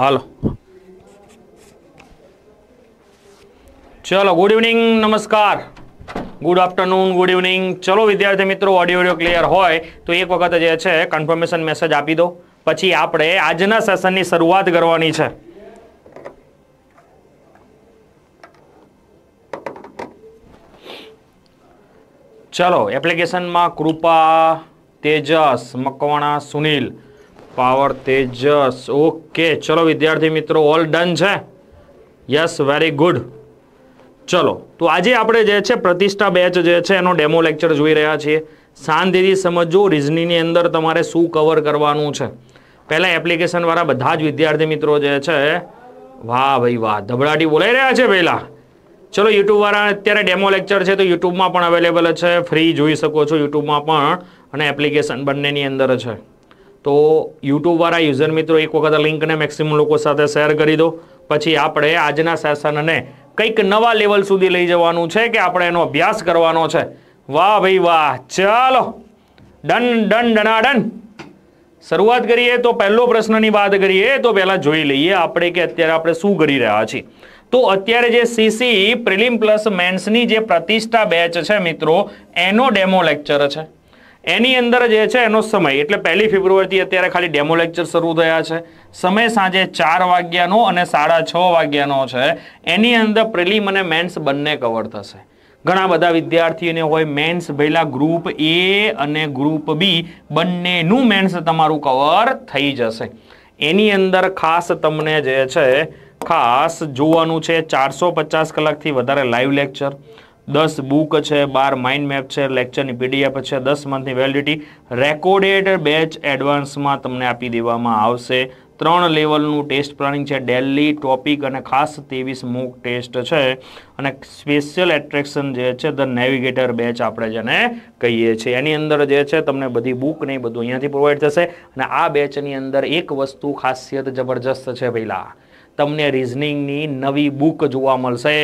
હાલો ચલો good evening નમસ્કાર good afternoon good evening ચલો વિદ્યાર્થી મિત્રો ઓડિયો ઓડિયો ક્લિયર હોય તો એક વખત જે છે કન્ફર્મેશન મેસેજ આપી દો પછી આપણે આજના સેશનની શરૂઆત કરવાની છે ચલો એપ્લિકેશનમાં કૃપા તેજસ મકવાણા સુનિલ પાવર તેજસ ઓકે ચલો વિદ્યાર્થી મિત્રો ઓલ ડન છે યસ વેરી ગુડ ચલો તો આજે આપણે જે છે પ્રતિષ્ઠા બેચ જે છે એનો ડેમો લેક્ચર જોઈ રહ્યા છીએ શાંતિથી સમજો રિઝનીની અંદર તમારે શું કવર કરવાનું છે પહેલાં એપ્લિકેશનવાળા બધા જ વિદ્યાર્થી મિત્રો જે છે વાહ ભાઈ વાહ ધબડાટી બોલાઈ રહ્યા છે પહેલાં ચલો યુટ્યુબવાળા અત્યારે ડેમો લેક્ચર છે તો યુટ્યુબમાં પણ અવેલેબલ છે ફ્રી જોઈ શકો છો યુટ્યુબમાં પણ અને એપ્લિકેશન બંનેની અંદર છે તો યુટ્યુબવાળા યુઝર મિત્રો એક વખત લિંકને મેક્સિમમ લોકો સાથે શેર કરી દો પછી આપણે આજના સેશનને કંઈક નવા લેવલ સુધી લઈ જવાનું છે કે આપણે એનો અભ્યાસ કરવાનો છે વાહ ભાઈ વાહ ચાલો ડન ડન ડના ડન શરૂઆત કરીએ તો પહેલો પ્રશ્નની વાત કરીએ તો પહેલાં જોઈ લઈએ આપણે કે અત્યારે આપણે શું કરી રહ્યા છીએ તો અત્યારે જે સીસી પ્રિલિમ પ્લસ મેન્સની જે પ્રતિષ્ઠા બેચ છે મિત્રો એનો ડેમો લેક્ચર છે એની અંદર જે છે એનો સમય એટલે પહેલી ફેબ્રુઆરીથી અત્યારે ખાલી ડેમો લેક્ચર શરૂ થયા છે સમય સાંજે ચાર વાગ્યાનો અને સાડા છ વાગ્યાનો છે એની અંદર પ્રિલિમ અને મેન્સ બંને કવર થશે ઘણા બધા વિદ્યાર્થીઓને હોય મેન્સ ભેલા ગ્રુપ એ અને ગ્રુપ બી બંનેનું મેન્સ તમારું કવર થઈ જશે એની અંદર ખાસ તમને જે છે ખાસ જોવાનું છે ચારસો પચાસ કલાકથી વધારે લાઈવ લેક્ચર દસ બુક છે બાર માઇન્ડ મેપ છે લેક્ચરની પીડીએફ છે દસ મંથની વેલિડિટી રેકોર્ડેડ બેચ એડવાન્સમાં તમને આપી દેવામાં આવશે ત્રણ લેવલનું ટેસ્ટ પ્લાનિંગ છે ડેલી ટોપિક અને ખાસ ત્રેવીસ મૂક ટેસ્ટ છે અને સ્પેશિયલ એટ્રેક્શન જે છે ધ નેવિગેટર બેચ આપણે જેને કહીએ છીએ એની અંદર જે છે તમને બધી બુક ને બધું અહીંયાથી પ્રોવાઈડ થશે અને આ બેચની અંદર એક વસ્તુ ખાસિયત જબરજસ્ત છે પહેલાં તમને રિઝનિંગની નવી બુક જોવા મળશે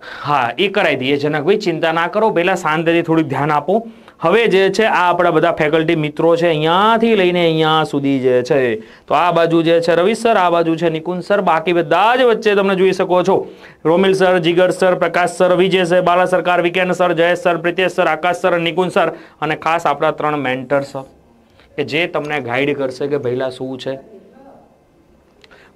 હા એ કરાવી દઈએ જનકભાઈ ચિંતા ના કરો પહેલાં શાંતિથી થોડુંક ધ્યાન આપો હવે જે છે આ આપણા બધા ફેકલ્ટી મિત્રો છે અહીંયાથી લઈને અહીંયા સુધી જે છે તો આ બાજુ જે છે રવિ સર આ બાજુ છે નિકુંજ સર બાકી બધા જ વચ્ચે તમે જોઈ શકો છો Romil sir Jigar sir Prakash sir Vijay sir Bala સરકાર Viken sir Jayesh sir Pritesh sir Akash sir Nikunj sir અને ખાસ આપણા ત્રણ મેન્ટર સર કે જે તમને ગાઈડ કરશે કે પહેલાં શું છે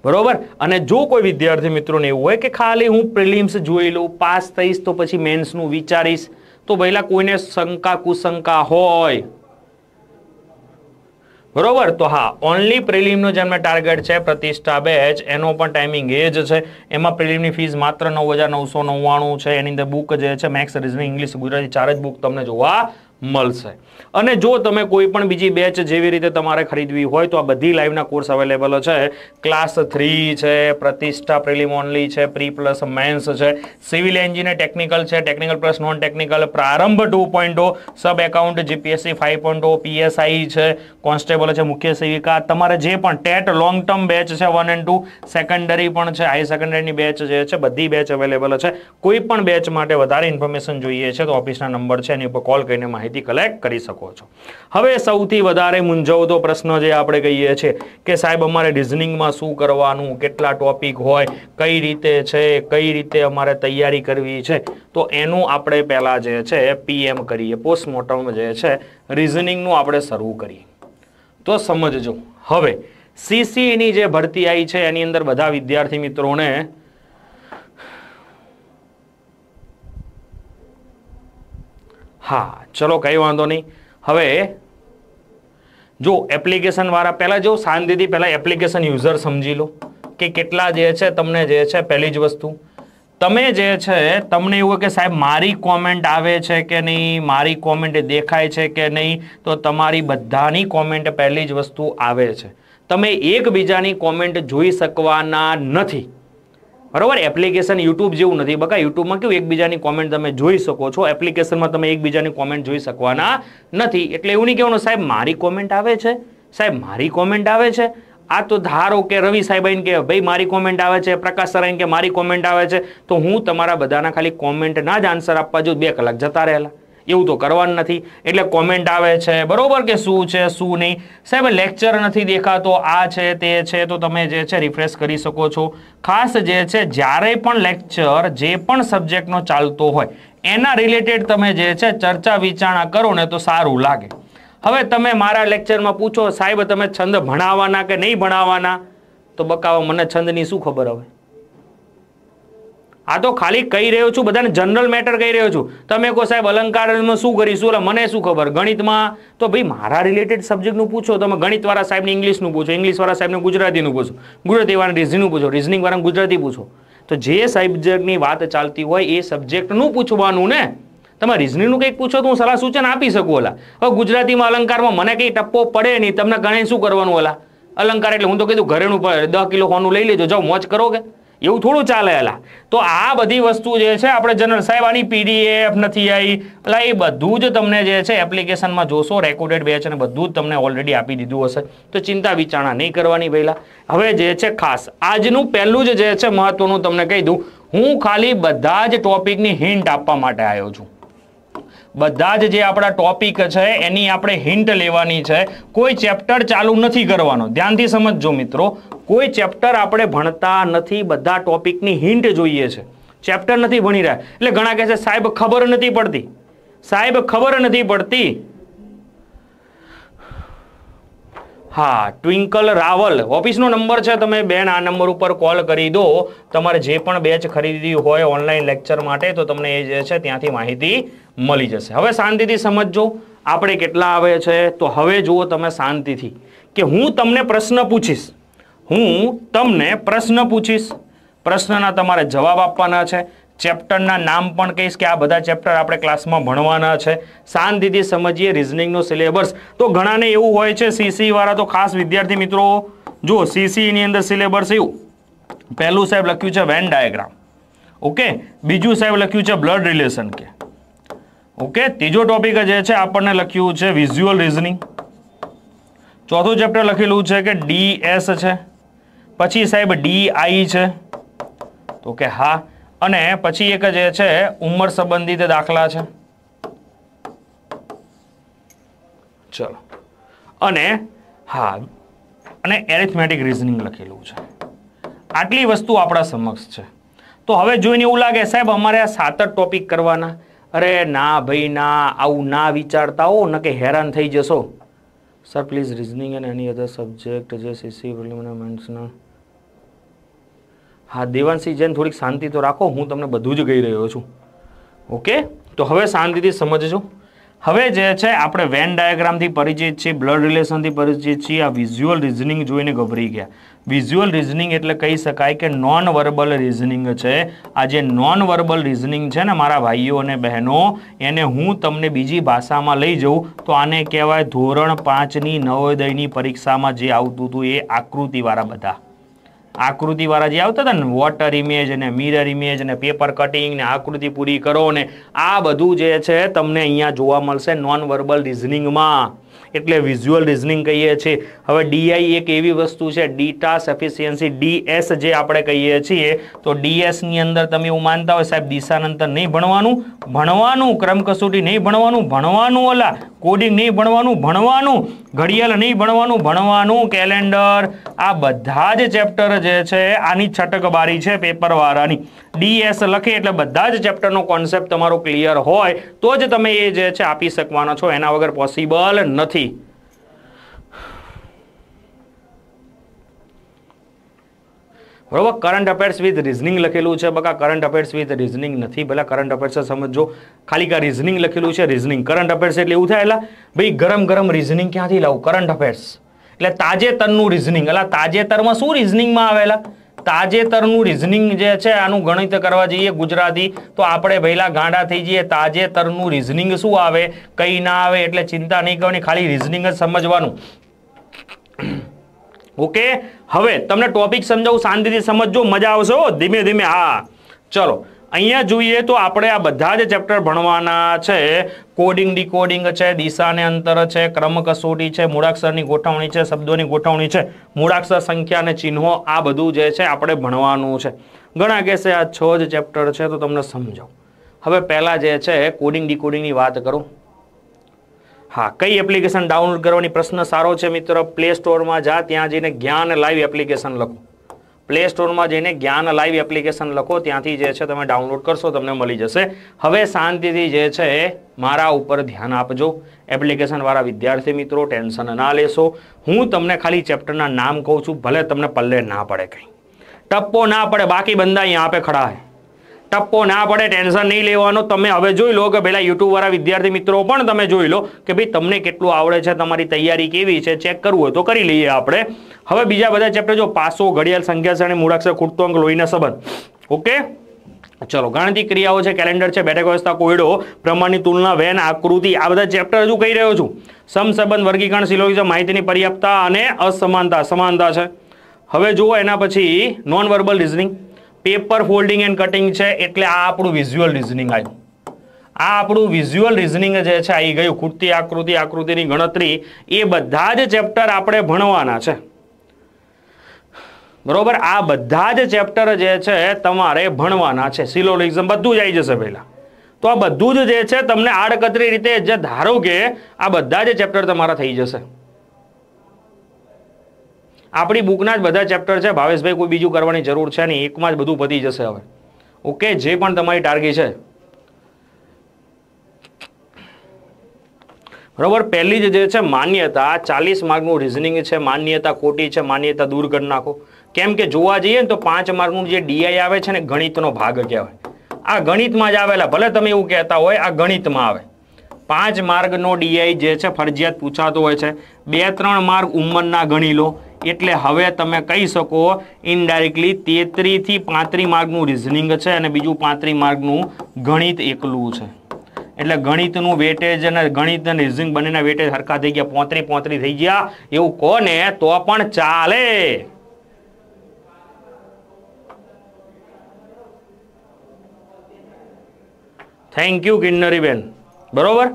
બરોબર અને જો કોઈ વિદ્યાર્થી મિત્રોને એવું હોય કે ખાલી હું પ્રિલિમ્સ જોઈ લઉં પાસ થઈશ તો પછી મેન્સનું વિચારીશ તો પહેલાં કોઈને શંકા કુશંકા હોય બરોબર તો હા ઓનલી પ્રિલિમનો જે ટાર્ગેટ છે પ્રતિષ્ઠા બેચ એનો પણ ટાઈમિંગ એ જ છે એમાં પ્રિલિમની ફીસ માત્ર નવ હજાર નવસો નવ્વાણું છે એની અંદર બુક જે છે મેક્સ રીઝનિંગ ઇંગ્લિશ ગુજરાતી ચાર જ બુક તમને જોવા મળશે અને જો તમે કોઈ પણ બીજી બેચ જેવી રીતે તમારે ખરીદવી હોય તો આ બધી લાઈવના કોર્સ અવેલેબલ છે ક્લાસ થ્રી છે પ્રતિષ્ઠા પ્રિલિમ ઓનલી છે પ્રી પ્લસ મેન્સ છે સિવિલ એન્જિને ટેકનિકલ છે technical plus non technical Prarambh two point O sub account GPSC five point O PSI છે કોન્સ્ટેબલ છે મુખ્ય સેવિકા તમારે જે પણ ટેટ લોંગ ટર્મ બેચ છે વન એન્ડ ટુ સેકન્ડરી પણ છે હાઈ સેકન્ડરીની બેચ જે છે બધી બેચ અવેલેબલ છે કોઈ પણ બેચ માટે વધારે ઇન્ફોર્મેશન જોઈએ છે તો ઓફિસના નંબર છે એની ઉપર કોલ કરીને માહિતી માહિતી કલેક્ટ કરી શકો છો હવે સૌથી વધારે મૂંઝવતો પ્રશ્ન જે આપણે કહીએ છીએ કે સાહેબ અમારે રિઝનિંગમાં શું કરવાનું કેટલા ટોપિક હોય કઈ રીતે છે કઈ રીતે અમારે તૈયારી કરવી છે તો એનું આપણે પહેલાં જે છે પીએમ કરીએ પોસ્ટમોર્ટમ જે છે રિઝનિંગનું આપણે શરૂ કરીએ તો સમજજો હવે સીસીની જે ભરતી આવી છે એની અંદર બધા વિદ્યાર્થી મિત્રોને હા ચલો કંઈ વાંધો નહીં હવે જો વાળા પહેલાં જો શાંતિથી પહેલાં એપ્લિકેશન યુઝર સમજી લો કે કેટલા જે છે તમને જે છે પહેલી જ વસ્તુ તમે જે છે તમને એવું કે સાહેબ મારી કોમેન્ટ આવે છે કે નહીં મારી કોમેન્ટ દેખાય છે કે નહીં તો તમારી બધાની કોમેન્ટ પહેલી જ વસ્તુ આવે છે તમે એકબીજાની કોમેન્ટ જોઈ શકવાના નથી બરોબર એપ્લિકેશન યુટ્યુબ જેવું નથી બકા યુટ્યુબમાં કેવું એકબીજાની કોમેન્ટ તમે જોઈ શકો છો એપ્લિકેશનમાં તમે એકબીજાની કોમેન્ટ જોઈ શકવાના નથી એટલે એવું નહીં કહેવાનું સાહેબ મારી કોમેન્ટ આવે છે સાહેબ મારી કોમેન્ટ આવે છે આ તો ધારો કે રવિ સાહેબ કે ભાઈ મારી કોમેન્ટ આવે છે પ્રકાશ સર કે મારી કોમેન્ટ આવે છે તો હું તમારા બધાના ખાલી કોમેન્ટના જ આન્સર આપવા જો બે કલાક જતા રહેલા એવું તો કરવાનું નથી એટલે કોમેન્ટ આવે છે બરોબર કે શું છે શું નહીં સાહેબ લેક્ચર નથી દેખાતો આ છે તે છે તો તમે જે છે રિફ્રેશ કરી શકો છો ખાસ જે છે જ્યારે પણ લેક્ચર જે પણ સબ્જેક્ટનો ચાલતો હોય એના રિલેટેડ તમે જે છે ચર્ચા વિચારણા કરો ને તો સારું લાગે હવે તમે મારા લેક્ચરમાં પૂછો સાહેબ તમે છંદ ભણાવવાના કે નહીં ભણાવવાના તો બકાવો મને છંદની શું ખબર હવે આ તો ખાલી કહી રહ્યો છું બધાને જનરલ મેટર કહી રહ્યો છું તમે કહો સાહેબ અલંકારમાં શું કરીશું એટલે મને શું ખબર ગણિતમાં તો ભાઈ મારા રિલેટેડ સબ્જેક્ટનું પૂછો તમે ગણિતવાળા સાહેબને ઇંગ્લિશનું પૂછો ઇંગ્લિશવાળા સાહેબને ગુજરાતીનું પૂછો ગુજરાતીવાળા રીઝનિંગ પૂછો રીઝનિંગવાળા ગુજરાતી પૂછો તો જે સબ્જેક્ટની વાત ચાલતી હોય એ સબ્જેક્ટનું પૂછવાનું ને તમે રીઝનિંગનું કંઈક પૂછો તો હું સલાહ સૂચન આપી શકું ઓલા હવે ગુજરાતીમાં અલંકારમાં મને કંઈ ટપ્પો પડે નહીં તમને ગણે શું કરવાનું ઓલા અલંકાર એટલે હું તો કીધું ઘરેનું દસ કિલો હોનું લઈ લેજો જાઓ મોજ કરો કે એવું થોડું ચાલે એલા તો આ બધી વસ્તુ જે છે આપણે જનરલ સાહેબ આની પીડીએફ નથી આવી એટલે એ બધું જ તમને જે છે એપ્લિકેશનમાં જોશો રેકોર્ડેડ બેચ અને બધું જ તમને ઓલરેડી આપી દીધું હશે તો ચિંતા વિચારણા નહીં કરવાની પહેલાં હવે જે છે ખાસ આજનું પહેલું જ જે છે મહત્વનું તમને કહી દઉં હું ખાલી બધા જ ટોપિકની હિન્ટ આપવા માટે આવ્યો છું બધા જ જે આપણા ટોપિક છે એની આપણે હિન્ટ લેવાની છે કોઈ ચેપ્ટર ચાલુ નથી કરવાનો ધ્યાનથી સમજજો મિત્રો કોઈ ચેપ્ટર આપણે ભણતા નથી બધા ટોપિકની હિન્ટ જોઈએ છે ચેપ્ટર નથી ભણી રહ્યા એટલે ઘણા કહે છે સાહેબ ખબર નથી પડતી સાહેબ ખબર નથી પડતી હા ટ્વિંકલ રાવલ ઓફિસનો નંબર છે તમે બેન આ નંબર ઉપર કોલ કરી દો તમારે જે પણ બેચ ખરીદી હોય ઓનલાઈન લેક્ચર માટે તો તમને એ જે છે ત્યાંથી માહિતી મળી જશે હવે શાંતિથી સમજજો આપણે કેટલા આવે છે તો હવે જુઓ તમે શાંતિથી કે હું તમને પ્રશ્ન પૂછીશ હું તમને પ્રશ્ન પૂછીશ પ્રશ્નના તમારે જવાબ આપવાના છે ચેપ્ટરના નામ પણ કહીશ કે આ બધા ચેપ્ટર આપણે ક્લાસમાં ભણવાના છે શાંતિથી સમજીએ રિઝનિંગનો સિલેબસ તો ઘણાને એવું હોય છે સીસીવાળા તો ખાસ વિદ્યાર્થી મિત્રો જો સીસીની અંદર સિલેબસ એવું પહેલું સાહેબ લખ્યું છે વેન ડાયાગ્રામ ઓકે બીજું સાહેબ લખ્યું છે બ્લડ રિલેશન કે ઓકે ત્રીજો ટોપિક જે છે આપણને લખ્યું છે વિઝ્યુઅલ રિઝનિંગ ચોથું ચેપ્ટર લખેલું છે કે ડીએસ છે પછી સાહેબ ડીઆઈ છે ઓકે હા અને પછી એક જે છે ઉંમર સંબંધિત દાખલા છે ચલો અને હા અને એરિથમેટિક રિઝનિંગ લખેલું છે આટલી વસ્તુ આપણા સમક્ષ છે તો હવે જોઈને એવું લાગે સાહેબ અમારે આ સાત જ ટોપિક કરવાના અરે ના ભાઈ ના આવું ના વિચારતા હો ન કે હેરાન થઈ જશો sir please reasoning and any other subject જે સીસી પ્રિલિમિનર મેન્સના હા દેવાંશી જૈન થોડીક શાંતિ તો રાખો હું તમને બધું જ કહી રહ્યો છું ઓકે તો હવે શાંતિથી સમજજો હવે જે છે આપણે વેન ડાયાગ્રામથી પરિચિત છીએ બ્લડ રિલેશનથી પરિચિત છીએ આ વિઝ્યુઅલ રિઝનિંગ જોઈને ગભરી ગયા વિઝ્યુઅલ રિઝનિંગ એટલે કહી શકાય કે નોન વર્બલ રિઝનિંગ છે આ જે નોન વર્બલ રિઝનિંગ છે ને મારા ભાઈઓ અને બહેનો એને હું તમને બીજી ભાષામાં લઈ જઉં તો આને કહેવાય ધોરણ પાંચની નવોદયની પરીક્ષામાં જે આવતું હતું એ આકૃતિવાળા બધા આકૃતિ વાળા જે આવતા હતા ને વોટર ઇમેજ ને મિરર ઇમેજ ને પેપર કટિંગ ને આકૃતિ પૂરી કરો ને આ બધું જે છે તમને અહીંયા જોવા મળશે નોન વર્બલ રિઝનિંગમાં એટલે વિઝ્યુઅલ રિઝનિંગ કહીએ છીએ હવે ડીઆઈ એક એવી વસ્તુ છે ડીટા સફિશિયન્સી ડીએસ જે આપણે કહીએ છીએ તો ડીએસની અંદર તમે એવું માનતા હોય સાહેબ દિશાનંતર નહીં ભણવાનું ભણવાનું ક્રમ કસોટી નહીં ભણવાનું ભણવાનું ઓલા કોડિંગ નહીં ભણવાનું ભણવાનું ઘડિયાળ નહીં ભણવાનું ભણવાનું કેલેન્ડર આ બધા જ ચેપ્ટર જે છે આની છટકબારી છે પેપરવાળાની ડીએસ લખે એટલે બધા જ ચેપ્ટરનો કોન્સેપ્ટ તમારો ક્લિયર હોય તો જ તમે એ જે છે આપી શકવાનો છો એના વગર પોસિબલ નથી બરોબર કરંટ અફેર્સ વિથ રિઝનિંગ લખેલું છે બકા કરંટ અફેર્સ વિથ રિઝનિંગ નથી ભલે કરંટ અફેર્સ સમજો ખાલી કા રિઝનિંગ લખેલું છે રિઝનિંગ કરંટ અફેર્સ એટલે એવું થાય એટલે ભાઈ ગરમ ગરમ રિઝનિંગ ક્યાંથી લાવું કરંટ અફેર્સ એટલે તાજેતરનું રિઝનિંગ એટલે તાજેતરમાં શું રિઝનિંગમાં આવેલા તાજેતરનું રિઝનિંગ જે છે આનું ગણિત કરવા જઈએ ગુજરાતી તો આપણે પહેલાં ગાંડા થઈ જઈએ તાજેતરનું રિઝનિંગ શું આવે કંઈ ના આવે એટલે ચિંતા નહીં કરવાની ખાલી રિઝનિંગ જ સમજવાનું ઓકે હવે તમને ટોપિક સમજાવું શાંતિથી સમજજો મજા આવશે ધીમે ધીમે હા ચલો અહીંયા જોઈએ તો આપણે આ બધા જ ચેપ્ટર ભણવાના છે કોડિંગ ડીકોડિંગ છે દિશાને અંતર છે ક્રમ કસોટી છે મૂળાક્ષરની ગોઠવણી છે શબ્દોની ગોઠવણી છે મૂળાક્ષર સંખ્યા અને ચિહ્નો આ બધું જે છે આપણે ભણવાનું છે ઘણા કહેશે આ છ જ ચેપ્ટર છે તો તમને સમજો હવે પહેલાં જે છે કોડિંગ ડીકોડિંગની વાત કરું હા કઈ એપ્લિકેશન ડાઉનલોડ કરવાની પ્રશ્ન સારો છે મિત્રો પ્લે સ્ટોરમાં જા ત્યાં જઈને જ્ઞાન લાઈવ એપ્લિકેશન લખો પ્લે સ્ટોરમાં જઈને જ્ઞાન લાઈવ એપ્લિકેશન લખો ત્યાંથી જે છે તમે ડાઉનલોડ કરશો તમને મળી જશે હવે શાંતિથી જે છે મારા ઉપર ધ્યાન આપજો એપ્લિકેશનવાળા વિદ્યાર્થી મિત્રો ટેન્શન ના લેશો હું તમને ખાલી ચેપ્ટરના નામ કહું છું ભલે તમને પલ્લે ના પડે કંઈ ટપ્પો ના પડે બાકી બંદા અહીંયા આપે ખડા હે ટપ્પો ના પડે ટેન્શન નહીં લેવાનું તમે હવે જોઈ લો કે પેલા યુટ્યુબવાળા વિદ્યાર્થી મિત્રો પણ તમે જોઈ લો કે ભાઈ તમને કેટલું આવડે છે તમારી તૈયારી કેવી છે ચેક કરવું હોય તો કરી લઈએ આપણે હવે બીજા બધા ચેપ્ટર જો પાસો ઘડિયાળ સંખ્યા શ્રેણી મૂળાક્ષર ખૂટતો અંક લોહીના સંબંધ ઓકે ચલો ગાણિતિક ક્રિયાઓ છે કેલેન્ડર છે બેઠક વ્યવસ્થા કોયડો પ્રમાણની તુલના વેન આકૃતિ આ બધા ચેપ્ટર હજુ કહી રહ્યો છું સમસંબંધ વર્ગીકરણ છે માહિતીની પર્યાપ્તતા અને અસમાનતા સમાનતા છે હવે જુઓ એના પછી non verbal reasoning paper folding and cutting છે એટલે આ આપણું વિઝ્યુઅલ રિઝનિંગ આવ્યું આ આપણું વિઝ્યુઅલ રિઝનિંગ જે છે આવી ગયું ખૂટતી આકૃતિ આકૃતિની ગણતરી એ બધા જ ચેપ્ટર આપણે ભણવાના છે બરોબર આ બધા જ ચેપ્ટર જે છે તમારે ભણવાના છે સિલોલિઝમ બધું જ આવી જશે પહેલાં તો આ બધું જ જે છે તમને આડકતરી રીતે જે ધારો કે આ બધા જ ચેપ્ટર તમારા થઈ જશે આપણી બુકના જ બધા ચેપ્ટર છે ભાવેશભાઈ કોઈ બીજું કરવાની જરૂર છે નહીં એકમાં જ બધું પતી જશે હવે ઓકે જે પણ તમારી ટાર્ગેટ છે બરોબર પહેલી જ જે છે માન્યતા આ ચાલીસ માર્કનું રિઝનિંગ છે માન્યતા ખોટી છે માન્યતા દૂર કરી નાખો કેમ કે જોવા જઈએ ને તો પાંચ માર્કનું જે ડીઆઈ આવે છે ને ગણિતનો ભાગ કહેવાય આ ગણિતમાં જ આવેલા ભલે તમે એવું કહેતા હોય આ ગણિતમાં આવે પાંચ માર્ગનો ડીઆઈ જે છે ફરજિયાત પૂછાતો હોય છે બે ત્રણ માર્ગ ઉંમરના ગણી લો એટલે હવે તમે કહી શકો ઇનડાયરેક્ટલી તેત્રીથી પાંત્રી માર્ગનું રિઝનિંગ છે અને બીજું પાંત્રી માર્ગનું ગણિત એકલું છે એટલે ગણિતનું વેટેજ અને ગણિત અને રિઝનિંગ બંનેના વેટેજ સરખા થઈ ગયા પોત્રી પોતરી થઈ ગયા એવું કોને તો પણ ચાલે થેન્ક યુ કિન્નરીબેન બરોબર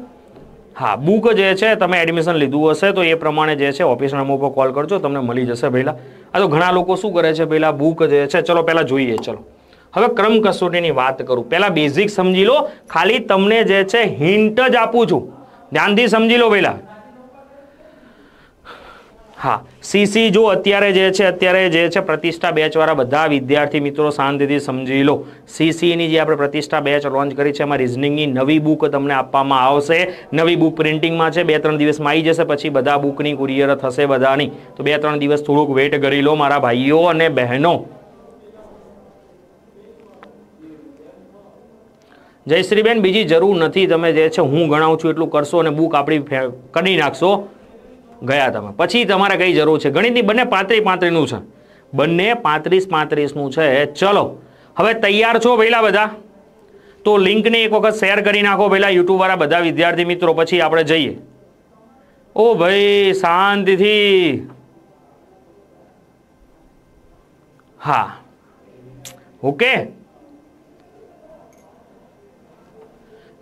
હા બુક જે છે તમે એડમિશન લીધું હશે તો એ પ્રમાણે જે છે ઓફિસ નામ ઉપર કોલ કરજો તમને મળી જશે પહેલાં આ તો ઘણા લોકો શું કરે છે પહેલાં બુક જે છે ચલો પહેલાં જોઈએ ચલો હવે ક્રમ કસોટીની વાત કરું પહેલાં બેઝિક સમજી લો ખાલી તમને જે છે હિન્ટ જ આપું છું ધ્યાનથી સમજી લો પહેલાં હા સીસી જો અત્યારે જે છે અત્યારે જે છે પ્રતિષ્ઠા બેચવાળા બધા વિદ્યાર્થી મિત્રો શાંતિથી સમજી લો સીસીની જે આપણે પ્રતિષ્ઠા બેચ લોન્ચ કરી છે એમાં રિઝનિંગની નવી બુક તમને આપવામાં આવશે નવી બુક પ્રિન્ટિંગમાં છે બે ત્રણ દિવસમાં આવી જશે પછી બધા બુકની કુરિયર થશે બધાની તો બે ત્રણ દિવસ થોડુંક વેઇટ કરી લો મારા ભાઈઓ અને બહેનો જયશ્રીબેન બીજી જરૂર નથી તમે જે છે હું ગણાવું છું એટલું કરશો અને બુક આપણી કરી નાખશો ગયા તમે પછી તમારે કઈ જરૂર છે ગણિતની બંને પાંત્રી પાંત્રીનું છે બંને પાંત્રીસ પાંત્રીસનું છે ચલો હવે તૈયાર છો પહેલાં બધા તો લિંકને એક વખત શેર કરી નાખો પહેલાં યુટ્યુબવાળા બધા વિદ્યાર્થી મિત્રો પછી આપણે જઈએ ઓ ભાઈ શાંતિથી હા ઓકે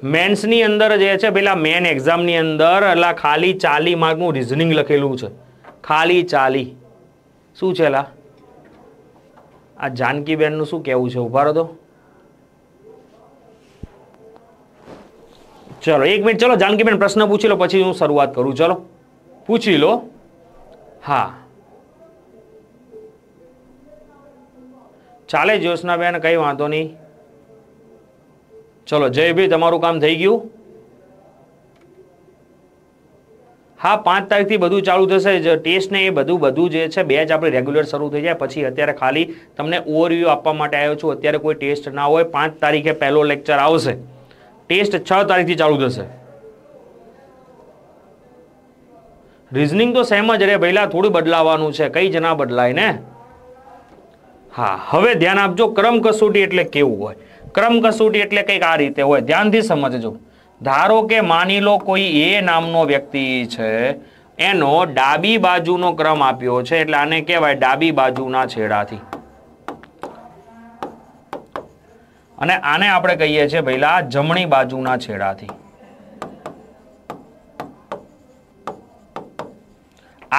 મેન્સની અંદર જે છે પેલા મેન એક્ઝામની અંદર એટલે ખાલી ચાલી માર્કનું રિઝનિંગ લખેલું છે ખાલી ચાલી શું છે લા આ જાનકીબેનનું શું કહેવું છે ઉભા રહો તો ચલો એક મિનિટ ચલો જાનકીબેન પ્રશ્ન પૂછી લો પછી હું શરૂઆત કરું ચલો પૂછી લો હા ચાલે જ્યોત્સનાબેન કંઈ વાંધો નહીં ચલો જય તમારું કામ થઈ ગયું હા પાંચ તારીખથી બધું ચાલુ થશે ટેસ્ટ ને એ બધું બધું જે છે બેચ આપણે રેગ્યુલર શરૂ થઈ જાય પછી અત્યારે ખાલી તમને ઓવરવ્યૂ આપવા માટે આવ્યો છું અત્યારે કોઈ ટેસ્ટ ના હોય પાંચ તારીખે પહેલો લેક્ચર આવશે ટેસ્ટ છ તારીખથી ચાલુ થશે રિઝનિંગ તો સેમ જ રે પહેલાં થોડું બદલાવાનું છે કઈ જ બદલાય ને હા હવે ધ્યાન આપજો ક્રમ કસોટી એટલે કેવું હોય ક્રમ કસોટી એટલે કંઈક આ રીતે હોય ધ્યાનથી સમજજો ધારો કે માની લો કોઈ એ નામનો વ્યક્તિ છે એનો ડાબી બાજુનો ક્રમ આપ્યો છે એટલે આને કહેવાય ડાબી બાજુના છેડાથી અને આને આપણે કહીએ છીએ ભઈલા જમણી બાજુના છેડાથી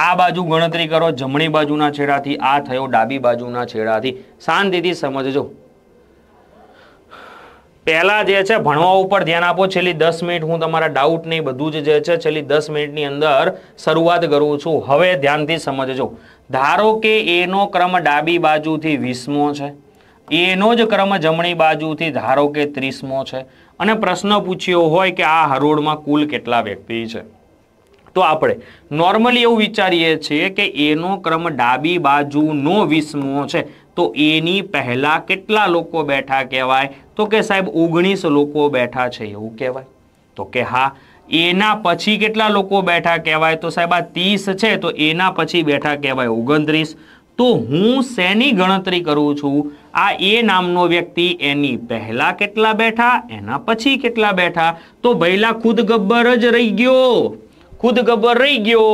આ બાજુ ગણતરી કરો જમણી બાજુના છેડાથી આ થયો ડાબી બાજુના છેડાથી શાંતિથી સમજજો પહેલાં જે છે ભણવા ઉપર ધ્યાન આપો છેલ્લી દસ મિનિટ હું તમારા ડાઉટ નહીં બધું જ જે છે છેલ્લી દસ મિનિટની અંદર શરૂઆત કરું છું હવે ધ્યાનથી સમજજો ધારો કે એનો ક્રમ ડાબી બાજુથી વીસમો છે એનો જ ક્રમ જમણી બાજુથી ધારો કે ત્રીસમો છે અને પ્રશ્ન પૂછ્યો હોય કે આ હરોળમાં કુલ કેટલા વ્યક્તિ છે તો આપણે નોર્મલી એવું વિચારીએ છીએ કે એનો ક્રમ ડાબી બાજુનો વીસમો છે તો એની પહેલા કેટલા લોકો બેઠા કહેવાય તો કે સાહેબ ઓગણીસ લોકો બેઠા છે એવું કહેવાય તો કે હા એના પછી કેટલા લોકો બેઠા કહેવાય તો સાહેબ આ ત્રીસ છે તો એના પછી બેઠા કહેવાય ઓગણત્રીસ તો હું શેની ગણતરી કરું છું આ એ નામનો વ્યક્તિ એની પહેલા કેટલા બેઠા એના પછી કેટલા બેઠા તો ભૈલા ખુદ ગબ્બર જ રહી ગયો ખુદ ગબ્બર રહી ગયો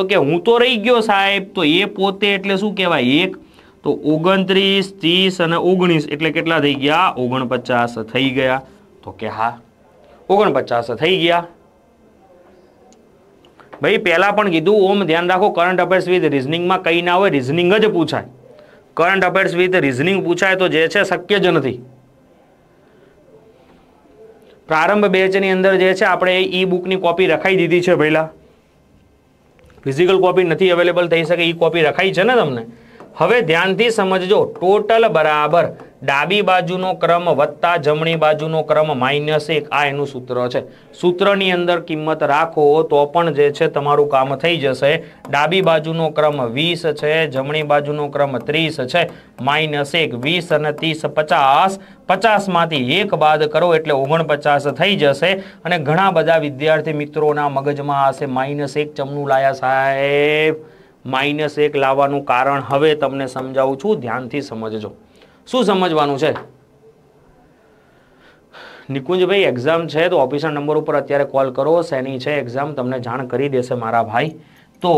તો કે હું તો રહી ગયો સાહેબ તો એ પોતે એટલે શું કહેવાય એક તો ઓગણત્રીસ ત્રીસ અને ઓગણીસ એટલે કેટલા થઈ ગયા ઓગણપચાસ થઈ ગયા તો કે હા ઓગણપચાસ થઈ ગયા ભાઈ પહેલાં પણ કીધું ઓમ ધ્યાન રાખો કરંટ અફેર્સ વિથ રિઝનિંગમાં કઈ ના હોય રિઝનિંગ જ પૂછાય કરંટ અફેર્સ વિથ રિઝનિંગ પૂછાય તો જે છે શક્ય જ નથી પ્રારંભ બેચની અંદર જે છે આપણે ઈ બુકની કોપી રખાઈ દીધી છે પહેલાં ફિઝિકલ કોપી નથી અવેલેબલ થઈ શકે એ કોપી રખાઈ છે ને તમને હવે ધ્યાનથી સમજજો ટોટલ બરાબર ડાબી બાજુનો ક્રમ વત્તા જમણી બાજુનો ક્રમ માઇનસ એક આ એનું સૂત્ર છે સૂત્રની અંદર કિંમત રાખો તો પણ જે છે તમારું કામ થઈ જશે ડાબી બાજુનો ક્રમ વીસ છે જમણી બાજુનો ક્રમ ત્રીસ છે માઇનસ એક વીસ અને ત્રીસ પચાસ પચાસમાંથી એક બાદ કરો એટલે ઓગણપચાસ થઈ જશે અને ઘણા બધા વિદ્યાર્થી મિત્રોના મગજમાં હશે માઇનસ એક ચમનું લાયા સાહેબ માઇનસ એક લાવવાનું કારણ હવે તમને સમજાવું છું ધ્યાનથી સમજજો શું સમજવાનું છે નિકુંજભાઈ એક્ઝામ છે તો ઓફિસર નંબર ઉપર અત્યારે કોલ કરો શેની છે એક્ઝામ તમને જાણ કરી દેશે મારા ભાઈ તો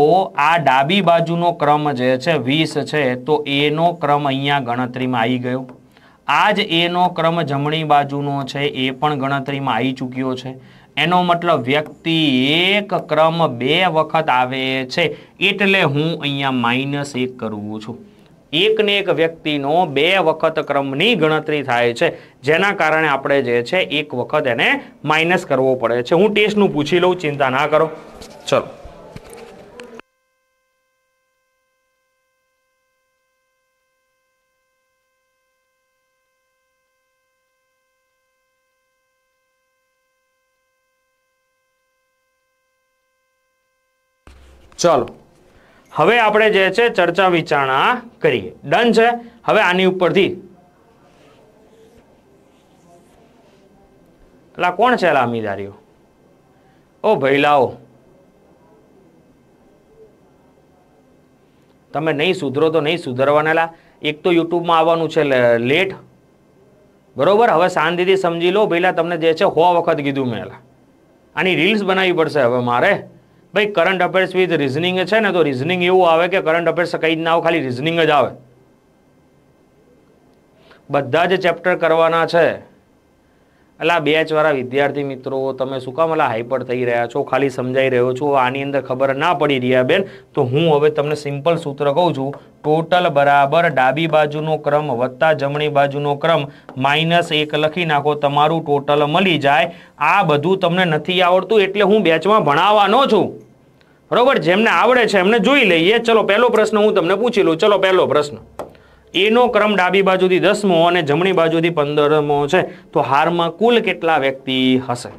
આ ડાબી બાજુનો ક્રમ જે છે વીસ છે તો એનો ક્રમ અહીંયા ગણતરીમાં આવી ગયો આ જ એનો ક્રમ જમણી બાજુનો છે એ પણ ગણતરીમાં આવી ચૂક્યો છે એનો મતલબ વ્યક્તિ એક ક્રમ બે વખત આવે છે એટલે હું અહીંયા માઇનસ એક કરવું છું એકને એક વ્યક્તિનો બે વખત ક્રમની ગણતરી થાય છે જેના કારણે આપણે જે છે એક વખત એને માઇનસ કરવો પડે છે હું ટેસ્ટનું પૂછી લઉં ચિંતા ના કરો ચલો ચલો હવે આપણે જે છે ચર્ચા વિચારણા કરીએ ડન છે હવે આની ઉપરથી એટલે કોણ છે લામીદારીઓ ઓ ભૈલાઓ તમે નહીં સુધરો તો નહીં સુધરવાના એક તો યુટ્યુબમાં આવવાનું છે લેટ બરોબર હવે શાંતિથી સમજી લો પહેલાં તમને જે છે હો વખત કીધું મેં આની રીલ્સ બનાવવી પડશે હવે મારે ભાઈ કરંટ અફેર્સ વિથ રિઝનિંગ છે ને તો રિઝનિંગ એવું આવે કે કરંટ અફેર્સ કંઈ જ ના આવે ખાલી રિઝનિંગ જ આવે બધા જ ચેપ્ટર કરવાના છે એટલે આ બેચવાળા વિદ્યાર્થી મિત્રો તમે શું કામ એટલે હાઈપર થઈ રહ્યા છો ખાલી સમજાઈ રહ્યો છો આની અંદર ખબર ના પડી રહ્યા બેન તો હું હવે તમને સિમ્પલ સૂત્ર કહું છું ટોટલ બરાબર ડાબી બાજુનો ક્રમ વત્તા જમણી બાજુનો ક્રમ માઇનસ એક લખી નાખો તમારું ટોટલ મળી જાય આ બધું તમને નથી આવડતું એટલે હું બેચમાં ભણાવવાનો છું બરોબર જેમને આવડે છે એમને જોઈ લઈએ ચલો પહેલો પ્રશ્ન હું તમને પૂછી લઉં ચલો પહેલો પ્રશ્ન એનો ક્રમ ડાબી બાજુથી દસમો અને જમણી બાજુથી પંદરમો છે તો હારમાં કુલ કેટલા વ્યક્તિ હશે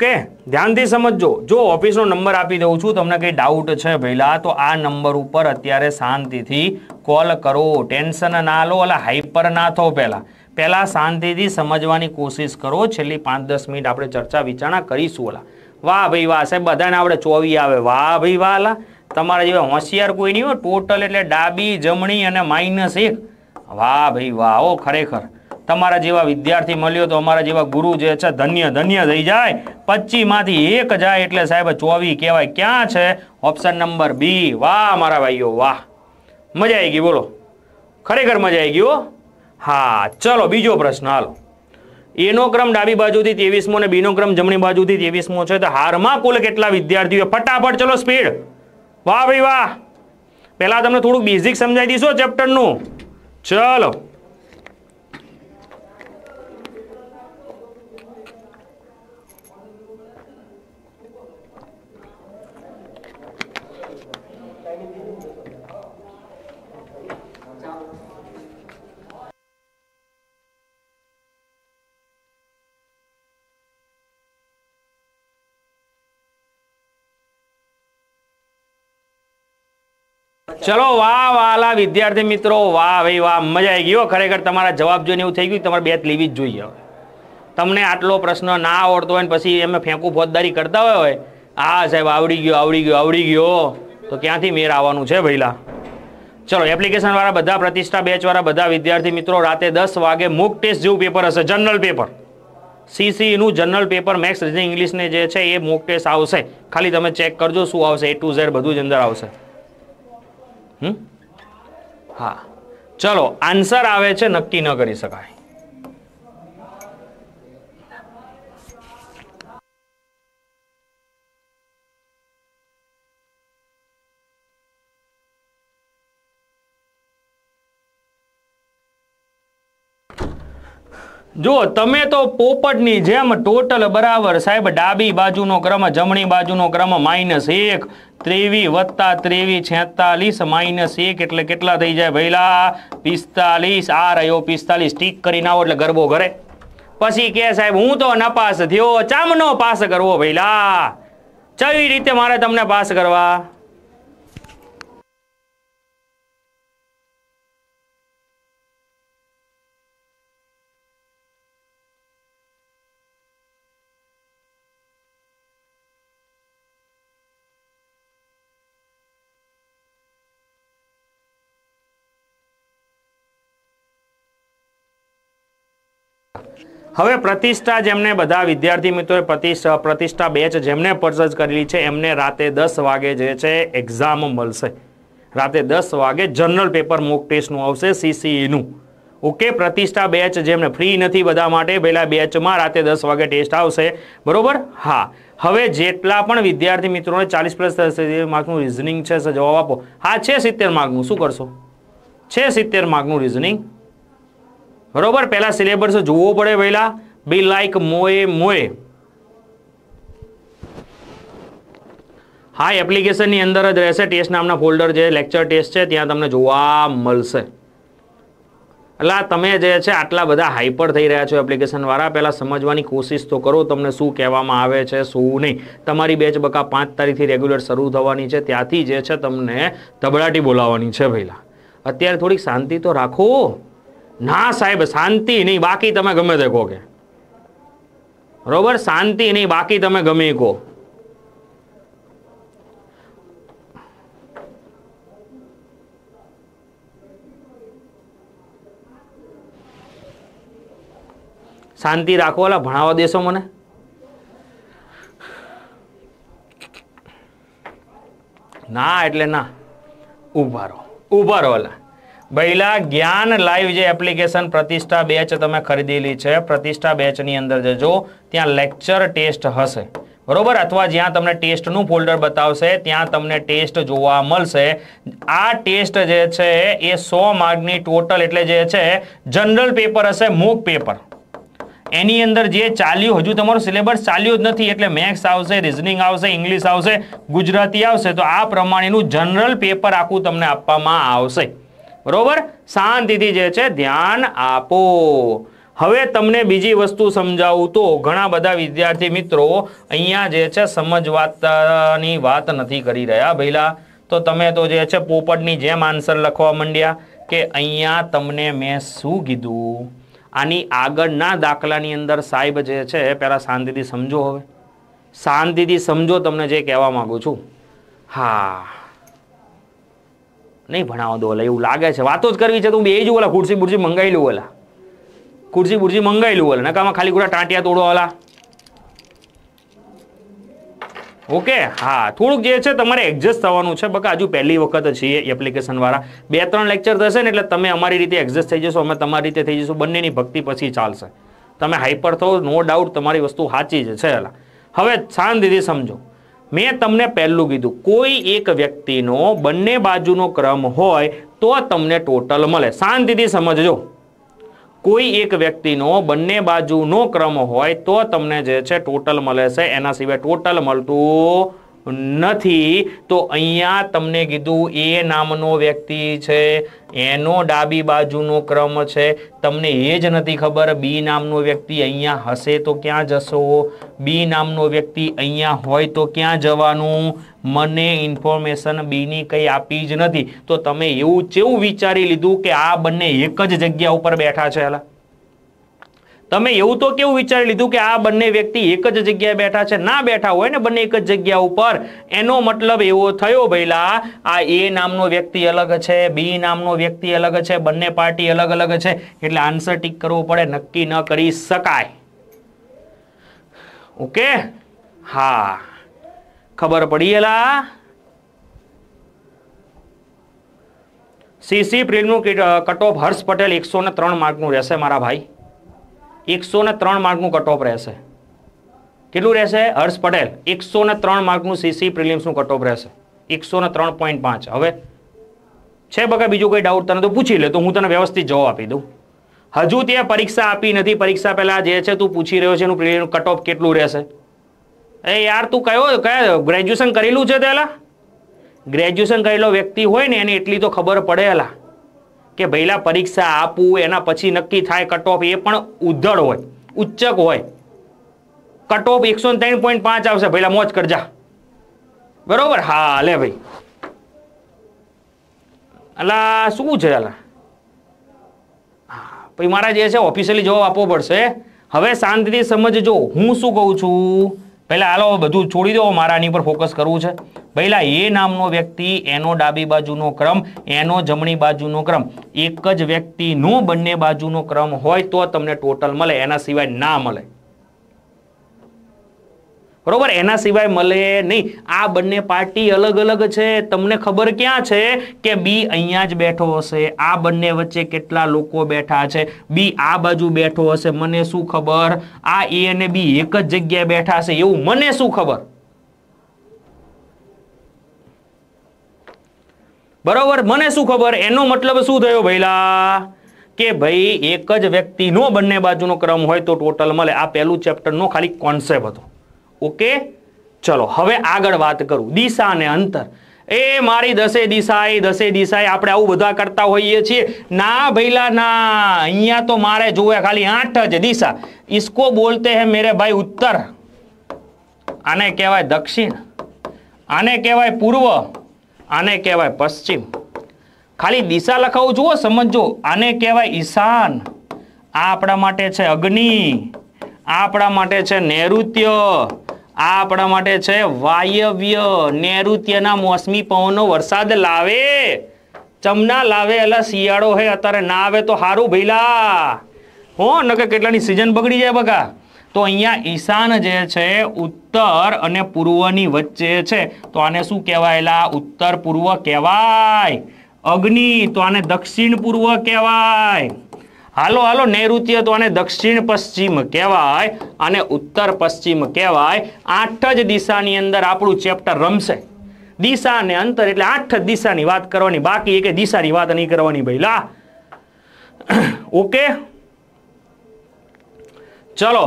ઓકે ધ્યાનથી સમજજો જો ઓફિસનો નંબર આપી દઉં છું તમને કંઈ ડાઉટ છે પહેલા તો આ નંબર ઉપર અત્યારે શાંતિથી કોલ કરો ટેન્શન ના લો એટલે હાઈપર ના થો પહેલાં પહેલાં શાંતિથી સમજવાની કોશિશ કરો છેલ્લી પાંચ દસ મિનિટ આપણે ચર્ચા વિચારણા કરીશું ઓલા વાહ ભાઈ વાહ સાહેબ બધાને આપણે ચોવી આવે વાહ ભાઈ વાહ અલા તમારા જેવા હોશિયાર કોઈ નહીં હોય ટોટલ એટલે ડાબી જમણી અને માઇનસ એક વાહ ભાઈ વાહ ઓ ખરેખર તમારા જેવા વિદ્યાર્થી મળ્યો તો અમારા જેવા ગુરુ જે છે ધન્ય ધન્ય થઈ જાય પચીમાંથી એક જાય એટલે સાહેબ ચોવી કહેવાય ક્યાં છે ઓપ્શન નંબર બી વાહ મારા ભાઈઓ વાહ મજા આવી ગઈ બોલો ખરેખર મજા આવી ગયો હા ચલો બીજો પ્રશ્ન હાલો એનો ક્રમ ડાબી બાજુથી ત્રેવીસમો ને બીનો ક્રમ જમણી બાજુથી ત્રેવીસમો છે તો હારમાં કુલ કેટલા વિદ્યાર્થીઓ ફટાફટ ચલો સ્પીડ વાહ ભાઈ વાહ પહેલાં તમને થોડુંક બેઝિક સમજાવી દઈશું ચેપ્ટરનું ચલો ચલો વાહ વાલા વિદ્યાર્થી મિત્રો વાહ ભાઈ વાહ મજા આવી ગયો ખરેખર તમારા જવાબ જોઈને એવું થઈ ગયું તમારે બેચ લેવી જ જોઈએ હવે તમને આટલો પ્રશ્ન ના આવડતો હોય ને પછી એમે ફેંકું ફોજદારી કરતા હોય હોય આ સાહેબ આવડી ગયો આવડી ગયો આવડી ગયો તો ક્યાંથી મેર આવવાનું છે ભઈલા ચલો એપ્લિકેશનવાળા બધા પ્રતિષ્ઠા બેચવાળા બધા વિદ્યાર્થી મિત્રો રાતે દસ વાગે મુક ટેસ્ટ જેવું પેપર હશે જનરલ પેપર સીસીનું જનરલ પેપર મેક્સ રીઝનિંગ ઇંગ્લિશને જે છે એ મૂક ટેસ્ટ આવશે ખાલી તમે ચેક કરજો શું આવશે એ ટુ ઝેડ બધું જ અંદર આવશે હમ હા ચલો આન્સર આવે છે નક્કી ન કરી શકાય જો તમે તો પોપટની જેમ ટોટલ બરાબર સાહેબ ડાબી બાજુનો ક્રમ જમણી બાજુનો ક્રમ માઇનસ એક ત્રેવી વત્તા ત્રેવી છેતાલીસ માઇનસ એક એટલે કેટલા થઈ જાય ભૈલા પિસ્તાલીસ આ રહ્યો પિસ્તાલીસ ટીક કરી નાવો એટલે ગરબો ઘરે પછી કે સાહેબ હું તો નપાસ થયો ચામનો પાસ કરવો ભૈલા ચવી રીતે મારે તમને પાસ કરવા હવે પ્રતિષ્ઠા જેમને બધા વિદ્યાર્થી મિત્રોએ પ્રતિષ્ઠા પ્રતિષ્ઠા બેચ જેમને પરચેઝ કરેલી છે એમને રાતે દસ વાગે જે છે એક્ઝામ મળશે રાતે દસ વાગે જનરલ પેપર મોક ટેસ્ટનું આવશે સીસીઈનું ઓકે પ્રતિષ્ઠા બેચ જેમને ફ્રી નથી બધા માટે પહેલાં બેચમાં રાતે દસ વાગે ટેસ્ટ આવશે બરાબર હા હવે જેટલા પણ વિદ્યાર્થી મિત્રોને ચાલીસ પ્લસ માર્કનું રિઝનિંગ છે જવાબ આપો હા છે સિત્તેર માર્કનું શું કરશો છે સિત્તેર માર્કનું રિઝનિંગ બરોબર પહેલાં સિલેબસ જોવો પડે પહેલા બી લાઈક મોએ મોએ હા એપ્લિકેશનની અંદર જ રહેશે ટેસ્ટ નામના ફોલ્ડર જે લેક્ચર ટેસ્ટ છે ત્યાં તમને જોવા મળશે એટલે તમે જે છે આટલા બધા હાઈપર થઈ રહ્યા છો એપ્લિકેશનવાળા પહેલાં સમજવાની કોશિશ તો કરો તમને શું કહેવામાં આવે છે શું નહીં તમારી બેચ બકા પાંચ તારીખથી રેગ્યુલર શરૂ થવાની છે ત્યાંથી જે છે તમને ધબડાટી બોલાવવાની છે પહેલાં અત્યારે થોડીક શાંતિ તો રાખો ના સાહેબ શાંતિ નહીં બાકી તમે ગમે તે કહો કે બરોબર શાંતિ નહીં બાકી તમે ગમે કહો શાંતિ રાખો એટલે ભણાવવા દેશો મને ના એટલે ના ઊભા રહો ઊભા રહો ઓલા ભૈલા જ્ઞાન લાઈવ જે એપ્લિકેશન પ્રતિષ્ઠા બેચ તમે ખરીદેલી છે પ્રતિષ્ઠા બેચની અંદર જજો ત્યાં લેક્ચર ટેસ્ટ હશે બરોબર અથવા જ્યાં તમને ટેસ્ટનું ફોલ્ડર બતાવશે ત્યાં તમને ટેસ્ટ જોવા મળશે આ ટેસ્ટ જે છે એ સો માર્કની ટોટલ એટલે જે છે જનરલ પેપર હશે મૂક પેપર એની અંદર જે ચાલ્યું હજુ તમારું સિલેબસ ચાલ્યું જ નથી એટલે મેથ્સ આવશે રિઝનિંગ આવશે ઇંગ્લિશ આવશે ગુજરાતી આવશે તો આ પ્રમાણેનું જનરલ પેપર આખું તમને આપવામાં આવશે બરોબર શાંતિથી જે છે ધ્યાન આપો હવે તમને બીજી વસ્તુ સમજાવું તો ઘણા બધા વિદ્યાર્થી મિત્રો અહીંયા જે છે સમજવાતાની વાત નથી કરી રહ્યા ભઈલા તો તમે તો જે છે પોપટની જેમ આન્સર લખવા માંડ્યા કે અહીંયા તમને મેં શું કીધું આની આગળના દાખલાની અંદર સાહેબ જે છે પહેલાં શાંતિથી સમજો હવે શાંતિથી સમજો તમને જે કહેવા માગું છું હા નહીં ભણાવો દો ઓલા એવું લાગે છે વાતો જ કરવી છે તો હું બે જ ઓલા ખુરશી બુરશી મંગાવી લઉં ઓલા ખુરશી બુરશી મંગાવી લઉં ઓલા નકામાં ખાલી ખોટા ટાંટિયા તોડો ઓલા ઓકે હા થોડુંક જે છે તમારે એડજસ્ટ થવાનું છે બકા હજુ પહેલી વખત છીએ એપ્લિકેશનવાળા બે ત્રણ લેક્ચર થશે ને એટલે તમે અમારી રીતે એડજસ્ટ થઈ જશો અમે તમારી રીતે થઈ જશું બંનેની ભક્તિ પછી ચાલશે તમે હાઈપર થો નો ડાઉટ તમારી વસ્તુ સાચી જ છે હવે શાંતિથી સમજો મેં તમને પહેલું કીધું કોઈ એક વ્યક્તિનો બંને બાજુનો ક્રમ હોય તો તમને ટોટલ મળે શાંતિથી સમજજો કોઈ એક વ્યક્તિનો બંને બાજુનો ક્રમ હોય તો તમને જે છે ટોટલ મળે છે એના સિવાય ટોટલ મળતું નથી તો અહીંયા તમને કીધું એ નામનો વ્યક્તિ છે એનો ડાબી બાજુનો ક્રમ છે તમને એ જ નથી ખબર બી નામનો વ્યક્તિ અહીંયા હશે તો ક્યાં જશો બી નામનો વ્યક્તિ અહીંયા હોય તો ક્યાં જવાનું મને ઇન્ફોર્મેશન બીની કંઈ આપી જ નથી તો તમે એવું કેવું વિચારી લીધું કે આ બંને એક જ જગ્યા ઉપર બેઠા છે એલા તમે એવું તો કેવું વિચારી લીધું કે આ બંને વ્યક્તિ એક જ જગ્યાએ બેઠા છે ના બેઠા હોય ને બંને એક જ જગ્યા ઉપર એનો મતલબ એવો થયો ભઈલા આ એ નામનો વ્યક્તિ અલગ છે બી નામનો વ્યક્તિ અલગ છે બંને પાર્ટી અલગ અલગ છે એટલે આન્સર ટીક કરવો પડે નક્કી ન કરી શકાય ઓકે હા ખબર પડી એલા સીસી પ્રિલનું કટ ઓફ હર્ષ પટેલ એકસો ને ત્રણ માર્કનું રહેશે મારા ભાઈ એકસો ને ત્રણ માર્કનું કટ રહેશે કેટલું રહેશે હર્ષ પટેલ એકસો ને ત્રણ માર્કનું સીસી પ્રિલિમ્સનું કટ રહેશે એકસો ને ત્રણ પોઈન્ટ પાંચ હવે છે બગા બીજું કોઈ ડાઉટ તને તો પૂછી લે તો હું તને વ્યવસ્થિત જવાબ આપી દઉં હજુ ત્યાં પરીક્ષા આપી નથી પરીક્ષા પહેલાં જે છે તું પૂછી રહ્યો છે એનું પ્રિલિમ કટ કેટલું રહેશે એ યાર તું કયો કયા ગ્રેજ્યુએશન કરેલું છે તેલા ગ્રેજ્યુએશન કરેલો વ્યક્તિ હોય ને એની એટલી તો ખબર પડે એલા કે ભઈલા પરીક્ષા આપવું એના પછી નક્કી થાય કટ ઓફ એ પણ ઉધળ હોય ઉચ્ચક હોય કટ ઓફ એકસો ત્રણ પોઈન્ટ પાંચ આવશે ભઈલા મોજ કરજા બરોબર હા લે ભાઈ અલા શું છે અલા પછી મારા જે છે ઓફિશિયલી જવાબ આપવો પડશે હવે શાંતિથી સમજજો હું શું કહું છું પહેલાં હાલો બધું છોડી દો મારા આની પર ફોકસ કરવું છે પહેલાં એ નામનો વ્યક્તિ એનો ડાબી બાજુનો ક્રમ એનો જમણી બાજુનો ક્રમ એક જ વ્યક્તિનું બંને બાજુનો ક્રમ હોય તો તમને ટોટલ મળે એના સિવાય ના મળે બરોબર એના સિવાય મળે નહીં આ બંને પાર્ટી અલગ અલગ છે તમને ખબર ક્યાં છે કે બી અહીંયા જ બેઠો હશે આ બંને વચ્ચે કેટલા લોકો બેઠા છે બી આ બાજુ બેઠો હશે મને શું ખબર આ એ અને બી એક જ જગ્યાએ બેઠા હશે એવું મને શું ખબર બરોબર મને શું ખબર એનો મતલબ શું થયો ભૈલા કે ભાઈ એક જ વ્યક્તિનો બંને બાજુનો ક્રમ હોય તો ટોટલ મળે આ પહેલું ચેપ્ટરનો ખાલી કોન્સેપ્ટ હતો ઓકે ચલો હવે આગળ વાત કરું દિશા અને અંતર એ મારી દસે દિશાએ દસે દિશાએ આપણે આવું બધા કરતા હોઈએ છીએ ના ભૈલા ના અહીંયા તો મારે જોવે ખાલી આઠ જ દિશા ઇસકો બોલતે હે મેરે ભાઈ ઉત્તર આને કહેવાય દક્ષિણ આને કહેવાય પૂર્વ આને કહેવાય પશ્ચિમ ખાલી દિશા લખાવું જુઓ સમજો આને કહેવાય ઈશાન આ આપણા માટે છે અગ્નિ આ આપણા માટે છે નૈઋત્ય આ આપણા માટે છે વાયવ્ય નૈઋત્યના મોસમી પવનો વરસાદ લાવે ચમના લાવે એટલે શિયાળો હે અત્યારે ના આવે તો સારું ભઈલા હો નકર કેટલાની સિઝન બગડી જાય બગા તો અહીંયા ઈશાન જે છે ઉત્તર અને પૂર્વની વચ્ચે છે તો આને શું કહેવાયેલા ઉત્તર પૂર્વ કહેવાય અગ્નિ તો આને દક્ષિણ પૂર્વ કહેવાય હાલો હાલો નૈઋત્ય તો આને દક્ષિણ પશ્ચિમ કહેવાય અને ઉત્તર પશ્ચિમ કહેવાય આઠ જ દિશાની અંદર આપણું ચેપ્ટર રમશે દિશા અને અંતર એટલે આઠ જ દિશાની વાત કરવાની બાકી એક દિશાની વાત નહીં કરવાની ભાઈ લા ઓકે ચલો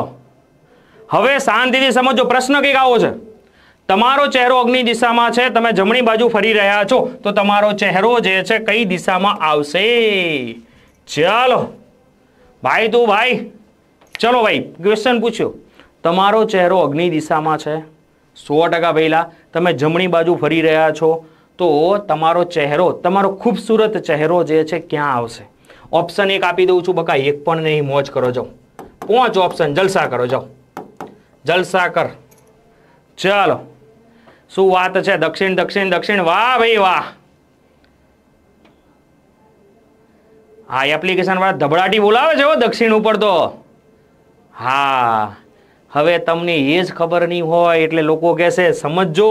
હવે શાંતિથી સમજો પ્રશ્ન કંઈક આવો છે તમારો ચહેરો અગ્નિ દિશામાં છે તમે જમણી બાજુ ફરી રહ્યા છો તો તમારો ચહેરો જે છે કઈ દિશામાં આવશે ચાલો ભાઈ તું ભાઈ ચલો ભાઈ ક્વેશ્ચન પૂછ્યો તમારો ચહેરો અગ્નિ દિશામાં છે સો ટકા પહેલાં તમે જમણી બાજુ ફરી રહ્યા છો તો તમારો ચહેરો તમારો ખૂબસૂરત ચહેરો જે છે ક્યાં આવશે ઓપ્શન એક આપી દઉં છું બકા એક પણ નહીં મોજ કરો જાઉં પાંચ ઓપ્શન જલસા કરો જાઉં જલસા કર ચાલો શું વાત છે દક્ષિણ દક્ષિણ દક્ષિણ વાહ ભાઈ વાહ હા એ એપ્લિકેશનવાળા ધબડાટી બોલાવે છે દક્ષિણ ઉપર તો હા હવે તમને એ જ ખબર નહીં હોય એટલે લોકો કહેશે સમજો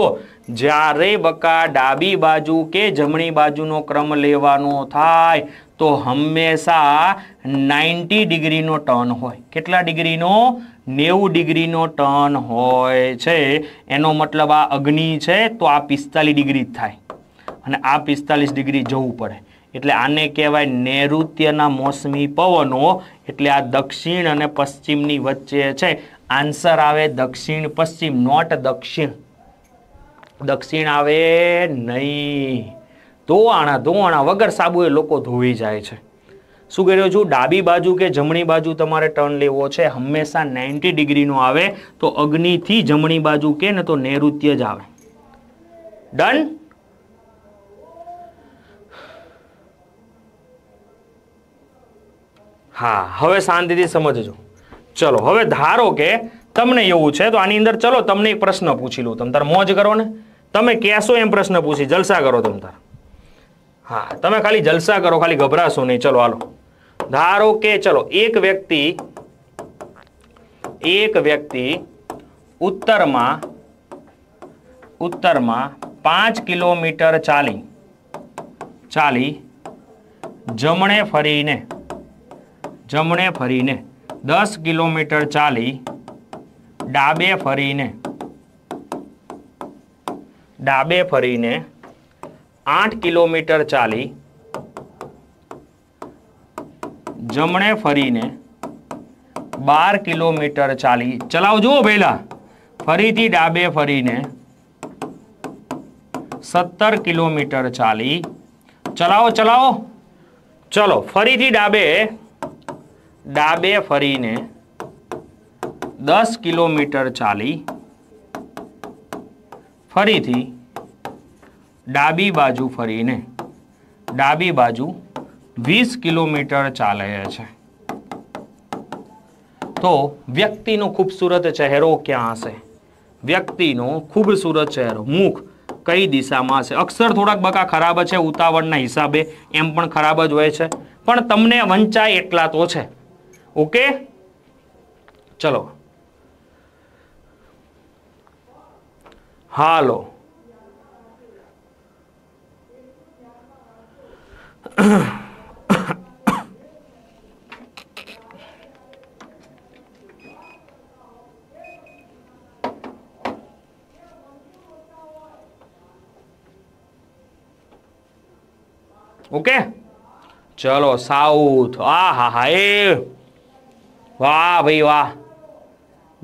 જ્યારે બકા ડાબી બાજુ કે જમણી બાજુનો ક્રમ લેવાનો થાય તો હંમેશા નાઇન્ટી ડિગ્રીનો ટર્ન હોય કેટલા ડિગ્રીનો નેવું ડિગ્રીનો ટર્ન હોય છે એનો મતલબ આ અગ્નિ છે તો આ પિસ્તાલીસ ડિગ્રી જ થાય અને આ પિસ્તાલીસ ડિગ્રી જવું પડે એટલે આને કહેવાય નૈઋત્યના મોસમી પવનો એટલે આ દક્ષિણ અને પશ્ચિમની વચ્ચે છે આન્સર આવે દક્ષિણ પશ્ચિમ નોટ દક્ષિણ દક્ષિણ આવે નહીં ધોવાણા ધોવાણા વગર સાબુ એ લોકો ધોવી જાય છે શું કર્યો છું ડાબી બાજુ કે જમણી બાજુ તમારે ટર્ન લેવો છે હંમેશા નાઇન્ટી ડિગ્રીનો આવે તો અગ્નિથી જમણી બાજુ કે ને તો નૈઋત્ય જ આવે ડન હા હવે શાંતિથી સમજજો ચલો હવે ધારો કે તમને એવું છે તો આની અંદર ચલો તમને એક પ્રશ્ન પૂછી લઉં તમતાર મોજ કરો ને તમે કહેશો એમ પ્રશ્ન પૂછી જલસા કરો તમતાર હા તમે ખાલી જલસા કરો ખાલી ગભરાશો નહીં ચલો હાલો ધારો કે ચલો એક વ્યક્તિ એક વ્યક્તિ ઉત્તરમાં ઉત્તરમાં પાંચ કિલોમીટર ચાલી ચાલી જમણે ફરીને જમણે ફરીને દસ કિલોમીટર ચાલી ડાબે ફરીને ડાબે ફરીને આઠ કિલોમીટર ચાલી જમણે ફરીને બાર કિલોમીટર ચાલી ચલાવ જુઓ પહેલા ફરીથી ડાબે ફરીને સત્તર કિલોમીટર ચાલી ચલાવો ચલાવો ચલો ફરીથી ડાબે ડાબે ફરીને દસ કિલોમીટર ચાલી ફરીથી ડાબી બાજુ ફરીને ડાબી બાજુ વીસ કિલોમીટર ચાલે છે તો વ્યક્તિનો ખૂબસૂરત ચહેરો ક્યાં હશે વ્યક્તિનો ખૂબસૂરત ચહેરો મુખ કઈ દિશામાં હશે અક્ષર થોડાક બકા ખરાબ છે ઉતાવળના હિસાબે એમ પણ ખરાબ જ હોય છે પણ તમને વંચાય એટલા તો છે ઓકે ચલો હાલો ઓકે ચલો સાઉથ આ હા હા એ વાહ ભાઈ વાહ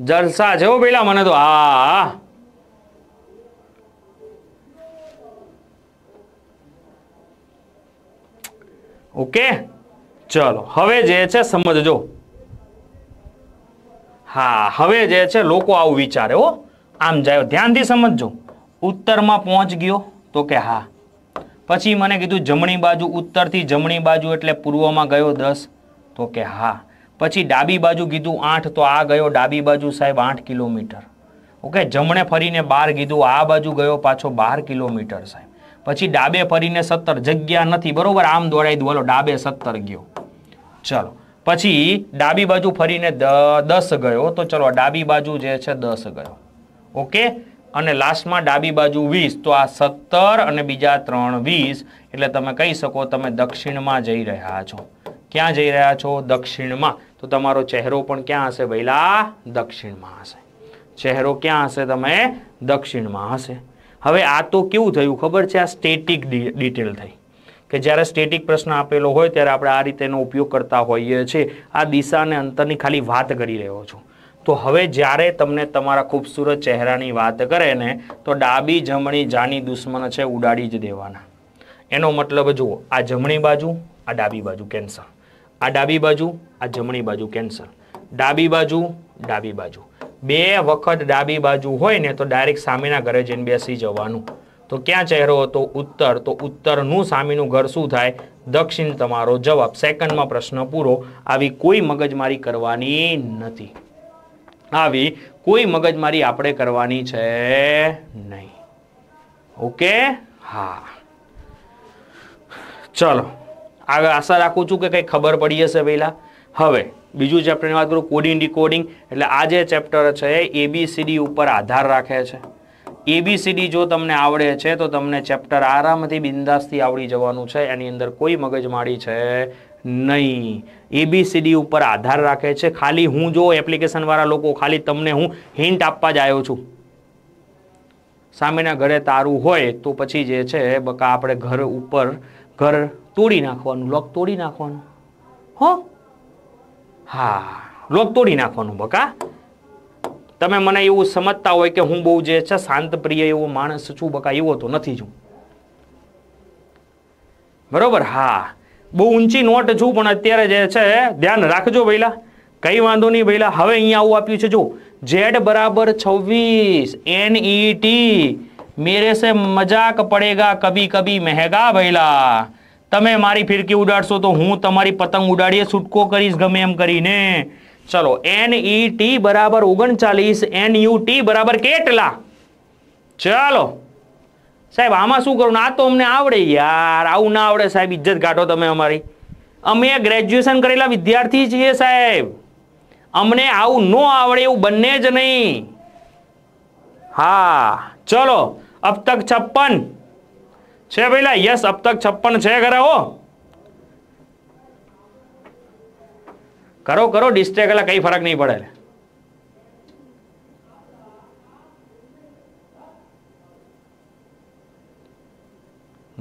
જલસા છે પેલા મને તો હા ઓકે ચલો હવે જે છે સમજજો હા હવે જે છે લોકો આવું વિચારે હો આમ જાયો ધ્યાનથી સમજજો ઉત્તરમાં પહોંચ ગયો તો કે હા પછી મને કીધું જમણી બાજુ ઉત્તરથી જમણી બાજુ એટલે પૂર્વમાં ગયો દસ તો કે હા પછી ડાબી બાજુ કીધું આઠ તો આ ગયો ડાબી બાજુ સાહેબ આઠ કિલોમીટર ઓકે જમણે ફરીને બાર કીધું આ બાજુ ગયો પાછો બાર કિલોમીટર સાહેબ પછી ડાબે ફરીને સત્તર જગ્યા નથી બરોબર આમ દોડાઈ દો ડાબે સત્તર ગયો ચલો પછી ડાબી બાજુ ફરીને દસ ગયો તો ચલો ડાબી બાજુ જે છે દસ ગયો ઓકે અને લાસ્ટમાં ડાબી બાજુ વીસ તો આ સત્તર અને બીજા ત્રણ વીસ એટલે તમે કહી શકો તમે દક્ષિણમાં જઈ રહ્યા છો ક્યાં જઈ રહ્યા છો દક્ષિણમાં તો તમારો ચહેરો પણ ક્યાં હશે વહેલા દક્ષિણમાં હશે ચહેરો ક્યાં હશે તમે દક્ષિણમાં હશે હવે આ તો કેવું થયું ખબર છે આ સ્ટેટિક ડિટેલ થઈ કે જ્યારે સ્ટેટિક પ્રશ્ન આપેલો હોય ત્યારે આપણે આ રીતેનો ઉપયોગ કરતા હોઈએ છીએ આ દિશા અને અંતરની ખાલી વાત કરી રહ્યો છું તો હવે જ્યારે તમને તમારા ખૂબસૂરત ચહેરાની વાત કરે ને તો ડાબી જમણી જાની દુશ્મન છે ઉડાડી જ દેવાના એનો મતલબ જુઓ આ જમણી બાજુ આ ડાબી બાજુ કેન્સર આ ડાબી બાજુ આ જમણી બાજુ કેન્સલ ડાબી બાજુ ડાબી બાજુ બે વખત ડાબી બાજુ હોય ને તો ડાયરેક્ટ સામેના ઘરે જઈને બેસી જવાનું તો ક્યાં ચહેરો હતો ઉત્તર તો ઉત્તરનું સામેનું ઘર શું થાય દક્ષિણ તમારો જવાબ સેકન્ડમાં પ્રશ્ન પૂરો આવી કોઈ મગજમારી કરવાની નથી આવી કોઈ મગજમારી આપણે કરવાની છે નહીં ઓકે હા ચલો આગળ આશા રાખું છું કે કંઈ ખબર પડી હશે પહેલાં હવે બીજું ચેપ્ટરની વાત કરું કોડિંગ ડીકોડિંગ એટલે આ જે ચેપ્ટર છે એબીસીડી ઉપર આધાર રાખે છે એબીસીડી જો તમને આવડે છે તો તમને ચેપ્ટર આરામથી બિંદાસથી આવડી જવાનું છે એની અંદર કોઈ મગજમાળી છે નહીં એબીસીડી ઉપર આધાર રાખે છે ખાલી હું જો એપ્લિકેશનવાળા લોકો ખાલી તમને હું હિન્ટ આપવા જ આવ્યો છું સામેના ઘરે તારું હોય તો પછી જે છે બકા આપણે ઘર ઉપર ઘર તોડી નાખવાનું લોક તોડી નાખવાનું હો હા લોક તોડી નાખવાનું બકા તમે મને એવું સમજતા હોય કે હું બહુ જે છે શાંત પ્રિય એવો માણસ છું બકા એવો તો નથી છું બરોબર હા બહુ ઊંચી નોટ છું પણ અત્યારે જે છે ધ્યાન રાખજો ભૈલા કંઈ વાંધો નહીં ભૈલા હવે અહીંયા આવું આપ્યું છે જો ઝેડ બરાબર છવ્વીસ એન ટી મેરે સે મજાક પડેગા કભી કભી મહેગા ભૈલા તમે મારી ફિરકી ઉડાડશો તો હું તમારી પતંગ ઉડાડીએ છૂટકો કરીશ ગમે એમ કરીને ચલો એન ઈ ટી બરાબર ઓગણચાલીસ એન યુ ટી બરાબર કેટલા ચલો સાહેબ આમાં શું કરું આ તો અમને આવડે યાર આવું ના આવડે સાહેબ ઇજ્જત કાઢો તમે અમારી અમે ગ્રેજ્યુએશન કરેલા વિદ્યાર્થી છીએ સાહેબ અમને આવું ન આવડે એવું બંને જ નહીં હા ચલો અબ તક છપ્પન છે પેલા યસ અબ તક છપ્પન છે ખરા હો કરો કરો ડિસ્ટ્રેક એટલે કઈ ફરક નહીં પડે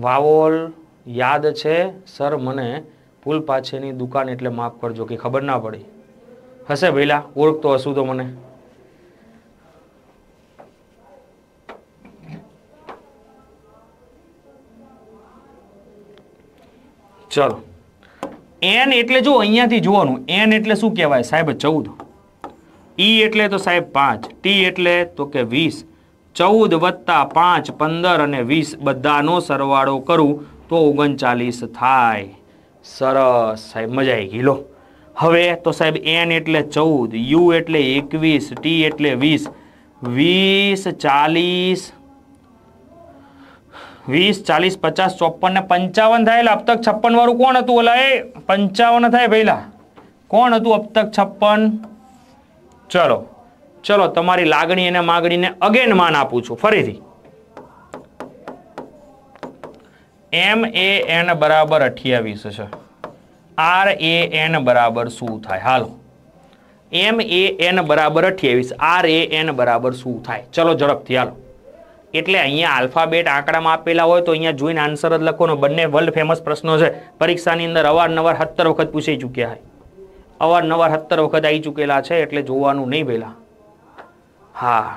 વાવોલ યાદ છે સર મને ફૂલ પાછેની દુકાન એટલે માફ કરજો કે ખબર ના પડી હશે ભઈલા ઓળખતો હશું તો મને ચલો એન એટલે જો અહીંયાથી જોવાનું એન એટલે શું કહેવાય સાહેબ ચૌદ ઈ એટલે તો સાહેબ પાંચ ટી એટલે તો કે વીસ ચૌદ વત્તા પાંચ પંદર અને વીસ બધાનો સરવાળો કરું તો ઓગણચાલીસ થાય સરસ સાહેબ મજા આવી ગઈ લો હવે તો સાહેબ એન એટલે ચૌદ યુ એટલે એકવીસ ટી એટલે વીસ વીસ ચાલીસ વીસ ચાલીસ પચાસ ચોપન ને પંચાવન થાય એટલે તક છપ્પન વાળું કોણ હતું ઓલા એ પંચાવન થાય પહેલા કોણ હતું અબ છપ્પન ચલો ચલો તમારી લાગણી અને માગણીને અગેન માન આપું છું ફરીથી એમ એ એન બરાબર અઠ્યાવીસ છે આર એ એન બરાબર શું થાય હાલો એમ એ એન બરાબર અઠ્યાવીસ આર એ એન બરાબર શું થાય ચલો ઝડપથી હાલો એટલે અહીંયા આલ્ફાબેટ આંકડામાં આપેલા હોય તો અહીંયા જોઈને આન્સર જ લખવાનો બંને વર્લ્ડ ફેમસ પ્રશ્નો છે પરીક્ષાની અંદર અવારનવાર સત્તર વખત પૂછાઈ ચૂક્યા છે અવારનવાર સત્તર વખત આવી ચૂકેલા છે એટલે જોવાનું નહીં પહેલાં હા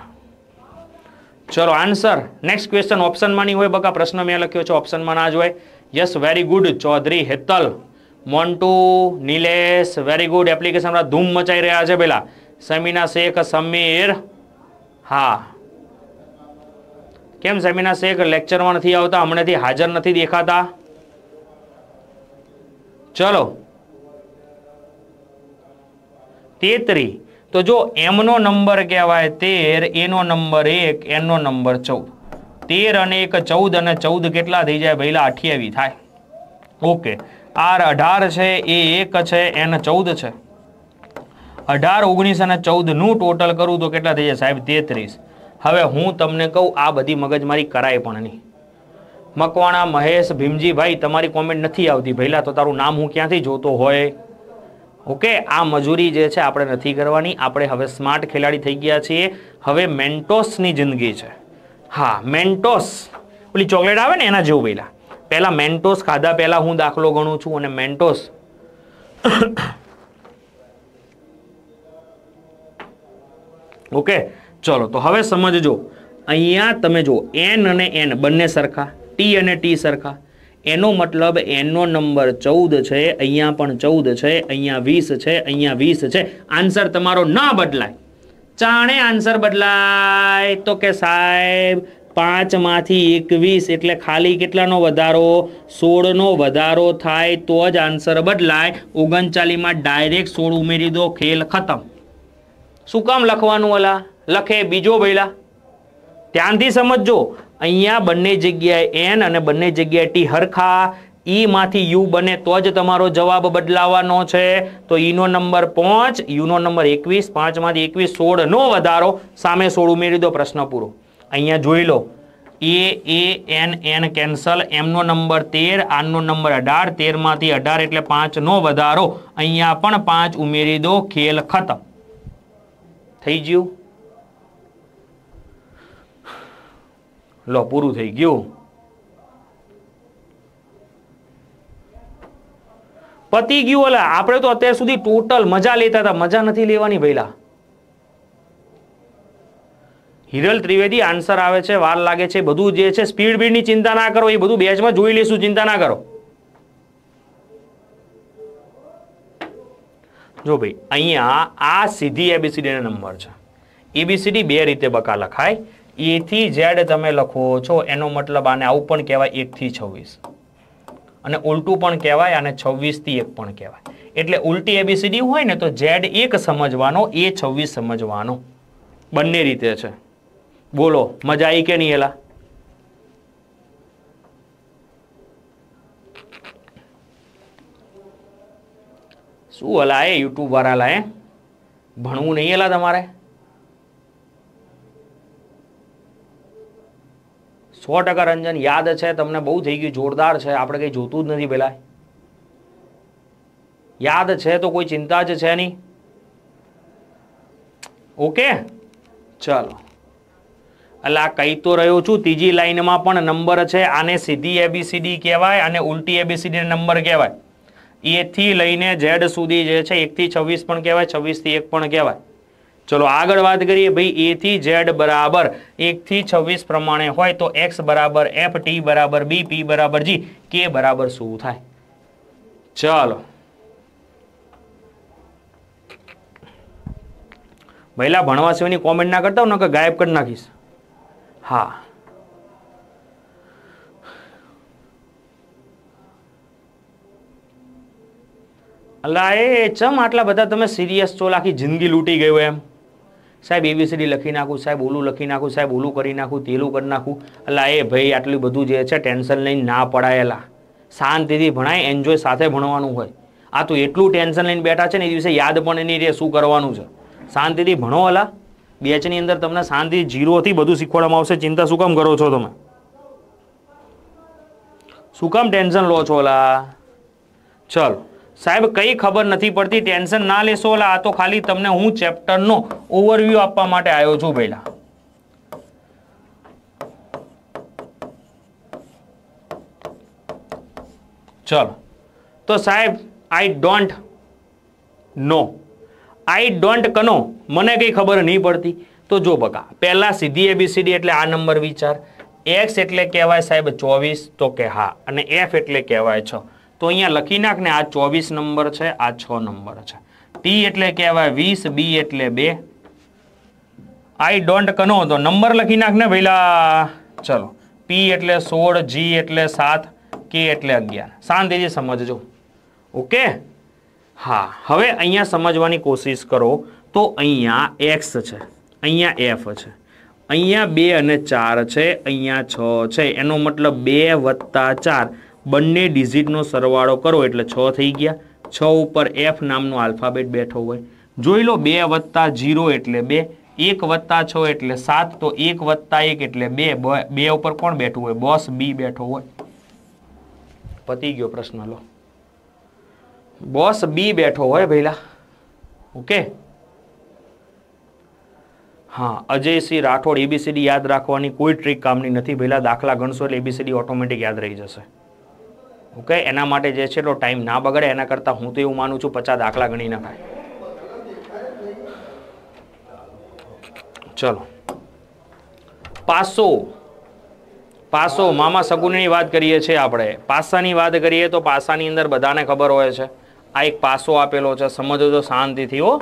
ચલો આન્સર નેક્સ્ટ ક્વેશ્ચન ઓપ્શનમાં નહીં હોય બકા પ્રશ્ન મેં લખ્યો છે ઓપ્શનમાં ના જ હોય yes very good Chaudhary Hetal Montu Nilesh very good એપ્લિકેશનમાં ધૂમ મચાઈ રહ્યા છે પેલા સમીના શેખ સમીર હા કેમ સેમિના શેખ લેક્ચરમાં નથી આવતા હમણાંથી હાજર નથી દેખાતા ચલો તેત્રી તો જો એમનો નંબર કહેવાય તેર એનો નંબર એક એનો નંબર ચૌદ તેર અને એક ચૌદ અને ચૌદ કેટલા થઈ જાય પહેલાં અઠ્યાવી થાય ઓકે આર અઢાર છે એ એક છે એન ચૌદ છે અઢાર ઓગણીસ અને ચૌદનું ટોટલ કરું તો કેટલા થઈ જાય સાહેબ તેત્રીસ હવે હું તમને કહું આ બધી મગજમારી કરાય પણ નહીં મકવાણા મહેશ ભીમજીભાઈ તમારી કોમેન્ટ નથી આવતી ભૈલા તો તારું નામ હું ક્યાંથી જોતો હોય ઓકે આ મજૂરી જે છે આપણે નથી કરવાની આપણે હવે સ્માર્ટ ખેલાડી થઈ ગયા છીએ હવે મેન્ટોસની જિંદગી છે હા મેન્ટોસ ઓલી ચોકલેટ આવે ને એના જેવું પહેલાં પહેલાં મેન્ટોસ ખાધા પહેલાં હું દાખલો ગણું છું અને મેન્ટોસ ઓકે ચલો તો હવે સમજજો અહીંયા તમે જુઓ એન અને એન બંને સરખા ટી અને ટી સરખા એનો મતલબ એનનો નંબર ચૌદ છે અહીંયા પણ ચૌદ છે અહીંયા વીસ છે અહીંયા વીસ છે આન્સર તમારો ના બદલાય ચાણે આન્સર બદલાય તો કે સાહેબ પાંચમાંથી એકવીસ એટલે ખાલી કેટલાનો વધારો સોળનો વધારો થાય તો જ આન્સર બદલાય ઓગણચાલીમાં ડાયરેક્ટ સોળ ઉમેરી દો ખેલ ખતમ શું કામ લખવાનું અલા લખે બીજો ભૈલા ત્યાંથી સમજજો અહીંયા બંને જગ્યાએ એન અને બંને જગ્યાએ ટી હરખા ઈ માંથી યુ બને તો જ તમારો જવાબ બદલાવાનો છે તો ઈનો નંબર પાંચ યુનો નંબર એકવીસ પાંચમાંથી એકવીસ સોળનો વધારો સામે સોળ ઉમેરી દો પ્રશ્ન પૂરો અહીંયા જોઈ લો A A N N cancel એમનો નંબર તેર આનો નંબર અઢાર તેરમાંથી અઢાર એટલે પાંચનો વધારો અહીંયા પણ પાંચ ઉમેરી દો ખેલ ખતમ થઈ ગયું લો પૂરું થઈ ગયું પતી ગયું એટલે આપણે તો અત્યાર સુધી ટોટલ મજા લેતા હતા મજા નથી લેવાની ભઈલા હિરલ ત્રિવેદી આન્સર આવે છે વાર લાગે છે બધું જે છે સ્પીડ બીડની ચિંતા ના કરો એ બધું બેચમાં જોઈ લેશું ચિંતા ના કરો જો ભાઈ અહીંયા આ સીધી એબીસીડીના નંબર છે એબીસીડી બે રીતે બકા લખાય એથી ઝેડ તમે લખો છો એનો મતલબ આને આવું પણ કહેવાય એકથી છવ્વીસ અને ઉલટું પણ કહેવાય અને છવ્વીસથી એક પણ કહેવાય એટલે ઉલટી એબીસીડી હોય ને તો ઝેડ એક સમજવાનો એ છવ્વીસ સમજવાનો બંને રીતે છે બોલો મજા આવી કે નહીં એલા શું હલા એ યુટ્યુબ વાળા હલા એ ભણવું નહીં એલા તમારે સો ટકા રંજન યાદ છે તમને બહુ થઈ ગયું જોરદાર છે આપણે કંઈ જોતું જ નથી પહેલાં યાદ છે તો કોઈ ચિંતા જ છે નહીં ઓકે ચાલો એટલે આ કહી તો રહ્યો છું ત્રીજી લાઈનમાં પણ નંબર છે આને સીધી એબીસીડી કહેવાય અને ઉલટી એબીસીડી નંબર કહેવાય એથી લઈને ઝેડ સુધી જે છે એકથી છવ્વીસ પણ કહેવાય છવ્વીસથી એક પણ કહેવાય ચલો આગળ વાત કરીએ ભાઈ એ થી ઝેડ બરાબર થી છવ્વીસ પ્રમાણે હોય તો એક્સ બરાબર એફ ટી બરાબર બી પી બરાબર જી કે બરાબર શું થાય ચલો પહેલાં ભણવા સિવાયની કોમેન્ટ ના કરતા હું ગાયબ કરી નાખીશ હા અલા એ ચમ આટલા બધા તમે સિરિયસ છો આખી જિંદગી લૂંટી ગયું એમ સાહેબ એબીસીડી લખી નાખું સાહેબ ઓલું લખી નાખું સાહેબ ઓલું કરી નાખું તેલું કરી નાખું અલા એ ભાઈ આટલું બધું જે છે ટેન્શન લઈને ના પડાયેલા શાંતિથી ભણાય એન્જોય સાથે ભણવાનું હોય આ તો એટલું ટેન્શન લઈને બેઠા છે ને એ દિવસે યાદ પણ એની રે શું કરવાનું છે શાંતિથી ભણો અલા બેચની અંદર તમને શાંતિ જીરોથી બધું શીખવાડવામાં આવશે ચિંતા શું કામ કરો છો તમે શું કામ ટેન્શન લો છો અલા ચલો સાહેબ કઈ ખબર નથી પડતી ટેન્શન ના લેશો એટલે આ તો ખાલી તમને હું ચેપ્ટરનો ઓવરવ્યૂ આપવા માટે આવ્યો છું પહેલાં ચલો તો સાહેબ I don't know I don't કનો મને કંઈ ખબર નહીં પડતી તો જો બકા પહેલાં સીધી એબીસીડી એટલે આ નંબર વિચાર એક્સ એટલે કહેવાય સાહેબ ચોવીસ તો કે હા અને એફ એટલે કહેવાય છ તો અહીંયા લખી નાખ ને આ ચોવીસ નંબર છે આ છ નંબર છે ટી એટલે કહેવાય વીસ બી એટલે બે આઈ ડોન્ટ કનો તો નંબર લખી નાખ ને પહેલાં ચલો પી એટલે સોળ જી એટલે સાત કે એટલે અગિયાર શાંતિથી સમજજો ઓકે હા હવે અહીંયા સમજવાની કોશિશ કરો તો અહીંયા એક્સ છે અહીંયા એફ છે અહીંયા બે અને ચાર છે અહીંયા છ છે એનો મતલબ બે વત્તા ચાર બંને ડિઝિટનો સરવાળો કરો એટલે છ થઈ ગયા છ ઉપર એફ નામનો આલ્ફાબેટ બેઠો હોય જોઈ લો બે વત્તા જીરો એટલે બે એક વત્તા છ એટલે સાત તો એક વત્તા એક એટલે બે બે ઉપર કોણ બેઠું હોય બોસ બી બેઠો હોય પતી ગયો પ્રશ્ન લો બોસ બી બેઠો હોય ભૈલા ઓકે હા અજયસિંહ રાઠોડ એબીસીડી યાદ રાખવાની કોઈ ટ્રીક કામની નથી ભેલા દાખલા ગણશો એટલે એબીસીડી ઓટોમેટિક યાદ રહી જશે ઓકે એના માટે જે છે એટલો ટાઈમ ના બગડે એના કરતાં હું તો એવું માનું છું પચાસ દાખલા ગણી નખાય ચલો પાસો પાસો મામા સગુનની વાત કરીએ છીએ આપણે પાસાની વાત કરીએ તો પાસાની અંદર બધાને ખબર હોય છે આ એક પાસો આપેલો છે સમજો તો શાંતિથી હો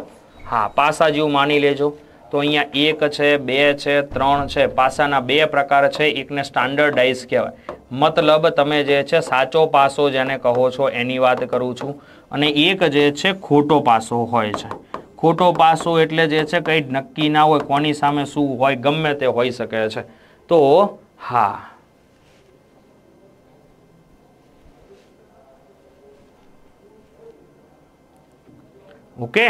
હા પાસા જેવું માની લેજો તો અહીંયા એક છે બે છે ત્રણ છે પાસાના બે પ્રકાર છે એકને સ્ટાન્ડર્ડાઇઝ કહેવાય મતલબ તમે જે છે સાચો પાસો જેને કહો છો એની વાત કરું છું અને એક જે છે ખોટો પાસો હોય છે ખોટો પાસો એટલે જે છે કંઈ નક્કી ના હોય કોની સામે શું હોય ગમે તે હોઈ શકે છે તો હા ઓકે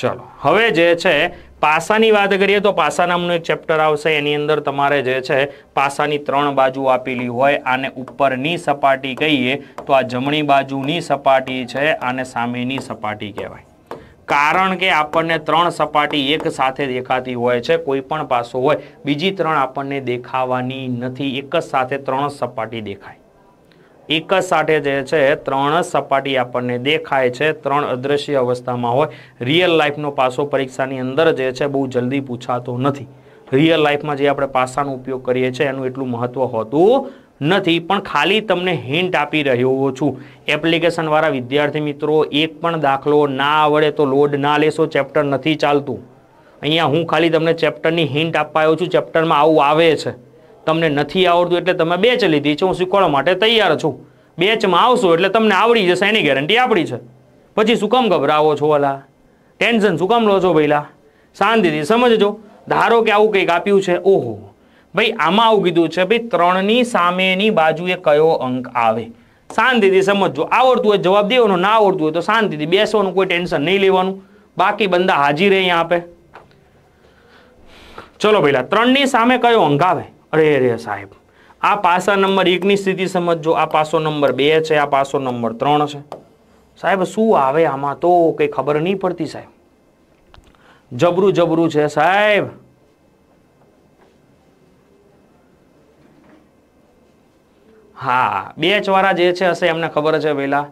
ચલો હવે જે છે પાસાની વાત કરીએ તો પાસા નામનું એક ચેપ્ટર આવશે એની અંદર તમારે જે છે પાસાની ત્રણ બાજુ આપેલી હોય આને ઉપરની સપાટી કહીએ તો આ જમણી બાજુની સપાટી છે આને સામેની સપાટી કહેવાય કારણ કે આપણને ત્રણ સપાટી એક સાથે દેખાતી હોય છે કોઈ પણ પાસો હોય બીજી ત્રણ આપણને દેખાવાની નથી એક જ સાથે ત્રણ સપાટી દેખાય એક જ સાથે જે છે ત્રણ સપાટી આપણને દેખાય છે ત્રણ અદ્રશ્ય અવસ્થામાં હોય રિયલ લાઈફનો પાસો પરીક્ષાની અંદર જે છે બહુ જલ્દી પૂછાતો નથી રિયલ લાઈફમાં જે આપણે પાસાનો ઉપયોગ કરીએ છીએ એનું એટલું મહત્ત્વ હોતું નથી પણ ખાલી તમને હિન્ટ આપી રહ્યો છું એપ્લિકેશનવાળા વિદ્યાર્થી મિત્રો એક પણ દાખલો ના આવડે તો લોડ ના લેશો ચેપ્ટર નથી ચાલતું અહીંયા હું ખાલી તમને ચેપ્ટરની હિન્ટ આપવા છું ચેપ્ટરમાં આવું આવે છે તમને નથી આવડતું એટલે તમે બેચ લીધી છે હું શીખવાડવા માટે તૈયાર છું બેચમાં આવશો એટલે તમને આવડી જશે એની ગેરંટી આપણી છે પછી શું કામ ગભરાવો છો ઓલા ટેન્શન શું કામ લો છો પહેલાં શાંતિથી સમજજો ધારો કે આવું કંઈક આપ્યું છે ઓહો ભાઈ આમાં આવું કીધું છે ભાઈ ત્રણની સામેની બાજુએ કયો અંક આવે શાંતિથી સમજજો આવડતું હોય જવાબ દેવાનો ના આવડતું હોય તો શાંતિથી બેસવાનું કોઈ ટેન્શન નહીં લેવાનું બાકી બંદા હાજી રહે અહીંયા આપે ચલો પહેલાં ત્રણની સામે કયો અંક આવે અરે અરે સાહેબ આ પાસા નંબર એકની સ્થિતિ સમજો આ પાસો નંબર બે છે આ પાસો નંબર ત્રણ છે સાહેબ શું આવે આમાં તો કંઈ ખબર નહીં પડતી સાહેબ જબરું જબરું છે સાહેબ હા બેચવાળા જે છે હશે એમને ખબર છે વહેલા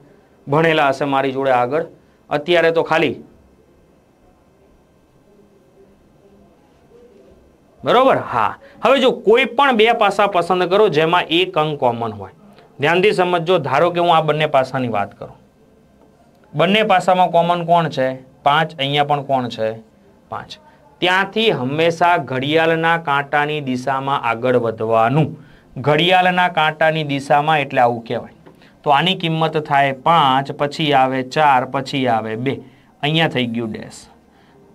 ભણેલા હશે મારી જોડે આગળ અત્યારે તો ખાલી બરોબર હા હવે જો કોઈ પણ બે પાસા પસંદ કરો જેમાં એક અંક કોમન હોય ધ્યાનથી સમજો ધારો કે હું આ બંને પાસાની વાત કરું બંને પાસામાં કોમન કોણ છે પાંચ અહીંયા પણ કોણ છે પાંચ ત્યાંથી હંમેશા ઘડિયાળના કાંટાની દિશામાં આગળ વધવાનું ઘડિયાળના કાંટાની દિશામાં એટલે આવું કહેવાય તો આની કિંમત થાય પાંચ પછી આવે ચાર પછી આવે બે અહીંયા થઈ ગયું ડેશ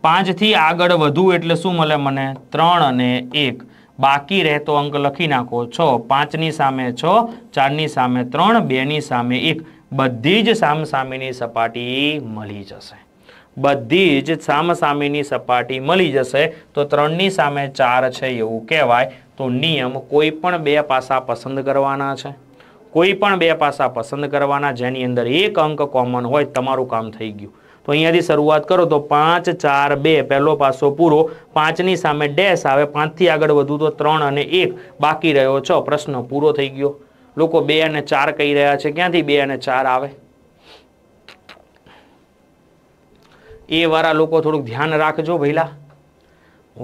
પાંચથી આગળ વધુ એટલે શું મળે મને ત્રણ અને એક બાકી રહેતો અંક લખી નાખો છ પાંચની સામે છ ચારની સામે ત્રણ બેની સામે એક બધી જ સામસામેની સપાટી મળી જશે બધી જ સામસામેની સપાટી મળી જશે તો ત્રણની સામે ચાર છે એવું કહેવાય તો નિયમ કોઈ પણ બે પાસા પસંદ કરવાના છે કોઈ પણ બે પાસા પસંદ કરવાના જેની અંદર એક અંક કોમન હોય તમારું કામ થઈ ગયું તો અહીંયાથી શરૂઆત કરો તો પાંચ ચાર બે પહેલો પાસો પૂરો પાંચની સામે ડેશ આવે પાંચથી આગળ વધુ તો ત્રણ અને એક બાકી રહ્યો છ પ્રશ્ન પૂરો થઈ ગયો લોકો બે અને ચાર કહી રહ્યા છે ક્યાંથી બે અને ચાર આવે એ વાળા લોકો થોડુંક ધ્યાન રાખજો ભઈલા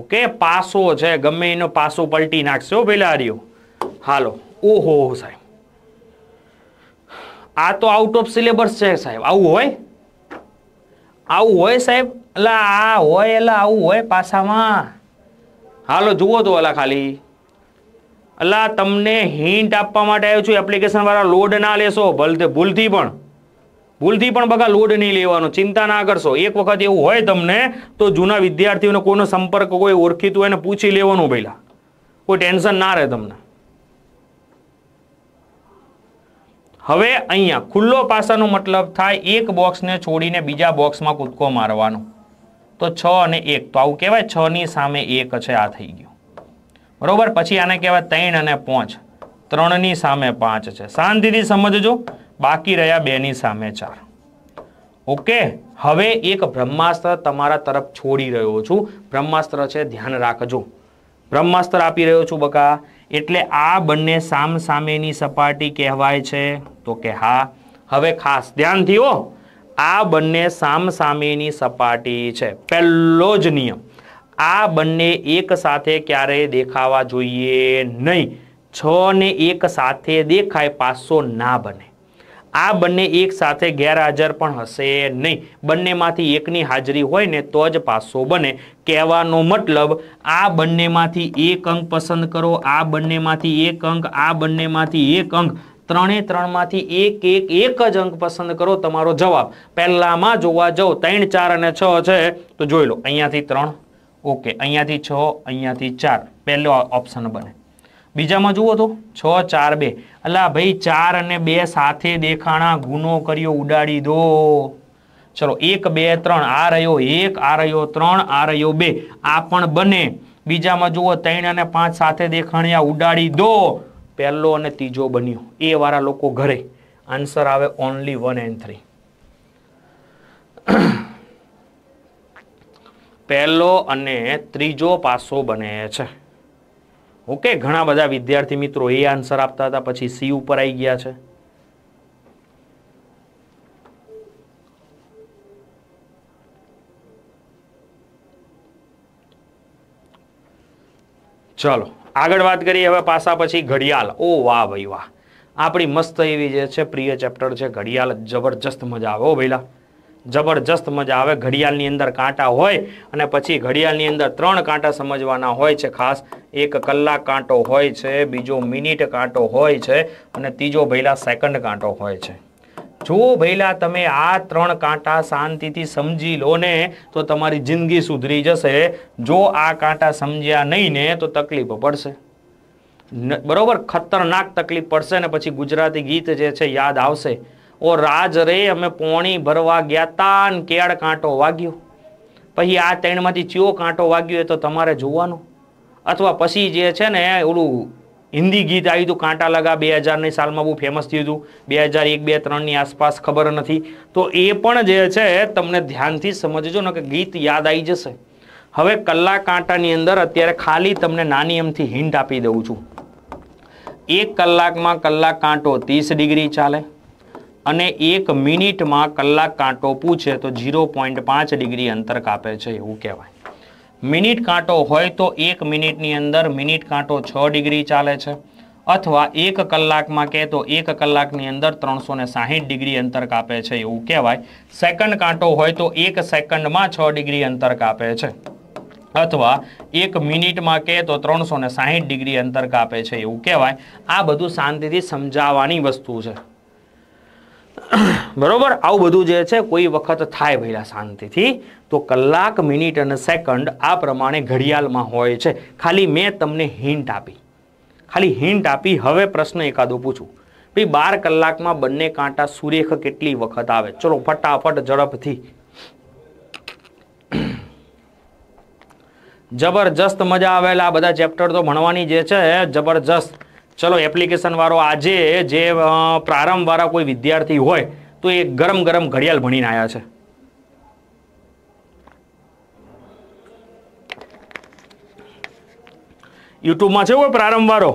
ઓકે પાસો છે ગમે એનો પાસો પલટી નાખશો નાખશે ભેલારીઓ હાલો ઓહો સાહેબ આ તો આઉટ ઓફ સિલેબસ છે સાહેબ આવું હોય આવું હોય સાહેબ એટલે આ હોય એટલે આવું હોય પાછામાં હાલો જુઓ તો અલા ખાલી એટલે તમને હિન્ટ આપવા માટે આવ્યો છું એપ્લિકેશનવાળા લોડ ના લેશો ભલે ભૂલથી પણ ભૂલથી પણ બગા લોડ નહીં લેવાનો ચિંતા ના કરશો એક વખત એવું હોય તમને તો જૂના વિદ્યાર્થીઓનો કોઈનો સંપર્ક કોઈ ઓળખીતું હોય એને પૂછી લેવાનું પહેલાં કોઈ ટેન્શન ના રહે તમને હવે અહીંયા ખુલ્લો પાસાનો મતલબ થાય એક બોક્સને છોડીને બીજા બોક્સમાં કૂદકો મારવાનો તો છ અને એક તો આવું કહેવાય છની સામે એક છે આ થઈ ગયું બરોબર પછી આને કહેવાય ત્રણ અને પાંચ ત્રણની સામે પાંચ છે શાંતિથી સમજજો બાકી રહ્યા બેની સામે ચાર ઓકે હવે એક બ્રહ્માસ્ત્ર તમારા તરફ છોડી રહ્યો છું બ્રહ્માસ્ત્ર છે ધ્યાન રાખજો બ્રહ્માસ્ત્ર આપી રહ્યો છું બકા એટલે આ બંને સામ સામેની સપાટી કહેવાય છે તો કે હા હવે ખાસ ધ્યાન થયો આ બંને સામ સામેની સપાટી છે પહેલો જ નિયમ આ બંને એક સાથે ક્યારેય દેખાવા જોઈએ નહીં છ ને એક સાથે દેખાય પાસો ના બને આ બંને એક સાથે ગેરહાજર પણ હશે નહીં બંનેમાંથી એકની હાજરી હોય ને તો જ પાસો બને કહેવાનો મતલબ આ બંનેમાંથી એક અંક પસંદ કરો આ બંનેમાંથી એક અંક આ બંનેમાંથી એક અંક ત્રણે ત્રણમાંથી એક એક એક જ અંક પસંદ કરો તમારો જવાબ પહેલામાં જોવા જાઓ ત્રણ ચાર અને છ છે તો જોઈ લો અહીંયાથી ત્રણ ઓકે અહીંયાથી છ અહીંયાથી ચાર પહેલો ઓપ્શન બને બીજામાં જુઓ તો છ ચાર બે અલા ભાઈ ચાર અને બે સાથે દેખાણા ગુનો કર્યો ઉડાડી દો ચલો એક બે ત્રણ આ રહ્યો એક આ રહ્યો ત્રણ આ રહ્યો બે આ પણ બને બીજામાં જુઓ ત્રણ અને પાંચ સાથે દેખાણ્યા ઉડાડી દો પહેલો અને ત્રીજો બન્યો એ વાળા લોકો ઘરે આન્સર આવે ઓનલી વન એન્ડ થ્રી પહેલો અને ત્રીજો પાસો બને છે ઓકે ઘણા બધા વિદ્યાર્થી મિત્રો એ આન્સર આપતા હતા પછી સી ઉપર આવી ગયા છે ચલો આગળ વાત કરીએ હવે પાસા પછી ઘડિયાળ ઓ વાહ ભાઈ વાહ આપણી મસ્ત એવી જે છે પ્રિય ચેપ્ટર છે ઘડિયાળ જબરજસ્ત મજા આવે ઓ ભઈલા જબરજસ્ત મજા આવે ઘડિયાળની અંદર કાંટા હોય અને પછી ઘડિયાળની અંદર ત્રણ કાંટા સમજવાના હોય છે ખાસ એક કલાક કાંટો હોય છે બીજો મિનિટ કાંટો હોય છે અને ત્રીજો ભૈલા સેકન્ડ કાંટો હોય છે જો ભૈલા તમે આ ત્રણ કાંટા શાંતિથી સમજી લો ને તો તમારી જિંદગી સુધરી જશે જો આ કાંટા સમજ્યા નહીં ને તો તકલીફ પડશે બરોબર ખતરનાક તકલીફ પડશે ને પછી ગુજરાતી ગીત જે છે યાદ આવશે ઓ રાજ રે અમે પોણી ભરવા ગયા તા ને કેળ કાંટો વાગ્યો પછી આ ત્રણમાંથી ચિયો કાંટો વાગ્યો એ તો તમારે જોવાનો અથવા પછી જે છે ને ઓલું હિન્દી ગીત આવ્યું હતું કાંટા લગા બે હજારની સાલમાં બહુ ફેમસ થયું હતું બે હજાર એક બે ત્રણની આસપાસ ખબર નથી તો એ પણ જે છે તમને ધ્યાનથી સમજજો ને કે ગીત યાદ આવી જશે હવે કલાક કાંટાની અંદર અત્યારે ખાલી તમને નાની એમથી હિન્ટ આપી દઉં છું એક કલાકમાં કલાક કાંટો ત્રીસ ડિગ્રી ચાલે અને એક મિનિટમાં કલાક કાંટો પૂછે તો ઝીરો પોઈન્ટ પાંચ ડિગ્રી અંતર કાપે છે એવું કહેવાય મિનિટ કાંટો હોય તો એક મિનિટની અંદર મિનિટ કાંટો છ ડિગ્રી ચાલે છે અથવા એક કલાકમાં કહે તો એક કલાકની અંદર ત્રણસો ને સાહીઠ ડિગ્રી અંતર કાપે છે એવું કહેવાય સેકન્ડ કાંટો હોય તો એક સેકન્ડમાં છ ડિગ્રી અંતર કાપે છે અથવા એક મિનિટમાં કહે તો ત્રણસો ને સાહીઠ ડિગ્રી અંતર કાપે છે એવું કહેવાય આ બધું શાંતિથી સમજાવવાની વસ્તુ છે બરોબર આવું બધું જે છે કોઈ વખત થાય પહેલા શાંતિથી તો કલાક મિનિટ અને સેકન્ડ આ પ્રમાણે ઘડિયાળમાં હોય છે ખાલી મેં તમને હિન્ટ આપી ખાલી હિન્ટ આપી હવે પ્રશ્ન એકાદો પૂછું ભાઈ બાર કલાકમાં બંને કાંટા સુરેખ કેટલી વખત આવે ચલો ફટાફટ ઝડપથી જબરજસ્ત મજા આવેલા બધા ચેપ્ટર તો ભણવાની જે છે જબરજસ્ત ચલો એપ્લિકેશનવાળો આજે જે પ્રારંભવાળા કોઈ વિદ્યાર્થી હોય તો એ ગરમ ગરમ ઘડિયાળ ભણીને આવ્યા છે યુટ્યુબમાં છે કોઈ પ્રારંભ પ્રારંભવાળો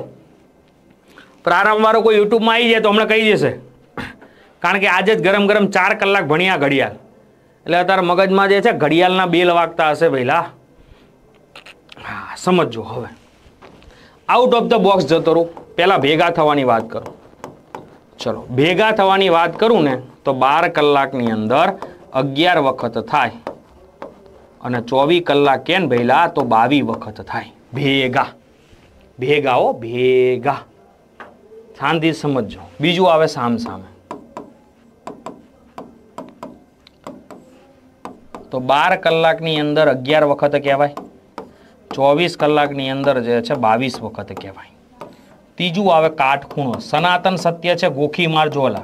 પ્રારંભવાળો કોઈ યુટ્યુબમાં આવી જાય તો હમણાં કહી જશે કારણ કે આજે જ ગરમ ગરમ ચાર કલાક ભણ્યા ઘડિયાળ એટલે અત્યારે મગજમાં જે છે ઘડિયાળના બેલ વાગતા હશે પહેલા હા સમજો હવે આઉટ ઓફ ધ બોક્સ જતો રહું પહેલાં ભેગા થવાની વાત કરું ચલો ભેગા થવાની વાત કરું ને તો બાર કલાકની અંદર અગિયાર વખત થાય અને ચોવીસ કલાક કેન ભેલા તો બાવીસ વખત થાય ભેગા ભેગાઓ ભેગા શાંતિ સમજજો બીજું આવે સામ સામે તો બાર કલાકની અંદર અગિયાર વખત કહેવાય ચોવીસ કલાકની અંદર જે છે બાવીસ વખત કહેવાય ત્રીજું આવે કાટખૂણો સનાતન સત્ય છે ગોખી મારજોલા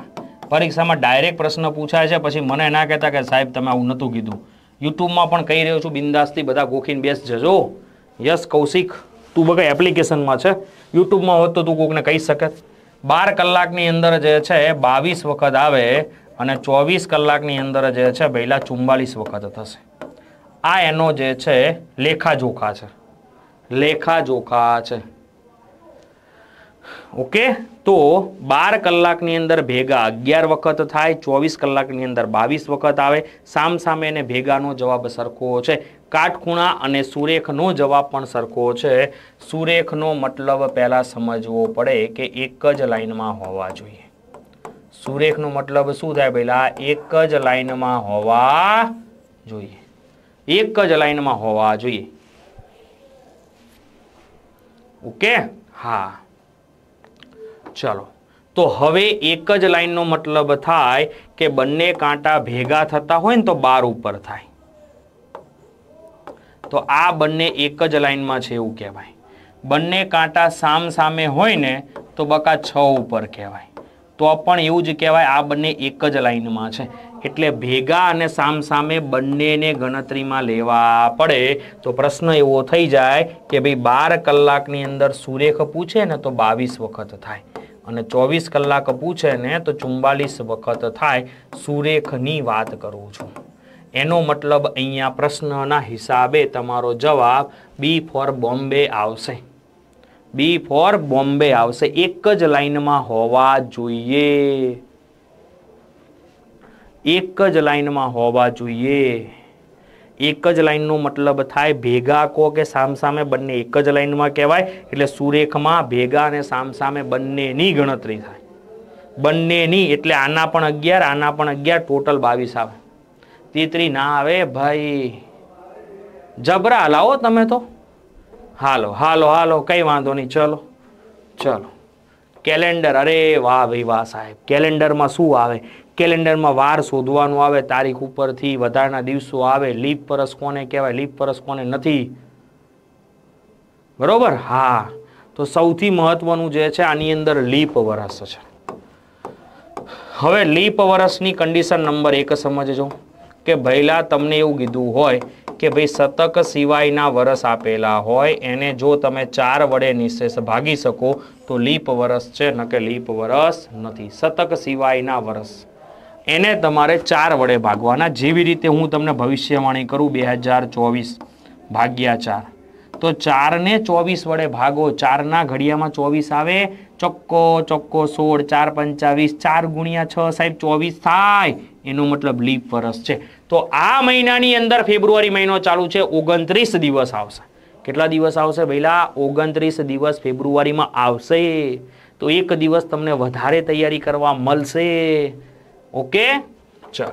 પરીક્ષામાં ડાયરેક્ટ પ્રશ્ન પૂછાય છે પછી મને ના કહેતા કે સાહેબ તમે આવું નહોતું કીધું યુટ્યુબમાં પણ કહી રહ્યો છું બિંદાસથી બધા ગોખીને બેસ જજો યસ કૌશિક તું બગા એપ્લિકેશનમાં છે યુટ્યુબમાં હોત તો તું કોકને કહી શકે બાર કલાકની અંદર જે છે એ બાવીસ વખત આવે અને ચોવીસ કલાકની અંદર જે છે પહેલાં ચુમ્બાલીસ વખત થશે આ એનો જે છે લેખાજોખા છે લેખાજોખા છે ઓકે તો બાર કલાકની અંદર ભેગા અગિયાર વખત થાય ચોવીસ કલાકની અંદર બાવીસ વખત આવે સામ સામે એને ભેગાનો જવાબ સરખો છે કાટખૂણા અને સુરેખનો જવાબ પણ સરખો છે સુરેખનો મતલબ પહેલાં સમજવો પડે કે એક જ લાઇનમાં હોવા જોઈએ સુરેખનો મતલબ શું થાય પહેલાં એક જ લાઇનમાં હોવા જોઈએ એક જ લાઇનમાં હોવા જોઈએ ઓકે હા ચલો તો હવે એક જ લાઇનનો મતલબ થાય કે બંને કાંટા ભેગા થતા હોય ને તો બાર ઉપર થાય તો આ બંને એક જ લાઇનમાં છે એવું કહેવાય બંને કાંટા સામ સામે હોય ને તો બકા છ ઉપર કહેવાય તો પણ એવું જ કહેવાય આ બંને એક જ લાઇનમાં છે એટલે ભેગા અને સામસામે બંનેને ગણતરીમાં લેવા પડે તો પ્રશ્ન એવો થઈ જાય કે ભાઈ બાર કલાકની અંદર સુરેખ પૂછે ને તો બાવીસ વખત થાય અને ચોવીસ કલાક પૂછે ને તો ચુમ્બાલીસ વખત થાય સુરેખની વાત કરું છું એનો મતલબ અહીંયા પ્રશ્નના હિસાબે તમારો જવાબ બી ફોર બોમ્બે આવશે બી ફોર બોમ્બે આવશે એક જ લાઈનમાં હોવા જોઈએ એક જ લાઈનમાં હોવા જોઈએ એક જ લાઇનનો મતલબ થાય ભેગા કહો કે સામસામે બંને એક જ લાઈનમાં કહેવાય એટલે સુરેખમાં ભેગા અને સામસામે બંનેની ગણતરી થાય બંનેની એટલે આના પણ અગિયાર આના પણ અગિયાર ટોટલ બાવીસ આવે તેત્રી ના આવે ભાઈ જબરા લાવો તમે તો હાલો હાલો હાલો કંઈ વાંધો નહીં ચલો ચલો કેલેન્ડર અરે વાહ ભાઈ વાહ સાહેબ કેલેન્ડરમાં શું આવે કેલેન્ડરમાં વાર શોધવાનું આવે તારીખ ઉપરથી વધારાના દિવસો આવે લીપ પરસ કોને કહેવાય લીપ પરસ કોને નથી બરોબર હા તો સૌથી મહત્વનું જે છે આની અંદર લીપ વરસ છે હવે લીપ વરસની કન્ડિશન નંબર એક સમજજો કે ભૈલા તમને એવું કીધું હોય કે ભાઈ શતક સિવાયના વરસ આપેલા હોય એને જો તમે ચાર વડે નિશેષ ભાગી શકો તો લીપ વરસ છે ન કે લીપ વરસ નથી શતક સિવાયના વરસ એને તમારે ચાર વડે ભાગવાના જેવી રીતે હું તમને ભવિષ્યવાણી કરું બે હજાર ચોવીસ ભાગ્યા ચાર તો ચારને ચોવીસ વડે ભાગો ચારના ઘડિયામાં ચોવીસ આવે ચોક્કો ચોક્કો સોળ ચાર પંચાવીસ ચાર ગુણ્યા છ સાહેબ ચોવીસ થાય એનો મતલબ લીપ વરસ છે તો આ મહિનાની અંદર ફેબ્રુઆરી મહિનો ચાલુ છે ઓગણત્રીસ દિવસ આવશે કેટલા દિવસ આવશે પહેલા ઓગણત્રીસ દિવસ ફેબ્રુઆરીમાં આવશે તો એક દિવસ તમને વધારે તૈયારી કરવા મળશે ઓકે ચલો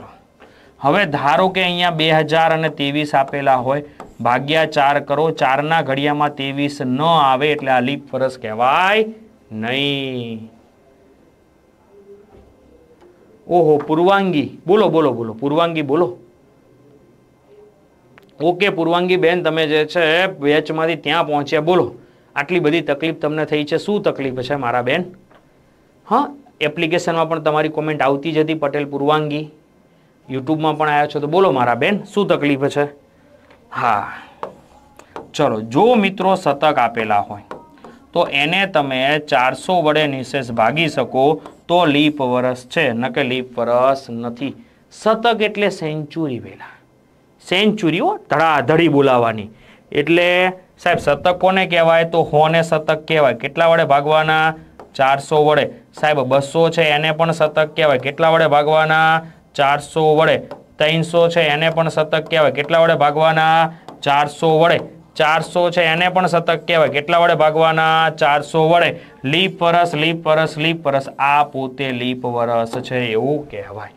હવે ધારો કે અહીંયા બે હજાર અને ત્રેવીસ આપેલા હોય ભાગ્યા ચાર કરો ચારના ઘડિયામાં ત્રેવીસ ન આવે એટલે આ લીપ વરસ કહેવાય નહીં ઓહો પૂર્વાંગી બોલો બોલો બોલો પૂર્વાંગી બોલો ઓકે પૂર્વાંગી બેન તમે જે છે બેચમાંથી ત્યાં પહોંચ્યા બોલો આટલી બધી તકલીફ તમને થઈ છે શું તકલીફ છે મારા બેન હા એપ્લિકેશનમાં પણ તમારી કોમેન્ટ આવતી જ હતી પટેલ પૂર્વાંગી યુટ્યુબમાં પણ આવ્યા છો તો બોલો મારા બેન શું તકલીફ છે હા ચલો જો મિત્રો શતક આપેલા હોય તો એને તમે ચારસો વડે નિશેષ ભાગી શકો તો લીપ વરસ છે ન કે લીપ વરસ નથી શતક એટલે સેન્ચુરી પહેલાં સેન્ચુરીઓ ધડાધડી બોલાવાની એટલે સાહેબ શતક કોને કહેવાય તો હોને શતક કહેવાય કેટલા વડે ભાગવાના ચારસો વડે સાહેબ બસો છે એને પણ શતક કહેવાય કેટલા વડે ભાગવાના ચારસો વડે ત્રણસો છે એને પણ શતક કહેવાય કેટલા વડે ભાગવાના ચારસો વડે ચારસો છે એને પણ શતક કહેવાય કેટલા વડે ભાગવાના ચારસો વડે લીપ વરસ લીપ વરસ લીપ વરસ આ પોતે લીપ વરસ છે એવું કહેવાય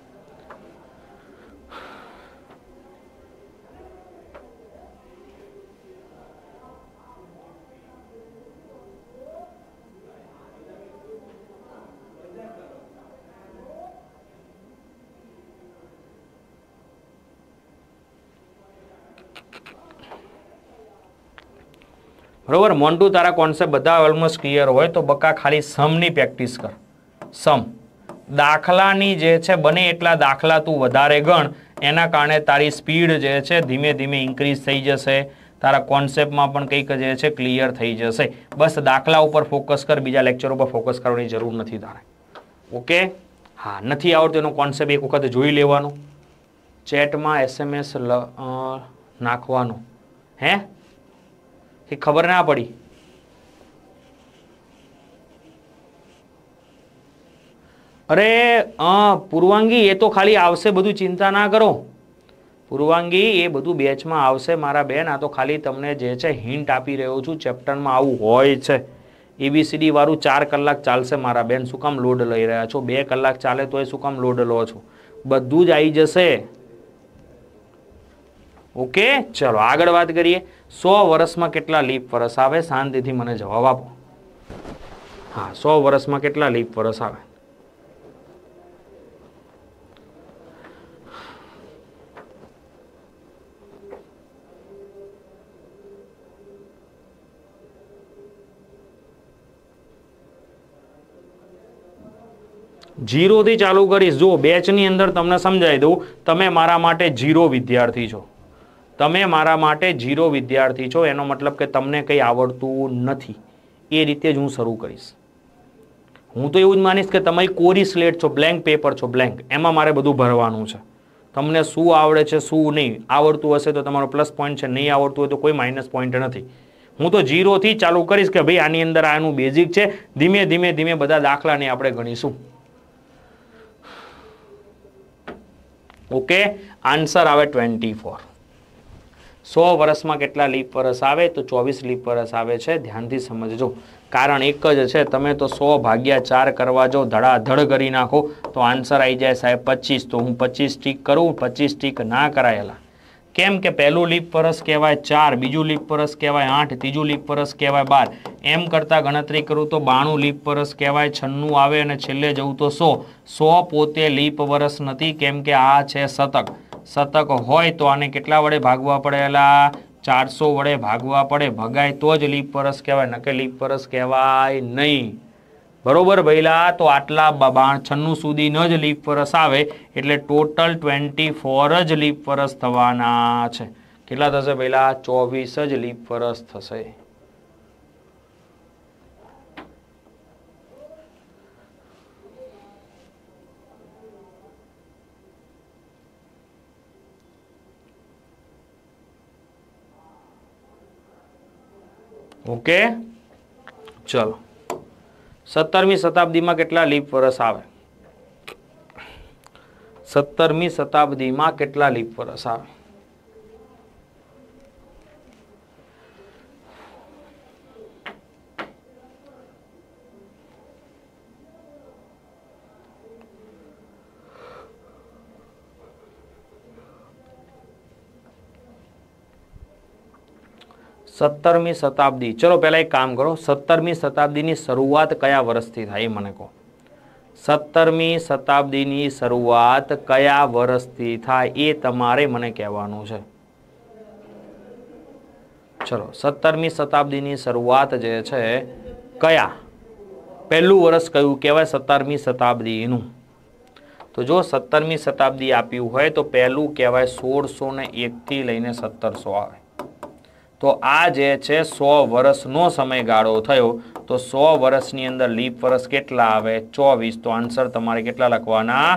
બરાબર મોન્ટુ તારા કોન્સેપ્ટ બધા ઓલમોસ્ટ ક્લિયર હોય તો બકા ખાલી સમની પ્રેક્ટિસ કર સમ દાખલાની જે છે બને એટલા દાખલા તું વધારે ગણ એના કારણે તારી સ્પીડ જે છે ધીમે ધીમે ઇન્ક્રીઝ થઈ જશે તારા કોન્સેપ્ટમાં પણ કંઈક જે છે ક્લિયર થઈ જશે બસ દાખલા ઉપર ફોકસ કર બીજા લેક્ચર ઉપર ફોકસ કરવાની જરૂર નથી તારે ઓકે હા નથી આવડતો એનો કોન્સેપ્ટ એક વખત જોઈ લેવાનો ચેટમાં એસએમએસ નાખવાનો હે એ ખબર ના પડી અરે પૂર્વાંગી એ તો ખાલી આવશે બધું ચિંતા ના કરો પૂર્વાંગી એ બધું બેચમાં આવશે મારા બેન આ તો ખાલી તમને જે છે હિન્ટ આપી રહ્યો છું ચેપ્ટરમાં આવું હોય છે એબીસીડી વાળું ચાર કલાક ચાલશે મારા બેન શું કામ લોડ લઈ રહ્યા છો બે કલાક ચાલે તો એ શું કામ લોડ લો છો બધું જ આવી જશે ઓકે ચલો આગળ વાત કરીએ સો વર્ષમાં કેટલા લીપ વર્ષ આવે શાંતિથી મને જવાબ આપો હા સો વર્ષમાં કેટલા લીપ વર્ષ આવે જીરોથી ચાલુ કરીશ જુઓ બેચની અંદર તમને સમજાવી દઉં તમે મારા માટે જીરો વિદ્યાર્થી છો તમે મારા માટે જીરો વિદ્યાર્થી છો એનો મતલબ કે તમને કંઈ આવડતું નથી એ રીતે જ હું શરૂ કરીશ હું તો એવું જ માનીશ કે તમે કોરી સ્લેટ છો બ્લેન્ક પેપર છો બ્લેન્ક એમાં મારે બધું ભરવાનું છે તમને શું આવડે છે શું નહીં આવડતું હશે તો તમારો પ્લસ પોઈન્ટ છે નહીં આવડતું હોય તો કોઈ માઇનસ પોઈન્ટ નથી હું તો જીરોથી ચાલુ કરીશ કે ભાઈ આની અંદર આનું બેઝિક છે ધીમે ધીમે ધીમે બધા દાખલાને આપણે ગણીશું ઓકે આન્સર આવે ટ્વેન્ટી ફોર સો વર્ષમાં કેટલા લીપ વર્ષ આવે તો ચોવીસ લીપ વર્ષ આવે છે ધ્યાનથી સમજજો કારણ એક જ છે તમે તો સો ભાગ્યા ચાર કરવા જો ધડાધડ કરી નાખો તો આન્સર આવી જાય સાહેબ પચીસ તો હું પચીસ ટીક કરું પચીસ ટીક ના કરાયેલા કેમ કે પહેલું લીપ વર્ષ કહેવાય ચાર બીજું લીપ વર્ષ કહેવાય આઠ ત્રીજું લીપ વરસ કહેવાય બાર એમ કરતાં ગણતરી કરું તો બાણું લીપ વર્ષ કહેવાય છન્નું આવે અને છેલ્લે જવું તો સો સો પોતે લીપ વરસ નથી કેમ કે આ છે શતક શતક હોય તો આને કેટલા વડે ભાગવા પડે એલા ચારસો વડે ભાગવા પડે ભગાય તો જ લીપ પરસ કહેવાય નકે લીપ પરસ કહેવાય નહીં બરોબર ભૈલા તો આટલા બાણ છન્નું સુધી ન જ લીપ પરસ આવે એટલે ટોટલ ટ્વેન્ટી ફોર જ લીપ પરસ થવાના છે કેટલા થશે પહેલાં ચોવીસ જ લીપ પરસ થશે ઓકે ચલો સત્તરમી શતાબ્દીમાં કેટલા લીપ વરસ આવે સત્તરમી શતાબ્દીમાં કેટલા લીપ વરસ આવે સત્તરમી શતાબ્દી ચલો પહેલાં એક કામ કરો સત્તરમી શતાબ્દીની શરૂઆત કયા વર્ષથી થાય એ મને કહો સત્તરમી શતાબ્દીની શરૂઆત કયા વર્ષથી થાય એ તમારે મને કહેવાનું છે ચલો સત્તરમી શતાબ્દીની શરૂઆત જે છે કયા પહેલું વર્ષ કયું કહેવાય સત્તરમી શતાબ્દીનું તો જો સત્તરમી શતાબ્દી આપ્યું હોય તો પહેલું કહેવાય સોળસો ને એકથી લઈને સત્તરસો આવે તો આ જે છે સો વર્ષનો સમયગાળો થયો તો સો વર્ષની અંદર લીપ વર્ષ કેટલા આવે ચોવીસ તો આન્સર તમારે કેટલા લખવાના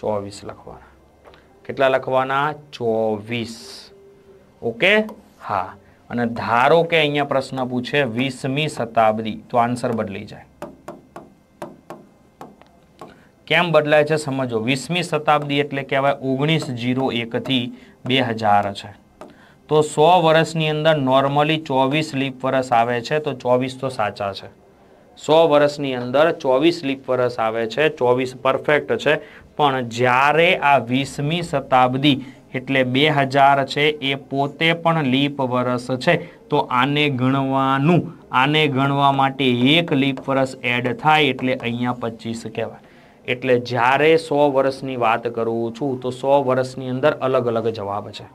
ચોવીસ લખવાના કેટલા લખવાના ચોવીસ ઓકે હા અને ધારો કે અહીંયા પ્રશ્ન પૂછે વીસમી શતાબ્દી તો આન્સર બદલી જાય કેમ બદલાય છે સમજો વીસમી શતાબ્દી એટલે કહેવાય ઓગણીસ જીરો એકથી બે હજાર છે તો સો વર્ષની અંદર નોર્મલી ચોવીસ લીપ વરસ આવે છે તો ચોવીસ તો સાચા છે સો વર્ષની અંદર ચોવીસ લીપ વરસ આવે છે ચોવીસ પરફેક્ટ છે પણ જ્યારે આ વીસમી શતાબ્દી એટલે બે હજાર છે એ પોતે પણ લીપ વરસ છે તો આને ગણવાનું આને ગણવા માટે એક લીપ વરસ એડ થાય એટલે અહીંયા પચીસ કહેવાય એટલે જ્યારે સો વર્ષની વાત કરું છું તો સો વર્ષની અંદર અલગ અલગ જવાબ છે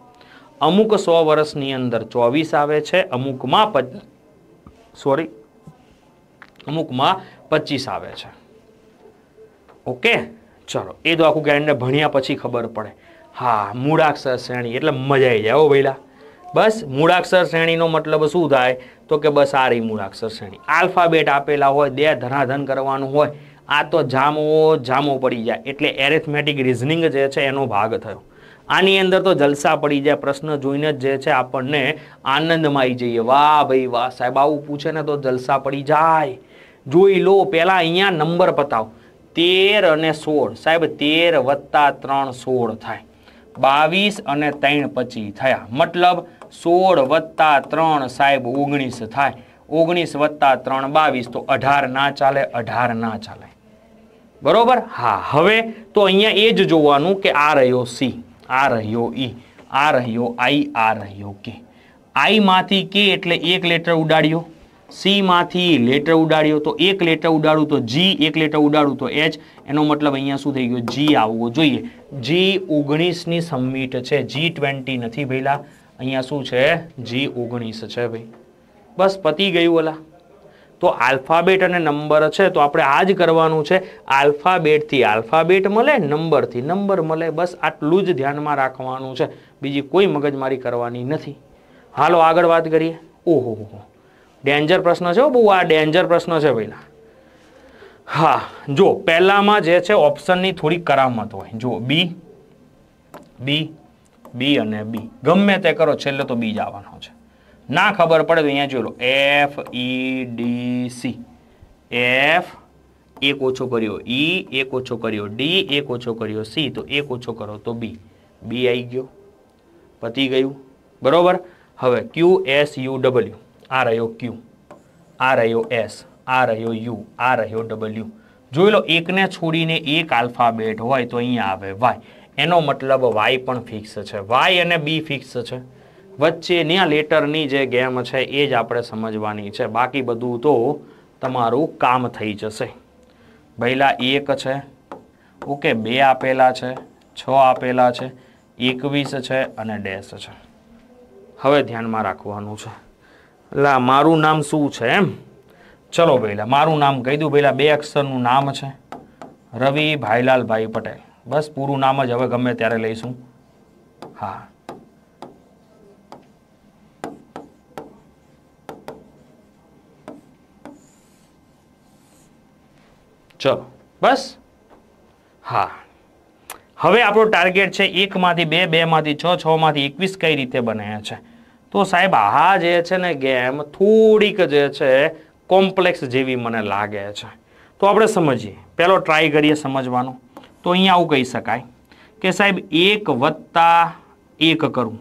અમુક સો વર્ષની અંદર ચોવીસ આવે છે અમુકમાં સોરી અમુકમાં પચીસ આવે છે ઓકે ચલો એ તો આખું ગાયનને ભણ્યા પછી ખબર પડે હા મૂળાક્ષર શ્રેણી એટલે મજા આવી જાય હો ભાઈલા બસ મૂળાક્ષર શ્રેણીનો મતલબ શું થાય તો કે બસ આ રહી મૂળાક્ષર શ્રેણી આલ્ફાબેટ આપેલા હોય બે ધનાધન કરવાનું હોય આ તો જામો જામો પડી જાય એટલે એરેથમેટિક રિઝનિંગ જે છે એનો ભાગ થયો આની અંદર તો જલસા પડી જાય પ્રશ્ન જોઈને જ જે છે આપણને આનંદમાં આવી જઈએ વાહ ભાઈ વાહ સાહેબ આવું પૂછે ને તો જલસા પડી જાય જોઈ લો પહેલાં અહીંયા નંબર પતાવો તેર અને સોળ સાહેબ તેર વત્તા ત્રણ સોળ થાય બાવીસ અને ત્રણ પચી થયા મતલબ સોળ વત્તા ત્રણ સાહેબ ઓગણીસ થાય ઓગણીસ વત્તા ત્રણ બાવીસ તો અઢાર ના ચાલે અઢાર ના ચાલે બરોબર હા હવે તો અહીંયા એ જ જોવાનું કે આ રહ્યો સી આ રહ્યો ઈ આ રહ્યો આઈ આ રહ્યો કે આઈમાંથી કે એટલે એક લેટર ઉડાડ્યો સીમાંથી લેટર ઉડાડ્યો તો એક લેટર ઉડાડું તો જી એક લેટર ઉડાડું તો એચ એનો મતલબ અહીંયા શું થઈ ગયો જી આવવો જોઈએ જી ઓગણીસની સમિટ છે જી ટ્વેન્ટી નથી ભઈલા અહીંયા શું છે જી ઓગણીસ છે ભાઈ બસ પતી ગયું ઓલા તો આલ્ફાબેટ અને નંબર છે તો આપણે આ જ કરવાનું છે આલ્ફાબેટથી આલ્ફાબેટ મળે નંબરથી નંબર મળે બસ આટલું જ ધ્યાનમાં રાખવાનું છે બીજી કોઈ મગજમારી કરવાની નથી હાલો આગળ વાત કરીએ ઓહો હો ડેન્જર પ્રશ્ન છે બહુ આ ડેન્જર પ્રશ્ન છે પહેલાં હા જો પહેલામાં જે છે ઓપ્શનની થોડી કરામત હોય જો બી બી બી અને બી ગમે તે કરો છેલ્લે તો બી જ આવવાનો છે ના ખબર પડે તો અહીંયા જોઈ લો F E D C F એક ઓછો કર્યો ઈ e, એક ઓછો કર્યો ડી એક ઓછો કર્યો સી તો એક ઓછો કરો તો બી બી આવી ગયો પતી ગયું બરોબર હવે ક્યુ એસ યુ ડબલ્યુ આ રહ્યો ક્યુ આ રહ્યો એસ આ રહ્યો યુ આ રહ્યો ડબલ્યુ જોઈ લો એકને છોડીને એક આલ્ફાબેટ હોય તો અહીંયા આવે વાય એનો મતલબ વાય પણ ફિક્સ છે વાય અને બી ફિક્સ છે વચ્ચેના લેટરની જે ગેમ છે એ જ આપણે સમજવાની છે બાકી બધું તો તમારું કામ થઈ જશે પહેલાં એક છે ઓકે બે આપેલા છે છ આપેલા છે એકવીસ છે અને ડેસ છે હવે ધ્યાનમાં રાખવાનું છે લા મારું નામ શું છે એમ ચલો પહેલાં મારું નામ કહી દઉં પહેલાં બે અક્ષરનું નામ છે રવિ ભાઈલાલભાઈ પટેલ બસ પૂરું નામ જ હવે ગમે ત્યારે લઈશું હા ચલો બસ હા હવે આપણો ટાર્ગેટ છે એકમાંથી બે બેમાંથી છ છમાંથી એકવીસ કઈ રીતે બને છે તો સાહેબ આ જે છે ને ગેમ થોડીક જે છે કોમ્પ્લેક્સ જેવી મને લાગે છે તો આપણે સમજીએ પહેલો ટ્રાય કરીએ સમજવાનો તો અહીંયા આવું કહી શકાય કે સાહેબ એક વત્તા એક કરું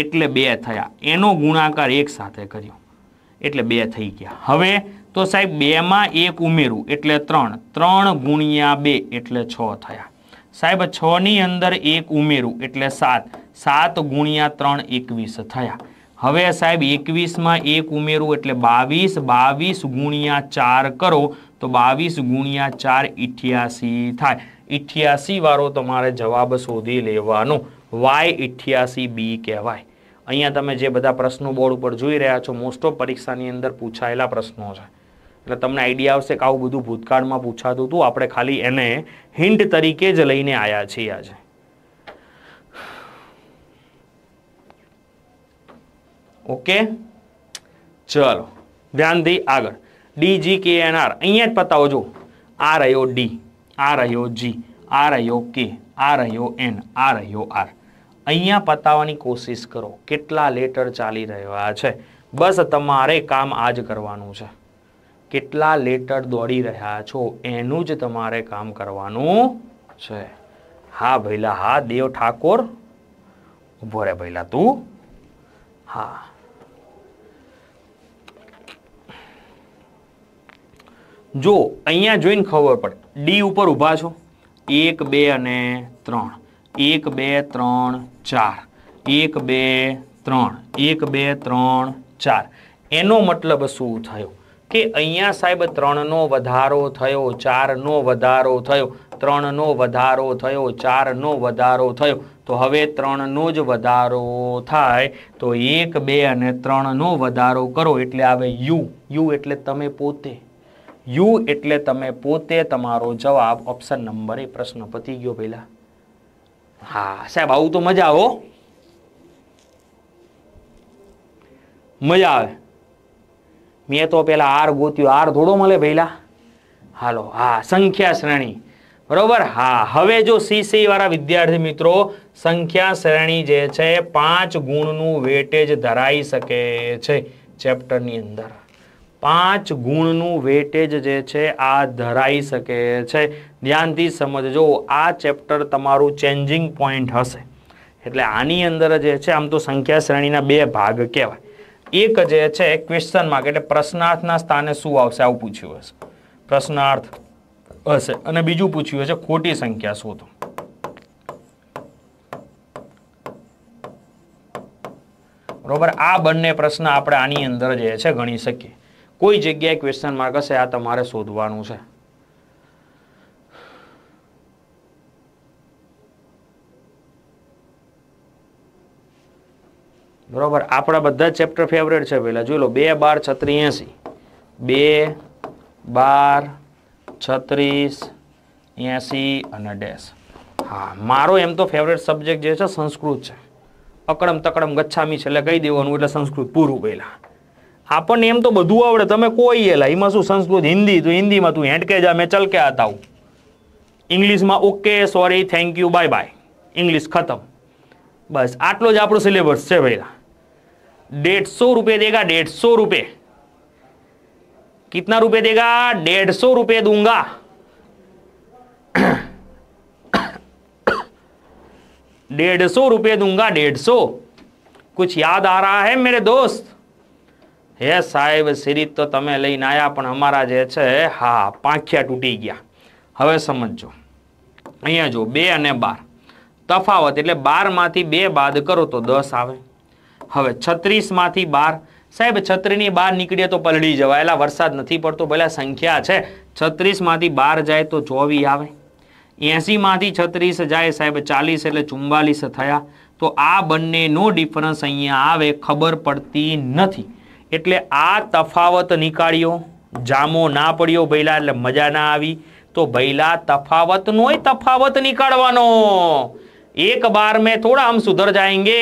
એટલે બે થયા એનો ગુણાકાર એક સાથે કર્યો એટલે બે થઈ ગયા હવે તો સાહેબ બેમાં એક ઉમેરું એટલે ત્રણ ત્રણ ગુણ્યા બે એટલે છ થયા સાહેબ છની અંદર એક ઉમેરું એટલે સાત સાત ગુણ્યા ત્રણ એકવીસ થયા હવે સાહેબ એકવીસમાં એક ઉમેરું એટલે બાવીસ બાવીસ ગુણ્યા ચાર કરો તો બાવીસ ગુણ્યા ચાર ઇઠ્યાસી થાય ઇઠ્યાસી વાળો તમારે જવાબ શોધી લેવાનો વાય ઇઠ્યાસી બી કહેવાય અહીંયા તમે જે બધા પ્રશ્નો બોર્ડ ઉપર જોઈ રહ્યા છો મોસ્ટ ઓફ પરીક્ષાની અંદર પૂછાયેલા પ્રશ્નો છે એટલે તમને આઈડિયા આવશે કે આવું બધું ભૂતકાળમાં પૂછાતું હતું આપણે ખાલી એને હિન્ટ તરીકે જ લઈને આવ્યા છીએ આજે ઓકે ચલો ધ્યાનથી આગળ ડી જી કે એન આર અહીંયા જ પતાવો જો આ રહ્યો ડી આ રહ્યો જી આ રહ્યો કે આ રહ્યો એન આ રહ્યો આર અહીંયા પતાવવાની કોશિશ કરો કેટલા લેટર ચાલી રહ્યા છે બસ તમારે કામ આજ કરવાનું છે કેટલા લેટર દોડી રહ્યા છો એનું જ તમારે કામ કરવાનું છે હા ભૈલા હા દેવ ઠાકોર ઊભો રહે ભૈલા તું હા જો અહીંયા જોઈને ખબર પડે ડી ઉપર ઊભા છો એક બે અને ત્રણ એક બે ત્રણ ચાર એક બે ત્રણ એક બે ત્રણ ચાર એનો મતલબ શું થયો કે અહીંયા સાહેબ ત્રણનો વધારો થયો ચારનો વધારો થયો ત્રણનો વધારો થયો ચારનો વધારો થયો તો હવે ત્રણનો જ વધારો થાય તો એક બે અને ત્રણનો વધારો કરો એટલે આવે યુ યુ એટલે તમે પોતે યુ એટલે તમે પોતે તમારો જવાબ ઓપ્શન નંબર એ પ્રશ્ન પતી ગયો પહેલાં હા સાહેબ આવું તો મજા આવો મજા આવે મેં તો પેલા આર ગોત્યું આર થોડો મળે ભઈલા હાલો હા સંખ્યા શ્રેણી બરોબર હા હવે જો સીસી વાળા વિદ્યાર્થી મિત્રો સંખ્યા શ્રેણી જે છે પાંચ ગુણનું વેટેજ ધરાઈ શકે છે ચેપ્ટરની અંદર પાંચ ગુણનું વેટેજ જે છે આ ધરાઈ શકે છે ધ્યાનથી સમજજો આ ચેપ્ટર તમારું ચેન્જિંગ પોઈન્ટ હશે એટલે આની અંદર જે છે આમ તો સંખ્યા શ્રેણીના બે ભાગ કહેવાય એક જે છે ક્વેશ્ચન માર્ક એટલે પ્રશ્નાર્થના સ્થાને શું આવશે આવું પૂછ્યું હશે પ્રશ્નાર્થ હશે અને બીજું પૂછ્યું હશે ખોટી સંખ્યા શોધો બરોબર આ બંને પ્રશ્ન આપણે આની અંદર જે છે ગણી શકીએ કોઈ જગ્યાએ ક્વેશ્ચન માર્ક હશે આ તમારે શોધવાનું છે બરાબર આપણા બધા જ ચેપ્ટર ફેવરેટ છે પહેલાં જોઈ લો બે બાર છત્રી એંસી બે બાર છત્રીસ એંસી અને ડેશ હા મારો એમ તો ફેવરેટ સબ્જેક્ટ જે છે સંસ્કૃત છે અકડમ તકડમ ગચ્છામી છે એટલે કહી દેવાનું એટલે સંસ્કૃત પૂરું પહેલાં આપણને એમ તો બધું આવડે તમે કોઈ એલા એમાં શું સંસ્કૃત હિન્દી તો હિન્દીમાં તું હેંટકે જા મેં ચલકે આતા હું ઇંગ્લિશમાં okay sorry thank you bye bye English ખતમ બસ આટલો જ આપણો સિલેબસ છે ભાઈ डेढ़ सौ रुपये देगा डेढ़ सौ रुपये कितना रुपये देगा डेढ़ सौ रुपये दूंगा डेढ़ सौ रुपये दूंगा डेढ़ सौ कुछ યાદ આ રહા હે મેરે દોસ્ત હે સાહેબ સિરીજ તો તમે લઈને આવ્યા પણ અમારા જે છે હા પાંખિયા તૂટી ગયા હવે સમજો અહીંયા જો બે અને બાર તફાવત એટલે બારમાંથી બે બાદ કરો તો દસ આવે હવે છત્રીસમાંથી બાર સાહેબ છત્રીની બહાર નીકળીએ તો પલળી જવાય એલા વરસાદ નથી પડતો ભલે સંખ્યા છે છત્રીસમાંથી બાર જાય તો ચોવી આવે એંસીમાંથી છત્રીસ જાય સાહેબ ચાલીસ એટલે ચુમ્બાલીસ થયા તો આ બંનેનો ડિફરન્સ અહીંયા આવે ખબર પડતી નથી એટલે આ તફાવત નીકાળ્યો જામો ના પડ્યો ભૈલા એટલે મજા ના આવી તો ભૈલા તફાવતનોય તફાવત નીકાળવાનો એક બાર મેં થોડા આમ સુધર જાયંગે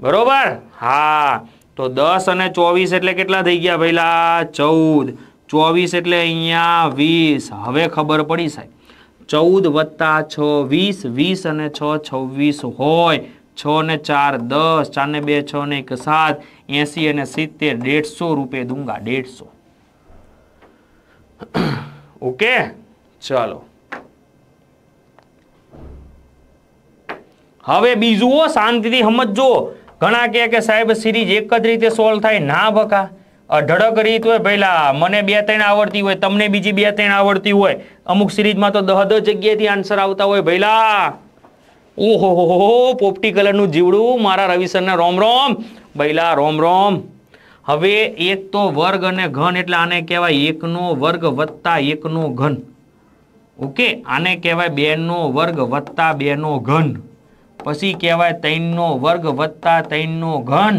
બરોબર હા તો દસ અને ચોવીસ એટલે કેટલા થઈ ગયા પહેલાં ચૌદ ચોવીસ એટલે અહીંયા વીસ હવે ખબર પડી સાહેબ ચૌદ વત્તા છ વીસ વીસ અને છ છવ્વીસ હોય છ ને ચાર દસ ચાર ને બે છ ને એક સાત એસી અને સિત્તેર દેઢસો રૂપિયા દૂંગા દેઢસો ઓકે ચાલો હવે બીજું શાંતિથી સમજો ઘણા કહે કે સાહેબ સિરીઝ એક જ રીતે સોલ્વ થાય ના બકા અઢળક રીત હોય પહેલા મને બે ત્રણ આવડતી હોય તમને બીજી બે ત્રણ આવડતી હોય અમુક સિરીઝમાં તો દહ દહ જગ્યાએથી આન્સર આવતા હોય ભૈલા ઓહો હો પોપટી કલરનું જીવડું મારા રવિસરને રોમ રોમ ભૈલા રોમ રોમ હવે એક તો વર્ગ અને ઘન એટલે આને કહેવાય એકનો વર્ગ વત્તા એકનો ઘન ઓકે આને કહેવાય બેનો વર્ગ વત્તા બેનો ઘન પછી કહેવાય ત્રણનો વર્ગ વત્તા ત્રણનો ઘન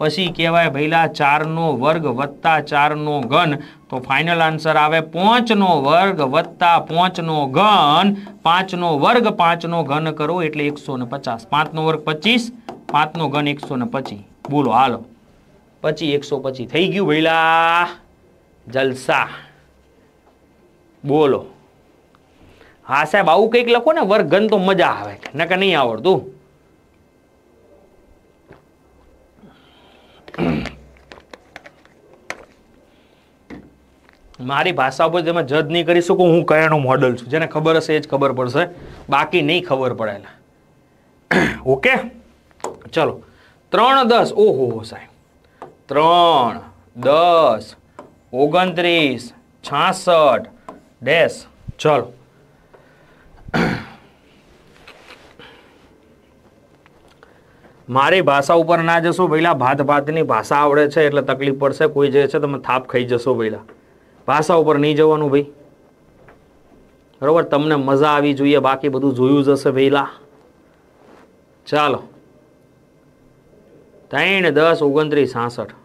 પછી કહેવાય ભૈલા ચારનો વર્ગ વત્તા ચારનો ઘન તો ફાઇનલ આન્સર આવે પાંચનો વર્ગ વત્તા પાંચનો ઘન પાંચનો વર્ગ પાંચનો ઘન કરો એટલે એકસો ને પચાસ પાંચનો વર્ગ પચીસ પાંચનો ઘન એકસો ને પચીસ બોલો હાલો પછી એકસો પચીસ થઈ ગયું ભૈલા જલસા બોલો હા સાહેબ આવું કંઈક લખો ને વર્ગન તો મજા આવે નકર નહીં આવડતું મારી ભાષા ઉપર તમે જજ નહીં કરી શકું હું કયાનું મોડલ છું જેને ખબર હશે એ જ ખબર પડશે બાકી નહીં ખબર પડેલા ઓકે ચલો ત્રણ દસ ઓહો સાહેબ ત્રણ દસ ઓગણત્રીસ છાસઠ ડેશ ચલો મારી ભાષા ઉપર ના જશો પહેલા ભાત ભાતની ભાષા આવડે છે એટલે તકલીફ પડશે કોઈ જે છે તમે થાપ ખાઈ જશો પહેલાં ભાષા ઉપર નહીં જવાનું ભાઈ બરાબર તમને મજા આવી જોઈએ બાકી બધું જોયું જશે પહેલાં ચાલો ત્રણ દસ ઓગણત્રીસ સાસઠ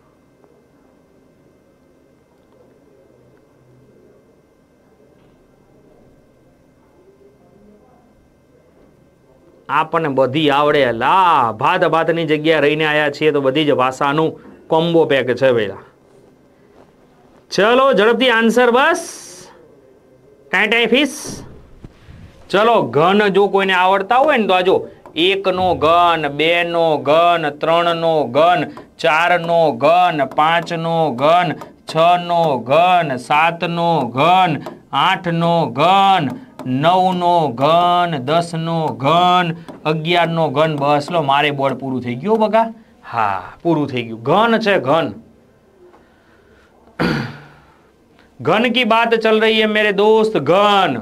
આપણને બધી આવડે લા ભાત ભાતની જગ્યાએ રહીને આવ્યા છીએ તો બધી જ ભાષાનું કોમ્બો પેક છે પેલા ચલો ઝડપથી આન્સર બસ કાંઈ ટાઈ ચલો ઘન જો કોઈને આવડતા હોય ને તો આજો નો ઘન બેનો ઘન ત્રણનો ઘન ચારનો ઘન પાંચનો ઘન છનો ઘન સાતનો ઘન આઠનો ઘન નવનો ઘન દસનો ઘન અગિયારનો ઘન બસ લો મારે બોર્ડ પૂરું થઈ ગયું બગા હા પૂરું થઈ ગયું ઘન છે ઘન ઘન કી બાત ચલ રહી હે મેરે દોસ્ત ઘન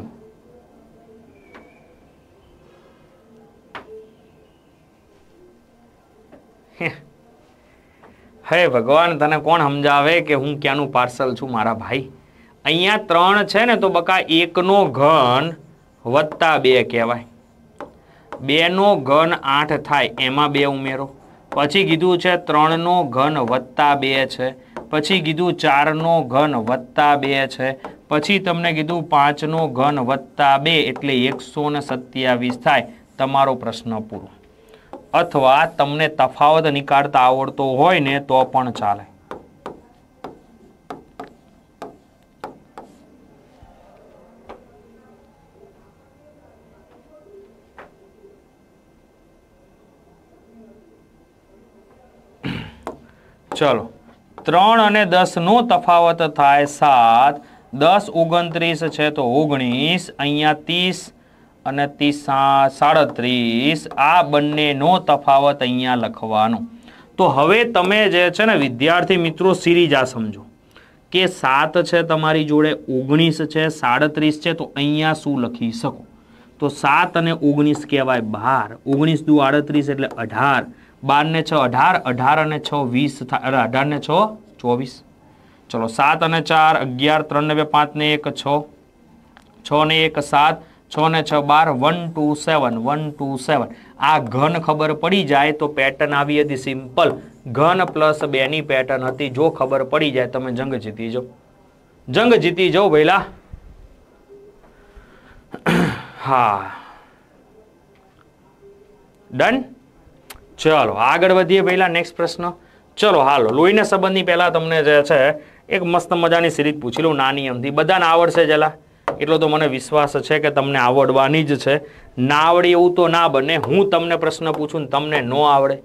હે ભગવાન તને કોણ સમજાવે કે હું ક્યાંનું પાર્સલ છું મારા ભાઈ અહીંયા ત્રણ છે ને તો બકા એકનો ઘન વત્તા બે કહેવાય બેનો ઘન આઠ થાય એમાં બે ઉમેરો પછી કીધું છે ત્રણનો ઘન વત્તા બે છે પછી કીધું ચારનો ઘન વત્તા બે છે પછી તમને કીધું પાંચનો ઘન વત્તા બે એટલે એકસો ને સત્યાવીસ થાય તમારો પ્રશ્ન પૂરો અથવા તમને તફાવત નીકાળતા આવડતો હોય ને તો પણ ચાલે ચલો ત્રણ અને દસનો તફાવત થાય સાત દસ ઓગણત્રીસ છે તો ઓગણીસ અહીંયા ત્રીસ અને ત્રીસ સાડત્રીસ આ બંનેનો તફાવત અહીંયા લખવાનો તો હવે તમે જે છે ને વિદ્યાર્થી મિત્રો સિરીજ આ સમજો કે સાત છે તમારી જોડે ઓગણીસ છે સાડત્રીસ છે તો અહીંયા શું લખી શકો તો સાત અને ઓગણીસ કહેવાય બાર ઓગણીસ દુ આડત્રીસ એટલે અઢાર બારને છ અઢાર અઢાર અને છ વીસ થાય અઢારને છ ચોવીસ ચલો સાત અને ચાર અગિયાર ત્રણ ને બે પાંચ ને એક છ છ ને એક સાત છ ને છ બાર one two seven one two seven આ ઘન ખબર પડી જાય તો પેટર્ન આવી હતી સિમ્પલ ઘન પ્લસ બેની પેટર્ન હતી જો ખબર પડી જાય તમે જંગ જીતી જાઓ જંગ જીતી જાઓ ભૈલા હા ડન ચલો આગળ વધીએ પહેલાં નેક્સ્ટ પ્રશ્ન ચલો હાલો લોહીના સંબંધની પહેલાં તમને જે છે એક મસ્ત મજાની સિરીજ પૂછી લઉં નાની એમથી બધાને આવડશે જલા એટલો તો મને વિશ્વાસ છે કે તમને આવડવાની જ છે ના આવડે એવું તો ના બને હું તમને પ્રશ્ન પૂછું ને તમને ન આવડે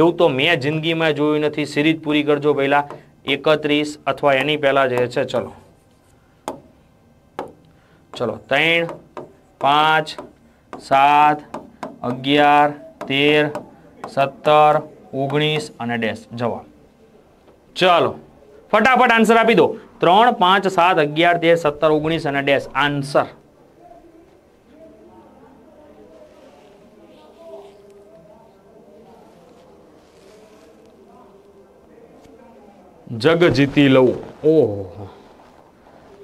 એવું તો મેં જિંદગીમાં જોયું નથી સિરીઝ પૂરી કરજો પહેલાં એકત્રીસ અથવા એની પહેલાં જે છે ચલો ચલો ત્રણ પાંચ સાત અગિયાર તેર સત્તર ઓગણીસ અને ડેશ જવાબ ચલો ફટાફટ આન્સર આપી દો ત્રણ પાંચ સાત અગિયાર તેર સત્તર ઓગણીસ અને ડેશ આન્સર જગ જીતી લઉં ઓહો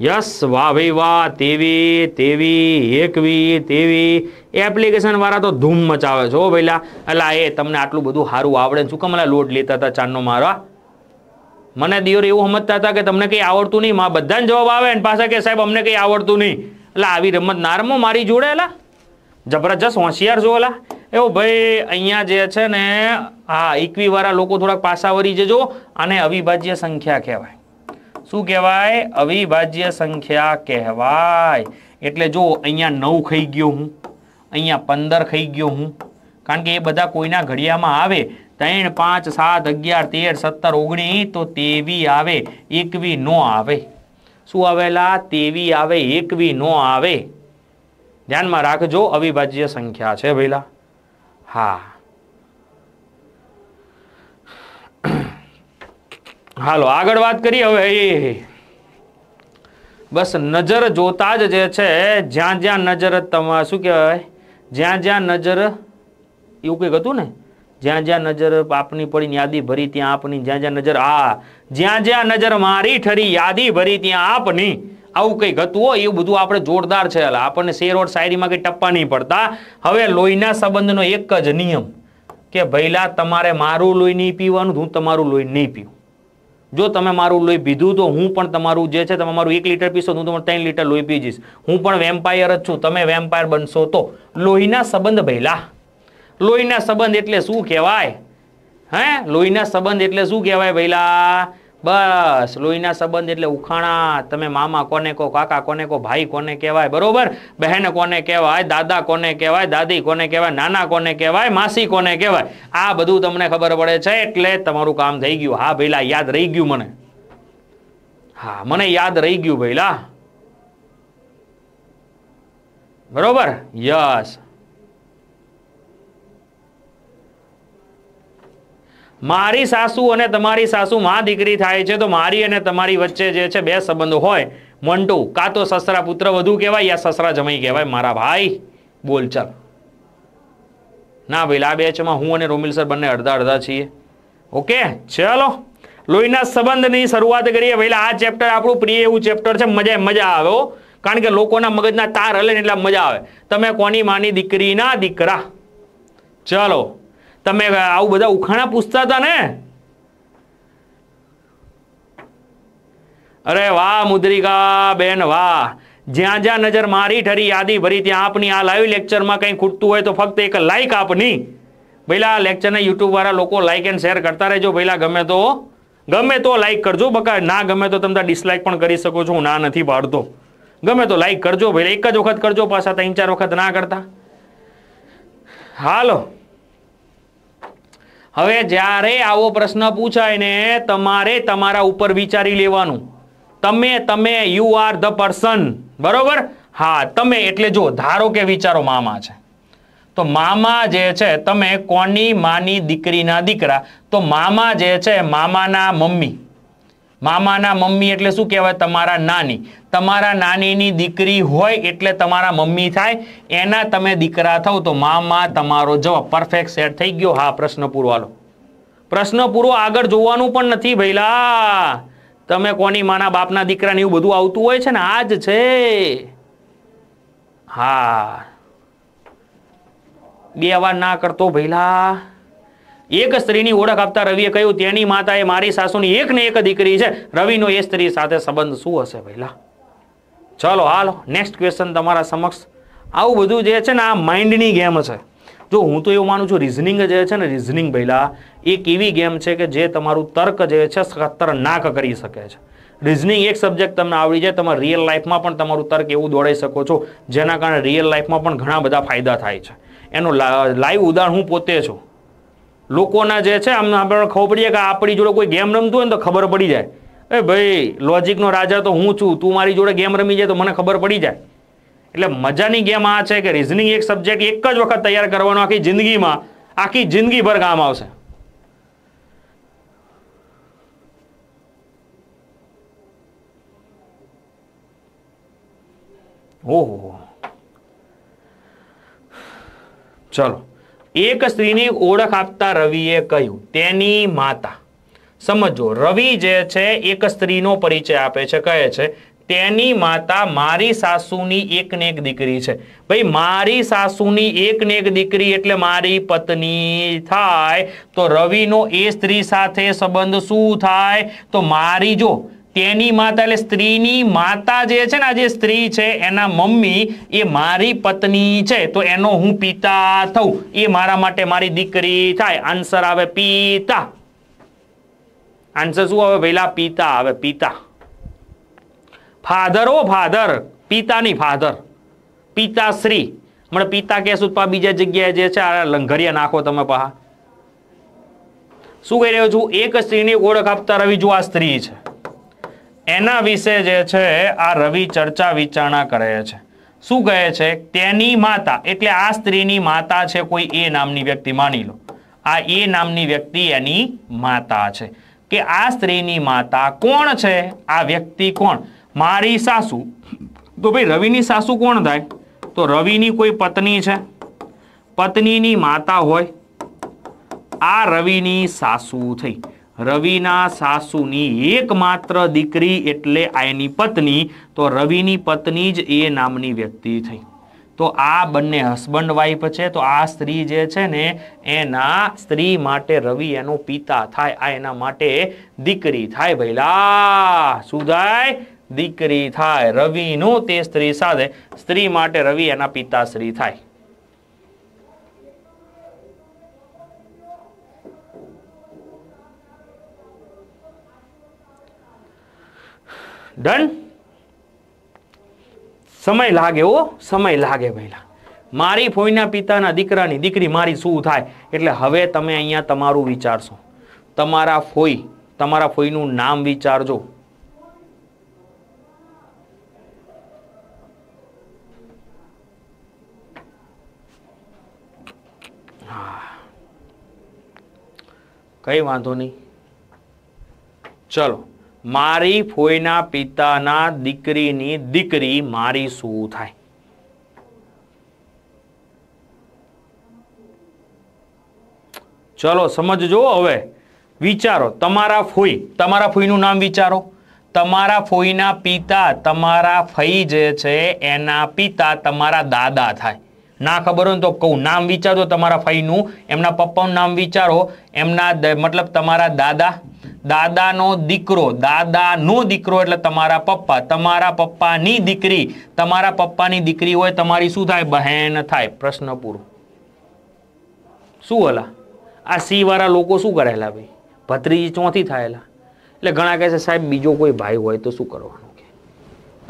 યસ વાહ ભાઈ વાહ તેવી તેવી એકવી તેવી એપ્લિકેશન વાળા તો ધૂમ મચાવે છે હો પહેલાં અલા એ તમને આટલું બધું સારું આવડે શું કમ લોડ લેતા હતા ચાંદનો મારવા મને દિયોર એવું સમજતા હતા કે તમને કંઈ આવડતું નહીં મા બધાને જવાબ આવે ને પાછા કે સાહેબ અમને કંઈ આવડતું નહીં એટલે આવી રમત નારમો મારી જોડે એલા જબરજસ્ત હોશિયાર છો એલા એવું ભાઈ અહીંયા જે છે ને હા ઇક્વીવાળા લોકો થોડાક પાસાવરી જજો અને અવિભાજ્ય સંખ્યા કહેવાય શું કહેવાય અવિભાજ્ય સંખ્યા કહેવાય એટલે જો અહીંયા નવ ખાઈ ગયો હું અહીંયા પંદર ખાઈ ગયો હું કારણ કે એ બધા કોઈના ઘડિયામાં આવે ત્રણ પાંચ સાત અગિયાર તેર સત્તર ઓગણીસ તો તેવી આવે એકવી નો આવે શું આવેલા તેવી આવે એકવી નો આવે ધ્યાનમાં રાખજો અવિભાજ્ય સંખ્યા છે ભઈલા હા હાલો આગળ વાત કરીએ હવે બસ નજર જોતા જ જે છે જ્યાં જ્યાં નજર તમા શું કહેવાય જ્યાં જ્યાં નજર એવું કંઈક હતું ને જ્યાં જ્યાં નજર આપની પડી યાદી ભરી ત્યાં આપની જ્યાં જ્યાં નજર આ જ્યાં જ્યાં નજર મારી ઠરી યાદી ભરી ત્યાં આપની આવું કંઈક હતું હોય એવું બધું આપણે જોરદાર છે આપણને શેરોડ શાયરીમાં કંઈ ટપ્પા નહીં પડતા હવે લોહીના સંબંધનો એક જ નિયમ કે ભૈલા તમારે મારું લોહી નહીં પીવાનું હું તમારું લોહી નહીં પીવું જો તમે મારું લોહી પીધું તો હું પણ તમારું જે છે તમે મારું એક લીટર પીશો હું તમારું ત્રણ લીટર લોહી પી જઈશ હું પણ વેમ્પાયર જ છું તમે વેમ્પાયર બનશો તો લોહીના સંબંધ ભૈલા લોહીના સંબંધ એટલે શું કહેવાય હે લોહીના સંબંધ એટલે શું કહેવાય ભૈલા બસ લોહીના સંબંધ એટલે ઉખાણા તમે મામા કોને કહો કાકા કોને કહો ભાઈ કોને કહેવાય બરોબર બહેન કોને કહેવાય દાદા કોને કહેવાય દાદી કોને કહેવાય નાના કોને કહેવાય માસી કોને કહેવાય આ બધું તમને ખબર પડે છે એટલે તમારું કામ થઈ ગયું હા ભઈલા યાદ રહી ગયું મને હા મને યાદ રહી ગયું ભઈલા બરોબર યસ મારી સાસુ અને તમારી સાસુ માં દીકરી થાય છે તો મારી અને તમારી વચ્ચે જે છે બે સંબંધો હોય મંટુ કાં તો સસરા પુત્ર વધુ કહેવાય યા સસરા જમાઈ કહેવાય મારા ભાઈ બોલ ચાલ ના ભાઈ આ બેચમાં હું અને રોમિલ સર બંને અડધા અડધા છીએ ઓકે ચલો લોહીના સંબંધની શરૂઆત કરીએ પહેલાં આ ચેપ્ટર આપણું પ્રિય એવું ચેપ્ટર છે મજાએ મજા આવ્યો કારણ કે લોકોના મગજના તાર હલે ને એટલે મજા આવે તમે કોની માની દીકરીના દીકરા ચલો તમે આવું બધા ઉખાણા પૂછતા હતા ને અરે વાહ મુદ્રિકા બેન વાહ જ્યાં જ્યાં નજર મારી ઠરી યાદી ભરી ત્યાં આપની આ લાઈવ લેક્ચરમાં કંઈ ખૂટતું હોય તો ફક્ત એક લાઇક આપની પહેલાં આ લેક્ચરને યુટ્યુબવાળા લોકો લાઇક એન્ડ શેર કરતા રહેજો પહેલાં ગમે તો ગમે તો લાઇક કરજો બકા ના ગમે તો તમે ડિસલાઇક પણ કરી શકો છો હું ના નથી પાડતો ગમે તો લાઇક કરજો ભાઈ એક જ વખત કરજો પાછા ત્રણ ચાર વખત ના કરતા હાલો હવે જ્યારે આવો પ્રશ્ન પૂછાય ને તમારે તમારા ઉપર વિચારી લેવાનું તમે તમે યુ આર ધ પર્સન બરોબર હા તમે એટલે જો ધારો કે વિચારો મામા છે તો મામા જે છે તમે કોની માની દીકરીના દીકરા તો મામા જે છે મામાના મમ્મી મામાના મમ્મી એટલે શું કહેવાય તમારા નાની તમારા નાનીની દીકરી હોય એટલે તમારા મમ્મી થાય એના તમે દીકરા થાવ તો મામા તમારો જવાબ પરફેક્ટ સેટ થઈ ગયો હા પ્રશ્ન પૂરો હાલો પ્રશ્ન પૂરો આગળ જોવાનું પણ નથી ભૈલા તમે કોની માના બાપના દીકરાને એવું બધું આવતું હોય છે ને આ જ છે હા બે વાર ના કરતો ભૈલા એક સ્ત્રીની ઓળખ આપતા રવિએ કહ્યું તેની માતા એ મારી સાસુની એક ને એક દીકરી છે રવિનો એ સ્ત્રી સાથે સંબંધ શું હશે પહેલા ચલો હાલો નેક્સ્ટ ક્વેશ્ચન તમારા સમક્ષ આવું બધું જે છે ને આ માઇન્ડની ગેમ છે જો હું તો એવું માનું છું રિઝનિંગ જે છે ને રિઝનિંગ પહેલાં એક એવી ગેમ છે કે જે તમારું તર્ક જે છે ખતરનાક કરી શકે છે રિઝનિંગ એક સબ્જેક્ટ તમને આવડી જાય તમે રિયલ લાઈફમાં પણ તમારું તર્ક એવું દોડાઈ શકો છો જેના કારણે રિયલ લાઈફમાં પણ ઘણા બધા ફાયદા થાય છે એનું લાઈવ ઉદાહરણ હું પોતે છું લોકોના જે છે આમ આપણને ખબર પડી જાય કે આપણી જોડે કોઈ ગેમ રમતું હોય ને તો ખબર પડી જાય એ ભાઈ લોજિકનો રાજા તો હું છું તું મારી જોડે ગેમ રમી જાય તો મને ખબર પડી જાય એટલે મજાની ગેમ આ છે કે રિઝનિંગ એક સબ્જેક્ટ એક જ વખત તૈયાર કરવાનો આખી જિંદગીમાં આખી જિંદગીભર કામ આવશે ઓહો ચલો એક સ્ત્રીની ઓળખ આપતા રવિએ કહ્યું તેની માતા સમજો રવિ જે છે એક સ્ત્રીનો પરિચય આપે છે કહે છે તેની માતા મારી સાસુની એક ને એક દીકરી છે ભાઈ મારી સાસુની એક ને એક દીકરી એટલે મારી પત્ની થાય તો રવિનો એ સ્ત્રી સાથે સંબંધ શું થાય તો મારી જો કેની માતા એટલે સ્ત્રીની માતા જે છે ને જે સ્ત્રી છે એના મમ્મી એ મારી પત્ની છે તો એનો હું પિતા થઉં એ મારા માટે મારી દીકરી થાય આન્સર આવે પિતા આન્સર શું આવે વહેલા પિતા આવે પિતા ફાધર ઓ ફાધર પિતા નહીં ફાધર પિતાશ્રી હમણાં પિતા કહેશું પા બીજા જગ્યાએ જે છે આ લંઘરિયા નાખો તમે પહા શું કહી રહ્યો છું એક સ્ત્રીની ઓળખ આપતા રહી જો આ સ્ત્રી છે એના વિશે જે છે આ રવિ ચર્ચા વિચારણા કરે છે શું કહે છે તેની માતા એટલે આ સ્ત્રીની માતા છે કોઈ એ નામની વ્યક્તિ માની લો આ એ નામની વ્યક્તિ એની માતા છે કે આ સ્ત્રીની માતા કોણ છે આ વ્યક્તિ કોણ મારી સાસુ તો ભાઈ રવિની સાસુ કોણ થાય તો રવિની કોઈ પત્ની છે પત્નીની માતા હોય આ રવિની સાસુ થઈ રવિના સાસુની એકમાત્ર દીકરી એટલે આ એની પત્ની તો રવિની પત્ની જ એ નામની વ્યક્તિ થઈ તો આ બંને હસબન્ડ વાઈફ છે તો આ સ્ત્રી જે છે ને એના સ્ત્રી માટે રવિ એનો પિતા થાય આ એના માટે દીકરી થાય ભૈલા શું થાય દીકરી થાય રવિનું તે સ્ત્રી સાથે સ્ત્રી માટે રવિ એના પિતાશ્રી થાય ડન સમય લાગે ઓ સમય લાગે પહેલાં મારી ફોઈના પિતાના દીકરાની દીકરી મારી શું થાય એટલે હવે તમે અહીંયા તમારું વિચારશો તમારા ફોઈ તમારા ફોઈનું નામ વિચારજો કઈ વાંધો નહીં ચલો મારી ફોઈના પિતાના દીકરીની દીકરી મારી શું થાય ચલો સમજજો હવે વિચારો તમારા ફોઈ તમારા ફોઈનું નામ વિચારો તમારા ફોઈના પિતા તમારા ફઈ જે છે એના પિતા તમારા દાદા થાય ના ખબર હોય તો કહું નામ વિચારો તમારા ફઈનું એમના પપ્પાનું નામ વિચારો એમના મતલબ તમારા દાદા દાદાનો દીકરો દાદાનો દીકરો એટલે તમારા પપ્પા તમારા પપ્પાની દીકરી તમારા પપ્પાની દીકરી હોય તમારી શું થાય બહેન થાય પ્રશ્ન પૂરો શું હલા આ સી વાળા લોકો શું કરેલા ભાઈ ભત્રીજી ચોથી થાયેલા એટલે ઘણા કહે છે સાહેબ બીજો કોઈ ભાઈ હોય તો શું કરવાનું કે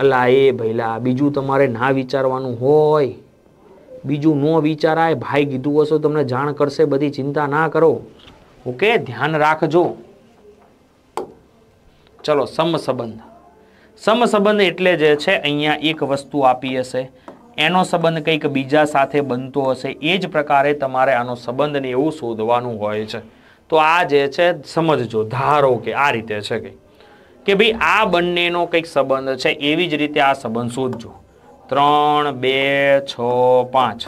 અલા એ ભૈલા બીજું તમારે ના વિચારવાનું હોય બીજું નો વિચારાય ભાઈ કીધું હશે તમને જાણ કરશે બધી ચિંતા ના કરો ઓકે ધ્યાન રાખજો ચલો સમસંબંધ સમસંબંધ એટલે જે છે અહીંયા એક વસ્તુ આપી હશે એનો સંબંધ કંઈક બીજા સાથે બનતો હશે એ જ પ્રકારે તમારે આનો સંબંધને એવું શોધવાનું હોય છે તો આ જે છે સમજજો ધારો કે આ રીતે છે કંઈ કે ભાઈ આ બંનેનો કંઈક સંબંધ છે એવી જ રીતે આ સંબંધ શોધજો ત્રણ બે છ પાંચ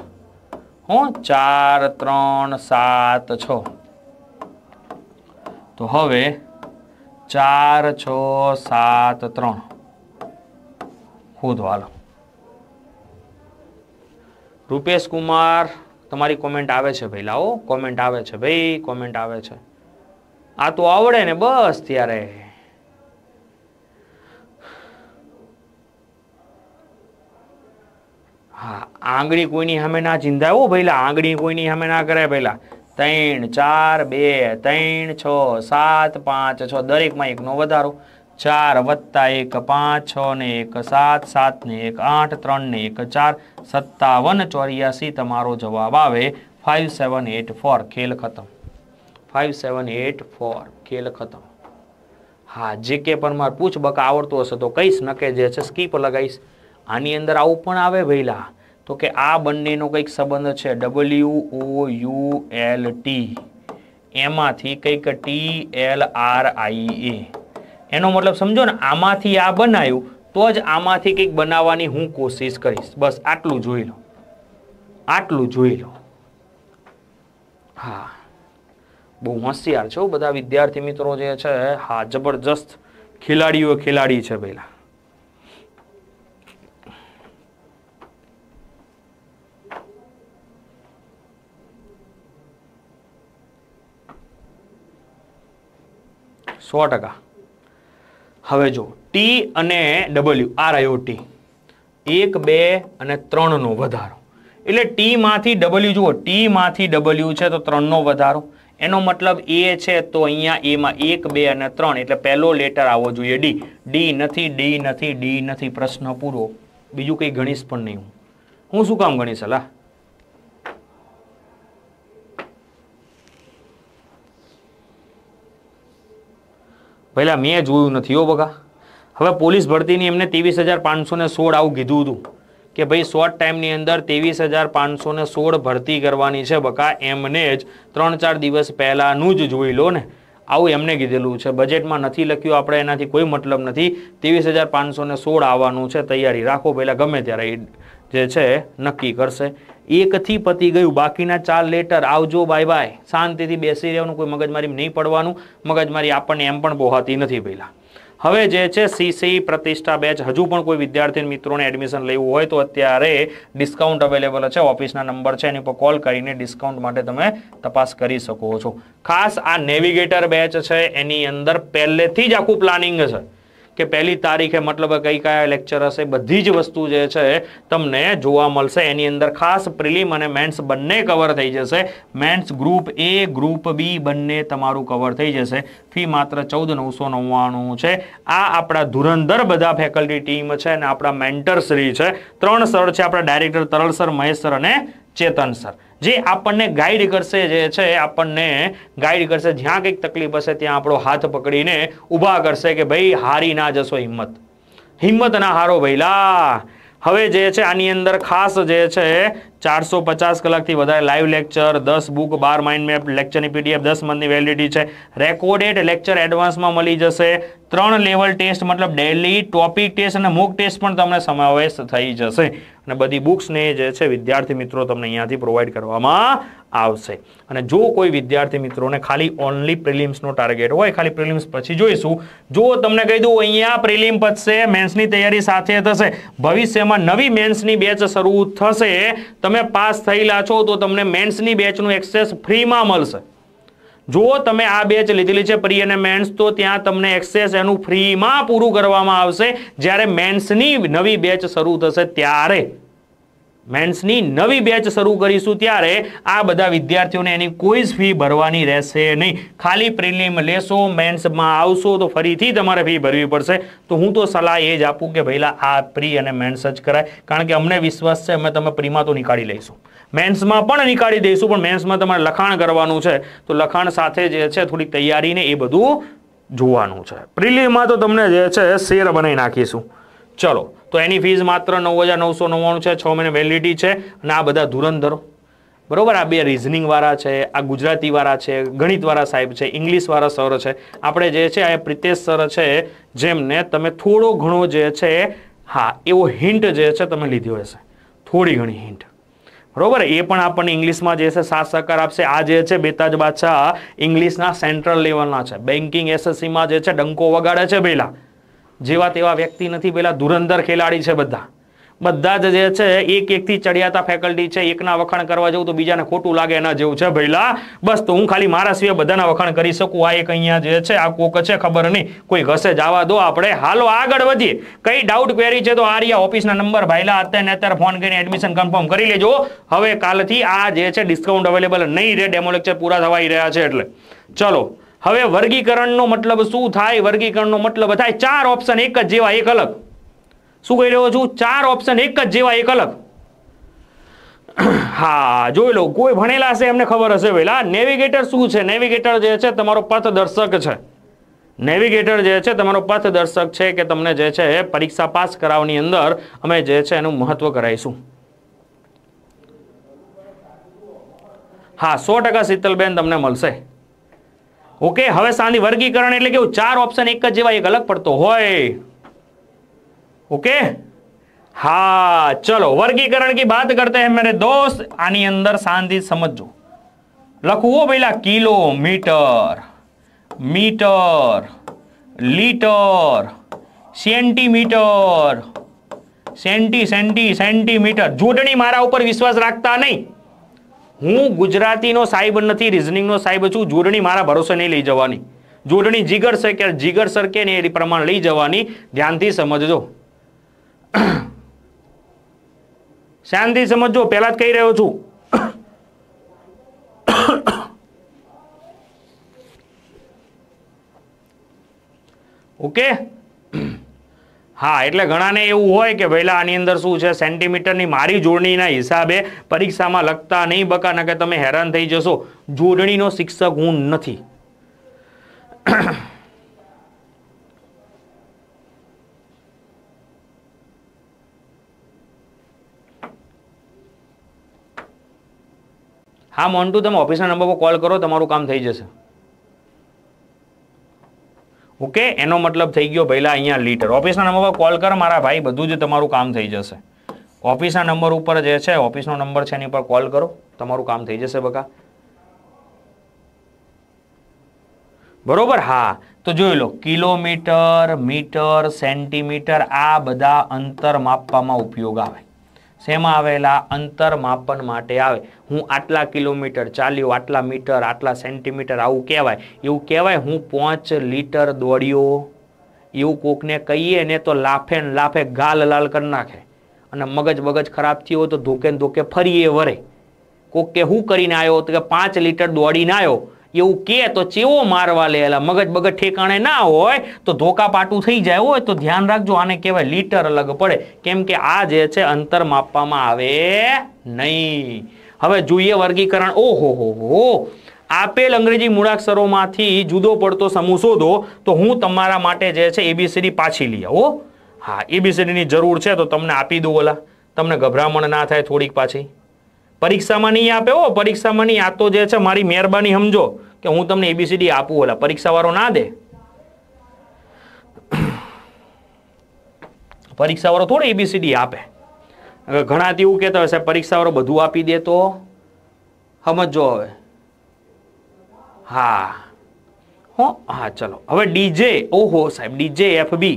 હું ચાર ત્રણ સાત છ તો હવે ચાર છ સાત ત્રણ ખુદ હાલો રૂપેશ કુમાર તમારી કોમેન્ટ આવે છે ભાઈ લાવો કોમેન્ટ આવે છે ભાઈ કોમેન્ટ આવે છે આ તો આવડે ને બસ ત્યારે હા આંગળી કોઈની સામે ના ચિંતા ચિંતાવો પહેલાં આંગળી કોઈની સામે ના કરે પહેલા ત્રણ ચાર બે ત્રણ છ સાત પાંચ છ દરેકમાં એકનો વધારો ચાર વત્તા એક પાંચ છ ને એક સાત સાત ને એક આઠ ત્રણ ને એક ચાર સત્તાવન ચોર્યાસી તમારો જવાબ આવે ફાઇવ સેવન એટ ફોર ખેલ ખતમ ફાઇવ સેવન એટ ફોર ખેલ ખતમ હા જે કે પણ મારે પૂછ બકા આવડતો હશે તો કહીશ નકે જે છે સ્કીપ લગાવીશ આની અંદર આવું પણ આવે વહેલા તો કે આ બંનેનો કંઈક સંબંધ છે W O U L T એમાંથી કંઈક T L R I A એનો મતલબ સમજો ને આમાંથી આ બનાવ્યું તો જ આમાંથી કંઈક બનાવવાની હું કોશિશ કરીશ બસ આટલું જોઈ લો આટલું જોઈ લો હા બહુ હોશિયાર છો બધા વિદ્યાર્થી મિત્રો જે છે હા જબરજસ્ત ખેલાડીઓ ખેલાડી છે પહેલાં સો ટકા હવે જો ટી અને ડબલ્યુ આર આયો ટી એક બે અને ત્રણનો વધારો એટલે ટીમાંથી ડબલ્યુ જુઓ ટીમાંથી ડબલ્યુ છે તો ત્રણનો વધારો એનો મતલબ એ છે તો અહીંયા એમાં એક બે અને ત્રણ એટલે પહેલો લેટર આવવો જોઈએ ડી ડી નથી ડી નથી ડી નથી પ્રશ્ન પૂરો બીજું કંઈ ગણીશ પણ નહીં હું શું કામ ગણીશ અલા પહેલાં મેં જોયું નથી હો બગા હવે પોલીસ ભરતીની એમને ત્રેવીસ હજાર પાંચસો ને સોળ આવું કીધું હતું કે ભાઈ શોર્ટ ટાઈમની અંદર ત્રેવીસ હજાર પાંચસો ને સોળ ભરતી કરવાની છે બકા એમને જ ત્રણ ચાર દિવસ પહેલાંનું જ જોઈ લો ને આવું એમને કીધેલું છે બજેટમાં નથી લખ્યું આપણે એનાથી કોઈ મતલબ નથી ત્રેવીસ હજાર પાંચસો ને સોળ આવવાનું છે તૈયારી રાખો પહેલાં ગમે ત્યારે જે છે નક્કી કરશે એકથી પતી ગયું બાકીના ચાર લેટર આવજો બાય બાય શાંતિથી બેસી રહેવાનું કોઈ મગજમારી નહીં પડવાનું મગજમારી આપણને એમ પણ બોહાતી નથી પહેલાં હવે જે છે સીસી e પ્રતિષ્ઠા બેચ હજુ પણ કોઈ વિદ્યાર્થી મિત્રોને એડમિશન લેવું હોય તો અત્યારે ડિસ્કાઉન્ટ અવેલેબલ છે ઓફિસના નંબર છે એની પર કોલ કરીને ડિસ્કાઉન્ટ માટે તમે તપાસ કરી શકો છો ખાસ આ નેવિગેટર બેચ છે એની અંદર પહેલેથી જ આખું પ્લાનિંગ છે કે પહેલી તારીખે મતલબ કઈ કયા લેક્ચર હશે બધી જ વસ્તુ જે છે તમને જોવા મળશે એની અંદર ખાસ પ્રિલિમ અને મેન્સ બંને કવર થઈ જશે mains group A group B બંને તમારું કવર થઈ જશે ફી માત્ર ચૌદ નવસો નવ્વાણું છે આ આપણા ધુરંધર બધા ફેકલ્ટી ટીમ છે અને આપણા મેન્ટર શ્રી છે ત્રણ સર છે આપણા ડાયરેક્ટર તરલ સર મહેશ સર અને ચેતન સર જે આપણને ગાઈડ કરશે જે છે આપણને ગાઈડ કરશે જ્યાં કંઈક તકલીફ હશે ત્યાં આપણો હાથ પકડીને ઊભા કરશે કે ભાઈ હારી ના જશો હિંમત હિંમત ના હારો ભઈલા હવે જે છે આની અંદર ખાસ જે છે ચારસો પચાસ કલાકથી વધારે લાઈવ લેક્ચર દસ બુક બાર માઇન્ડ મેપ લેક્ચરની પીડીએફ દસ મંથની વેલિડિટી છે રેકોર્ડેડ લેક્ચર એડવાન્સમાં મળી જશે ત્રણ લેવલ ટેસ્ટ મતલબ ડેલી ટોપિક ટેસ્ટ અને મુક ટેસ્ટ પણ તમને સમાવેશ થઈ જશે અને બધી બુક્સને જે છે વિદ્યાર્થી મિત્રો તમને અહીંયાથી પ્રોવાઈડ કરવામાં આવશે અને જો કોઈ વિદ્યાર્થી મિત્રોને ખાલી ઓનલી પ્રિલિમ્સનો ટાર્ગેટ હોય ખાલી પ્રિલિમ્સ પછી જોઈશું જો તમને કહી દઉં અહીંયા પ્રિલિમ પતશે મેન્સની તૈયારી સાથે થશે ભવિષ્યમાં નવી મેન્સની બેચ શરૂ થશે તમે પાસ થયેલા છો તો તમને મેન્સની બેચનું એક્સેસ ફ્રીમાં મળશે જો તમે આ બેચ લીધેલી છે પ્રી અને મેન્સ તો ત્યાં તમને એક્સેસ એનું ફ્રીમાં પૂરું કરવામાં આવશે જ્યારે મેન્સની નવી બેચ શરૂ થશે ત્યારે મેન્સની નવી બેચ શરૂ કરીશું ત્યારે આ બધા વિદ્યાર્થીઓને એની કોઈ જ ફી ભરવાની રહેશે નહીં ખાલી પ્રિલિમ લેશો મેન્સમાં આવશો તો ફરીથી તમારે ફી ભરવી પડશે તો હું તો સલાહ એ જ આપું કે ભાઈલા આ પ્રી અને મેન્સ જ કરાય કારણ કે અમને વિશ્વાસ છે અમે તમે પ્રીમાં તો નીકાળી લઈશું મેન્સમાં પણ નીકાળી દઈશું પણ મેન્સમાં તમારે લખાણ કરવાનું છે તો લખાણ સાથે જે છે થોડીક તૈયારીને એ બધું જોવાનું છે પ્રિલિમમાં તો તમને જે છે શેર બનાવી નાખીશું ચલો તો એની ફીઝ માત્ર નવ હજાર નવસો નવ્વાણું છે છ મહિને વેલિડિટી છે અને આ બધા ધુરંધરો બરોબર આ બે રિઝનિંગવાળા છે આ ગુજરાતીવાળા છે ગણિતવાળા સાહેબ છે ઇંગ્લિશવાળા સર છે આપણે જે છે આ પ્રિતેશ સર છે જેમને તમે થોડો ઘણો જે છે હા એવો હિન્ટ જે છે તમે લીધો હશે થોડી ઘણી હિન્ટ બરોબર એ પણ આપણને ઇંગ્લિશમાં જે છે સાથ સહકાર આપશે આ જે છે બેતાજ બાદશાહ ઇંગ્લિશના સેન્ટ્રલ લેવલના છે બેન્કિંગ એસએસસીમાં જે છે ડંકો વગાડે છે પહેલાં જેવા તેવા વ્યક્તિ નથી પેલા ધુરંધર ખેલાડી છે બધા બધા જ જે છે એક એક એકથી ચડિયાતા ફેકલ્ટી છે એકના વખાણ કરવા જવું તો બીજાને ખોટું લાગે એના જેવું છે ભઈલા બસ તો હું ખાલી મારા સિવાય બધાના વખાણ કરી શકું આ એક અહીંયા જે છે આ કોક છે ખબર નહીં કોઈ ઘસે જવા દો આપણે હાલો આગળ વધીએ કઈ ડાઉટ ક્વેરી છે તો આ આર્યા ઓફિસના નંબર ભાઈલા અત્યારે ને અત્યારે ફોન કરીને એડમિશન કન્ફર્મ કરી લેજો હવે કાલથી આ જે છે ડિસ્કાઉન્ટ અવેલેબલ નહીં રહે ડેમો લેક્ચર પૂરા થવાઈ રહ્યા છે એટલે ચલો હવે વર્ગીકરણનો મતલબ શું થાય વર્ગીકરણનો મતલબ થાય ચાર ઓપ્શન એક જ જેવા એક અલગ શું કહી રહ્યો છું ચાર ઓપ્શન એક જ જેવા એક અલગ હા જોઈ લો કોઈ ભણેલા હશે એમને ખબર હશે પહેલા નેવિગેટર શું છે નેવિગેટર જે છે તમારો પથદર્શક છે નેવિગેટર જે છે તમારો પથદર્શક છે કે તમને જે છે પરીક્ષા પાસ કરાવવાની અંદર અમે જે છે એનું મહત્વ કરાવીશું હા સો ટકા શીતલબેન તમને મળશે ओके હવે સાન્ધી વર્ગીકરણ એટલે કે ઉ ચાર ઓપ્શન એક જ હોય એક અલગ પડતો હોય ઓકે હા ચલો વર્ગીકરણ की बात करते हैं मेरे दोस्त आनी अंदर सांधी समझ जाओ લખો ઓ ભેલા kilometre metre litre centimetre centi centimetre જોડણી મારા ઉપર વિશ્વાસ રાખતા નહીં હું ગુજરાતીનો સાહેબ નથી રિઝનિંગનો સાહેબ છું જોડણી મારા ભરોસે નહીં લઈ જવાની જોડણી જીગર છે કે જીગર સર કે ને એ પ્રમાણે લઈ જવાની ધ્યાનથી સમજજો શાંતિ સમજજો પહેલા જ કહી રહ્યો છું ઓકે હા એટલે ઘણાને એવું હોય કે ભઈલા આની અંદર શું છે સેન્ટીમીટરની મારી જોડણીના હિસાબે પરીક્ષામાં લખતા નહીં બકા ન કે તમે હેરાન થઈ જશો જોડણીનો શિક્ષક હું નથી હા મોન્ટુ તમે ઓફિસના નંબર પર કોલ કરો તમારું કામ થઈ જશે ઓકે એનો મતલબ થઈ ગયો પહેલાં અહીંયા લીટર ઓફિસના નંબર પર કોલ કર મારા ભાઈ બધું જ તમારું કામ થઈ જશે ઓફિસના નંબર ઉપર જે છે ઓફિસનો નંબર છે એની પર કોલ કરો તમારું કામ થઈ જશે બકા બરોબર હા તો જોઈ લો કિલોમીટર મીટર સેન્ટીમીટર આ બધા અંતર માપવામાં ઉપયોગ આવે શેમાં આવેલા અંતર માપન માટે આવે હું આટલા કિલોમીટર ચાલ્યો આટલા મીટર આટલા સેન્ટીમીટર આવું કહેવાય એવું કહેવાય હું પાંચ લીટર દોડ્યો એવું કોકને કહીએ ને તો લાફે ને લાફે ગાલ લાલ કરી નાખે અને મગજ બગજ ખરાબ થયું હોય તો ધોકે ધોકે ફરીએ વરે કોક કે હું કરીને આવ્યો તો કે પાંચ લીટર દોડીને આવ્યો એવું કે તો ચેવો મારવા લે એટલે મગજ બગજ ઠેકાણે ના હોય તો ધોકા પાટું થઈ જાય હોય તો ધ્યાન રાખજો આને કહેવાય લીટર અલગ પડે કેમ કે આ જે છે અંતર માપવામાં આવે નહીં હવે જોઈએ વર્ગીકરણ ઓહો હો હો આપેલ અંગ્રેજી મૂળાક્ષરોમાંથી જુદો પડતો સમૂહ શોધો તો હું તમારા માટે જે છે એબીસીડી પાછી લઈ આવો હા એબીસીડીની જરૂર છે તો તમને આપી દઉં ઓલા તમને ગભરામણ ના થાય થોડીક પાછી પરીક્ષામાં નહીં આપે હો પરીક્ષામાં નહીં આ તો જે છે મારી મહેરબાની સમજો કે હું તમને એબીસીડી આપું ઓલા પરીક્ષાવાળો ના દે પરીક્ષાવાળો થોડો એબીસીડી આપે ઘણા એવું કહેતા હોય સાહેબ પરીક્ષાવાળો બધું આપી દે તો સમજો હવે હા હો હા ચલો હવે ડીજે ઓહો સાહેબ ડીજે એફબી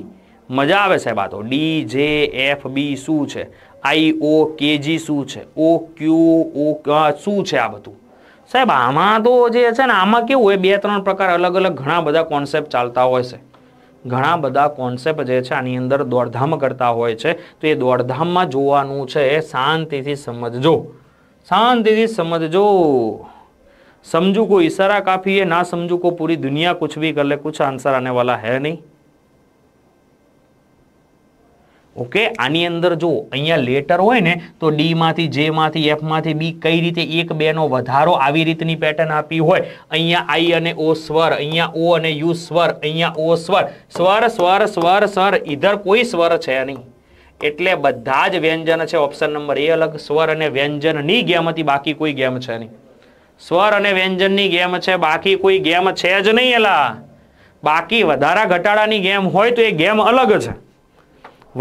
મજા આવે સાહેબ આ તો ડીજે એફ બી શું છે આઈ ઓ કેજી શું છે ઓ ક્યુ ઓ શું છે આ બધું સાહેબ આમાં તો જે છે ને આમાં કેવું હોય બે ત્રણ પ્રકાર અલગ અલગ ઘણા બધા કોન્સેપ્ટ ચાલતા હોય છે ઘણા બધા કોન્સેપ્ટ જે છે આની અંદર દોડધામ કરતા હોય છે તો એ દોડધામમાં જોવાનું છે એ શાંતિથી સમજજો શાંતિથી સમજજો સમજુ કો ઈશારા કાફી એ ના સમજુ કો પૂરી દુનિયા કુછ ભી કરે કુછ આન્સર આને વાલા હે નહીં ઓકે આની અંદર જો અહીંયા લેટર હોય ને તો ડીમાંથી જેમાંથી એફમાંથી બી કઈ રીતે એક બેનો વધારો આવી રીતની પેટર્ન આપી હોય અહીંયા આઈ અને ઓ સ્વર અહીંયા ઓ અને યુ સ્વર અહીંયા ઓ સ્વર સ્વર સ્વર સ્વર સ્વર ઇધર કોઈ સ્વર છે નહીં એટલે બધા જ વ્યંજન છે ઓપ્શન નંબર એ અલગ સ્વર અને વ્યંજનની ગેમ હતી બાકી કોઈ ગેમ છે નહીં સ્વર અને વ્યંજનની ગેમ છે બાકી કોઈ ગેમ છે જ નહીં એલા બાકી વધારા ઘટાડાની ગેમ હોય તો એ ગેમ અલગ છે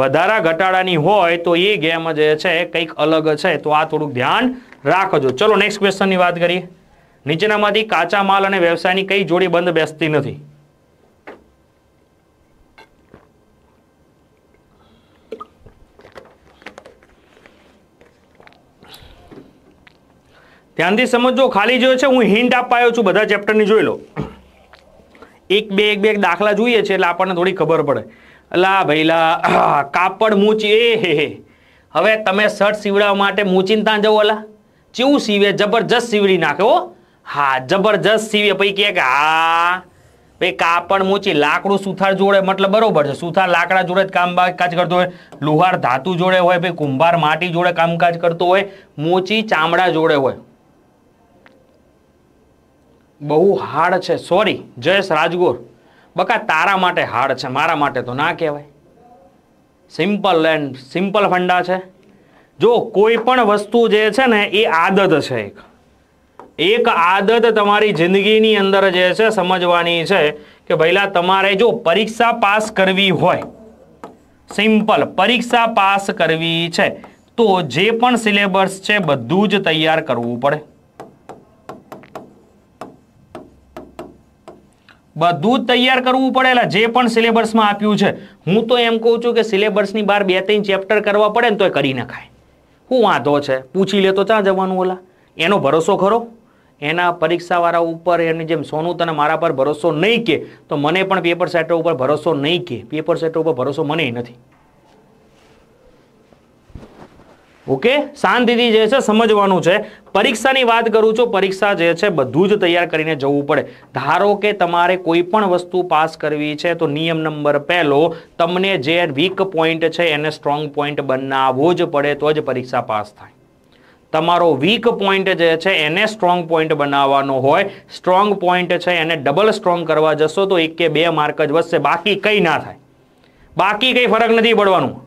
વધારા ઘટાડાની હોય તો એ ગેમ જે છે કંઈક અલગ છે તો આ થોડુંક ધ્યાન રાખજો ચલો નેક્સ્ટ ક્વેશ્ચનની વાત કરીએ નીચેનામાંથી કાચા માલ અને વ્યવસાયની કઈ જોડી બંધ બેસતી નથી ધ્યાનથી સમજો ખાલી જો છે હું હિન્ટ આપ્યો છું બધા ચેપ્ટરની જોઈ લો એક બે એક બે દાખલા જોઈએ છે એટલે આપણને થોડી ખબર પડે લા ભાઈ લા કાપડ મૂચી એ હે હે હવે તમે શર્ટ સીવડાવવા માટે મૂચીને ત્યાં જવો અલા ચેવું સીવે જબરજસ્ત સીવડી નાખે હો હા જબરજસ્ત સીવે પછી કહે કે હા ભાઈ કાપડ મૂચી લાકડું સુથાર જોડે મતલબ બરોબર છે સુથાર લાકડા જોડે જ કામકાજ કરતો હોય લુહાર ધાતુ જોડે હોય ભાઈ કુંભાર માટી જોડે કામકાજ કરતો હોય મૂચી ચામડા જોડે હોય બહુ હાર્ડ છે સોરી જયેશ રાજગોર બકા તારા માટે હાર્ડ છે મારા માટે તો ના કહેવાય સિમ્પલ એન્ડ સિમ્પલ ફંડા છે જો કોઈ પણ વસ્તુ જે છે ને એ આદત છે એક એક આદત તમારી જિંદગીની અંદર જે છે સમજવાની છે કે ભઈલા તમારે જો પરીક્ષા પાસ કરવી હોય સિમ્પલ પરીક્ષા પાસ કરવી છે તો જે પણ સિલેબસ છે બધું જ તૈયાર કરવું પડે બધું જ તૈયાર કરવું પડે જે પણ સિલેબસમાં આપ્યું છે હું તો એમ કહું છું કે સિલેબસની બહાર બે ત્રણ ચેપ્ટર કરવા પડે ને તો એ કરી નખાય શું વાંધો છે પૂછી લે તો ક્યાં જવાનું ઓલા એનો ભરોસો ખરો એના પરીક્ષાવાળા ઉપર એની જેમ સોનું તને મારા પર ભરોસો નહીં કે તો મને પણ પેપર સેટર ઉપર ભરોસો નહીં કે પેપર સેટર ઉપર ભરોસો મને નથી ઓકે શાંતિથી જે છે સમજવાનું છે પરીક્ષાની વાત કરું છું પરીક્ષા જે છે બધું જ તૈયાર કરીને જવું પડે ધારો કે તમારે કોઈ પણ વસ્તુ પાસ કરવી છે તો નિયમ નંબર પહેલો તમને જે વીક પોઈન્ટ છે એને સ્ટ્રોંગ પોઈન્ટ બનાવવો જ પડે તો જ પરીક્ષા પાસ થાય તમારો વીક પોઈન્ટ જે છે એને સ્ટ્રોંગ પોઈન્ટ બનાવવાનો હોય સ્ટ્રોંગ પોઈન્ટ છે એને ડબલ સ્ટ્રોંગ કરવા જશો તો એક કે બે માર્ક જ વધશે બાકી કંઈ ના થાય બાકી કંઈ ફરક નથી પડવાનું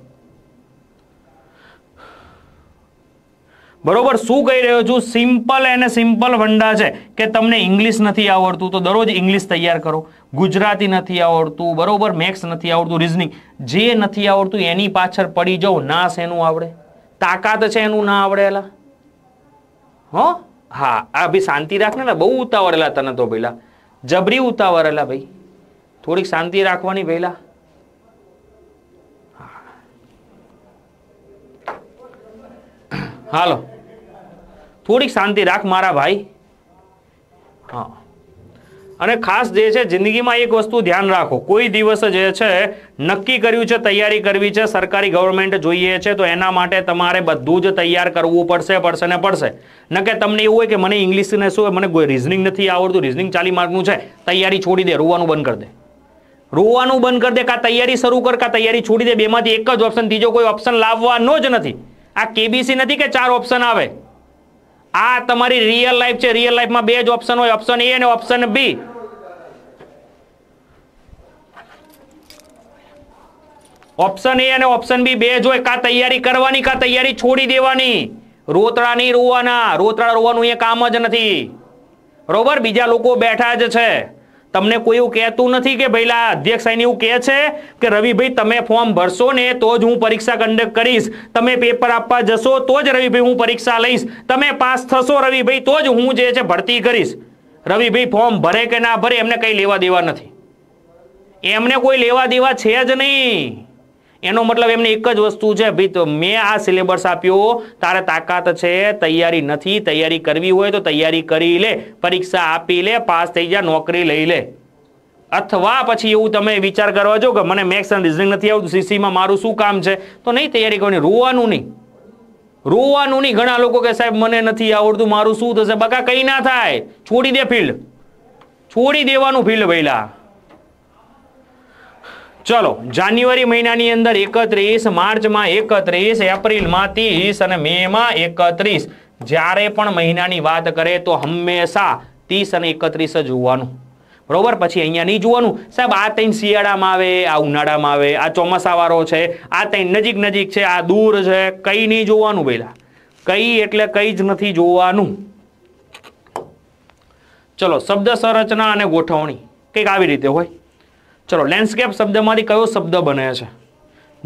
બરોબર શું કહી રહ્યો છું સિમ્પલ એને સિમ્પલ વંડા છે કે તમને ઇંગ્લિશ નથી આવડતું તો દરરોજ ઇંગ્લિશ તૈયાર કરો ગુજરાતી નથી આવડતું બરોબર મેથ્સ નથી આવડતું રિઝનિંગ જે નથી આવડતું એની પાછળ પડી જાઓ ના શેનું આવડે તાકાત છે એનું ના આવડેલા હો હા આ ભાઈ શાંતિ રાખને બહુ ઉતાવળેલા તને તો પહેલાં જબરી ઉતાવળેલા ભાઈ થોડીક શાંતિ રાખવાની પહેલાં હાલો થોડીક શાંતિ રાખ મારા ભાઈ હા અને ખાસ જે છે જિંદગીમાં એક વસ્તુ ધ્યાન રાખો કોઈ દિવસ જે છે નક્કી કર્યું છે તૈયારી કરવી છે સરકારી ગવર્મેન્ટ જોઈએ છે તો એના માટે તમારે બધું જ તૈયાર કરવું પડશે પડશે ને પડશે ન કે તમને એવું હોય કે મને ઇંગ્લિશને શું મને કોઈ રિઝનિંગ નથી આવડતું રિઝનિંગ ચાલી માર્કનું છે તૈયારી છોડી દે રોવાનું બંધ કરી દે રોવાનું બંધ કરી દે કાં તૈયારી શરૂ કર કાં તૈયારી છોડી દે બેમાંથી એક જ ઓપ્શન ત્રીજો કોઈ ઓપ્શન લાવવાનો જ નથી આ કેબીસી નથી કે ચાર ઓપ્શન આવે આ તમારી રિયલ લાઈફ છે રિયલ લાઈફમાં બે જ ઓપ્શન હોય ઓપ્શન એ અને ઓપ્શન બી ઓપ્શન એ અને ઓપ્શન બી બે જ હોય કા તૈયારી કરવાની કા તૈયારી છોડી દેવાની રોતડા નહીં રોવાના રોતડા રોવાનું એ કામ જ નથી બરોબર બીજા લોકો બેઠા જ છે તમને કોઈ એવું કહેતું નથી કે ભાઈલા અધ્યક્ષ સાહેબ એવું કહે છે કે રવિભાઈ તમે ફોર્મ ભરશો ને તો જ હું પરીક્ષા કન્ડક્ટ કરીશ તમે પેપર આપવા જશો તો જ રવિભાઈ હું પરીક્ષા લઈશ તમે પાસ થશો રવિભાઈ તો જ હું જે છે ભરતી કરીશ રવિભાઈ ફોર્મ ભરે કે ના ભરે એમને કંઈ લેવા દેવા નથી એમને કોઈ લેવા દેવા છે જ નહીં એનો મતલબ એમને એક જ વસ્તુ છે ભાઈ મેં આ સિલેબસ આપ્યો તારે તાકાત છે તૈયારી નથી તૈયારી કરવી હોય તો તૈયારી કરી લે પરીક્ષા આપી લે પાસ થઈ જા નોકરી લઈ લે અથવા પછી એવું તમે વિચાર કરવા જો કે મને મેથ્સ અને રિઝનિંગ નથી આવતું સીસીમાં મારું શું કામ છે તો નહીં તૈયારી કરવાની રોવાનું નહીં રોવાનું નહીં ઘણા લોકો કે સાહેબ મને નથી આવડતું મારું શું થશે બકા કંઈ ના થાય છોડી દે ફિલ્ડ છોડી દેવાનું ફિલ્ડ પહેલાં ચલો જાન્યુઆરી મહિનાની અંદર એકત્રીસ માર્ચમાં એકત્રીસ એપ્રિલમાં ત્રીસ અને મેમાં એકત્રીસ જ્યારે પણ મહિનાની વાત કરે તો હંમેશા ત્રીસ અને એકત્રીસ જ જોવાનું બરોબર પછી અહીંયા નહીં જોવાનું સાહેબ આ ત્રણ શિયાળામાં આવે આ ઉનાળામાં આવે આ ચોમાસાવાળો છે આ ત્રણ નજીક નજીક છે આ દૂર છે કઈ નહીં જોવાનું પહેલા કઈ એટલે કઈ જ નથી જોવાનું ચલો શબ્દ સંરચના અને ગોઠવણી કંઈક આવી રીતે હોય ચલો લેન્ડસ્કેપ શબ્દમાંથી કયો શબ્દ બને છે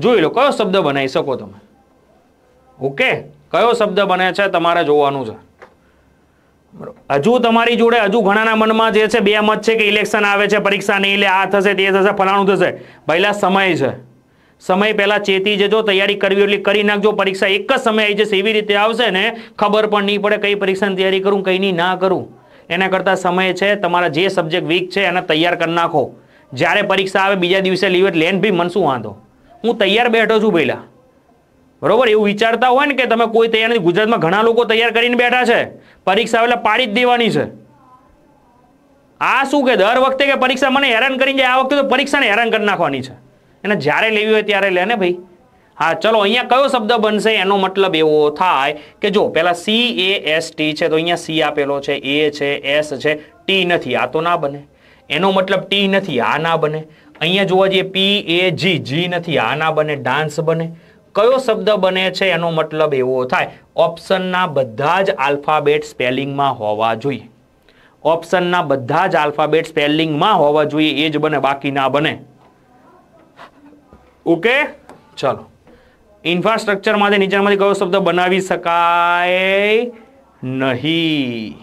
જોઈ લો કયો શબ્દ બનાવી શકો તમે ઓકે કયો શબ્દ બને છે તમારે જોવાનું છે હજુ તમારી જોડે હજુ ઘણાના મનમાં જે છે બે મત છે કે ઇલેક્શન આવે છે પરીક્ષા નહીં લે આ થશે તે થશે ફલાણું થશે પહેલાં સમય છે સમય પહેલાં ચેતી જજો તૈયારી કરવી એટલે કરી નાખજો પરીક્ષા એક જ સમય આવી જશે એવી રીતે આવશે ને ખબર પણ નહીં પડે કઈ પરીક્ષાની તૈયારી કરું કંઈ કઈની ના કરું એના કરતાં સમય છે તમારા જે સબ્જેક્ટ વીક છે એને તૈયાર કરી નાખો જ્યારે પરીક્ષા આવે બીજા દિવસે લીવ લેન ભાઈ મન શું વાંધો હું તૈયાર બેઠો છું પહેલાં બરોબર એવું વિચારતા હોય ને કે તમે કોઈ તૈયાર નથી ગુજરાતમાં ઘણા લોકો તૈયાર કરીને બેઠા છે પરીક્ષા એટલે પાડી જ દેવાની છે આ શું કે દર વખતે કે પરીક્ષા મને હેરાન કરીને જાય આ વખતે તો પરીક્ષાને હેરાન કરી નાખવાની છે એને જ્યારે લેવી હોય ત્યારે લે ને ભાઈ હા ચલો અહીંયા કયો શબ્દ બનશે એનો મતલબ એવો થાય કે જો પેલા સી એ એસ ટી છે તો અહીંયા સી આપેલો છે એ છે એસ છે ટી નથી આ તો ના બને એનો મતલબ ટી નથી આ ના બને અહીંયા જોવા જઈએ પી એ જી જી નથી આ ના બને ડાન્સ બને કયો શબ્દ બને છે એનો મતલબ એવો થાય ઓપ્શનના બધા જ આલ્ફાબેટ સ્પેલિંગમાં હોવા જોઈએ ઓપ્શનના બધા જ આલ્ફાબેટ સ્પેલિંગમાં હોવા જોઈએ એ જ બને બાકી ના બને ઓકે ચલો ઇન્ફ્રાસ્ટ્રક્ચર માટે નીચેમાંથી કયો શબ્દ બનાવી શકાય નહીં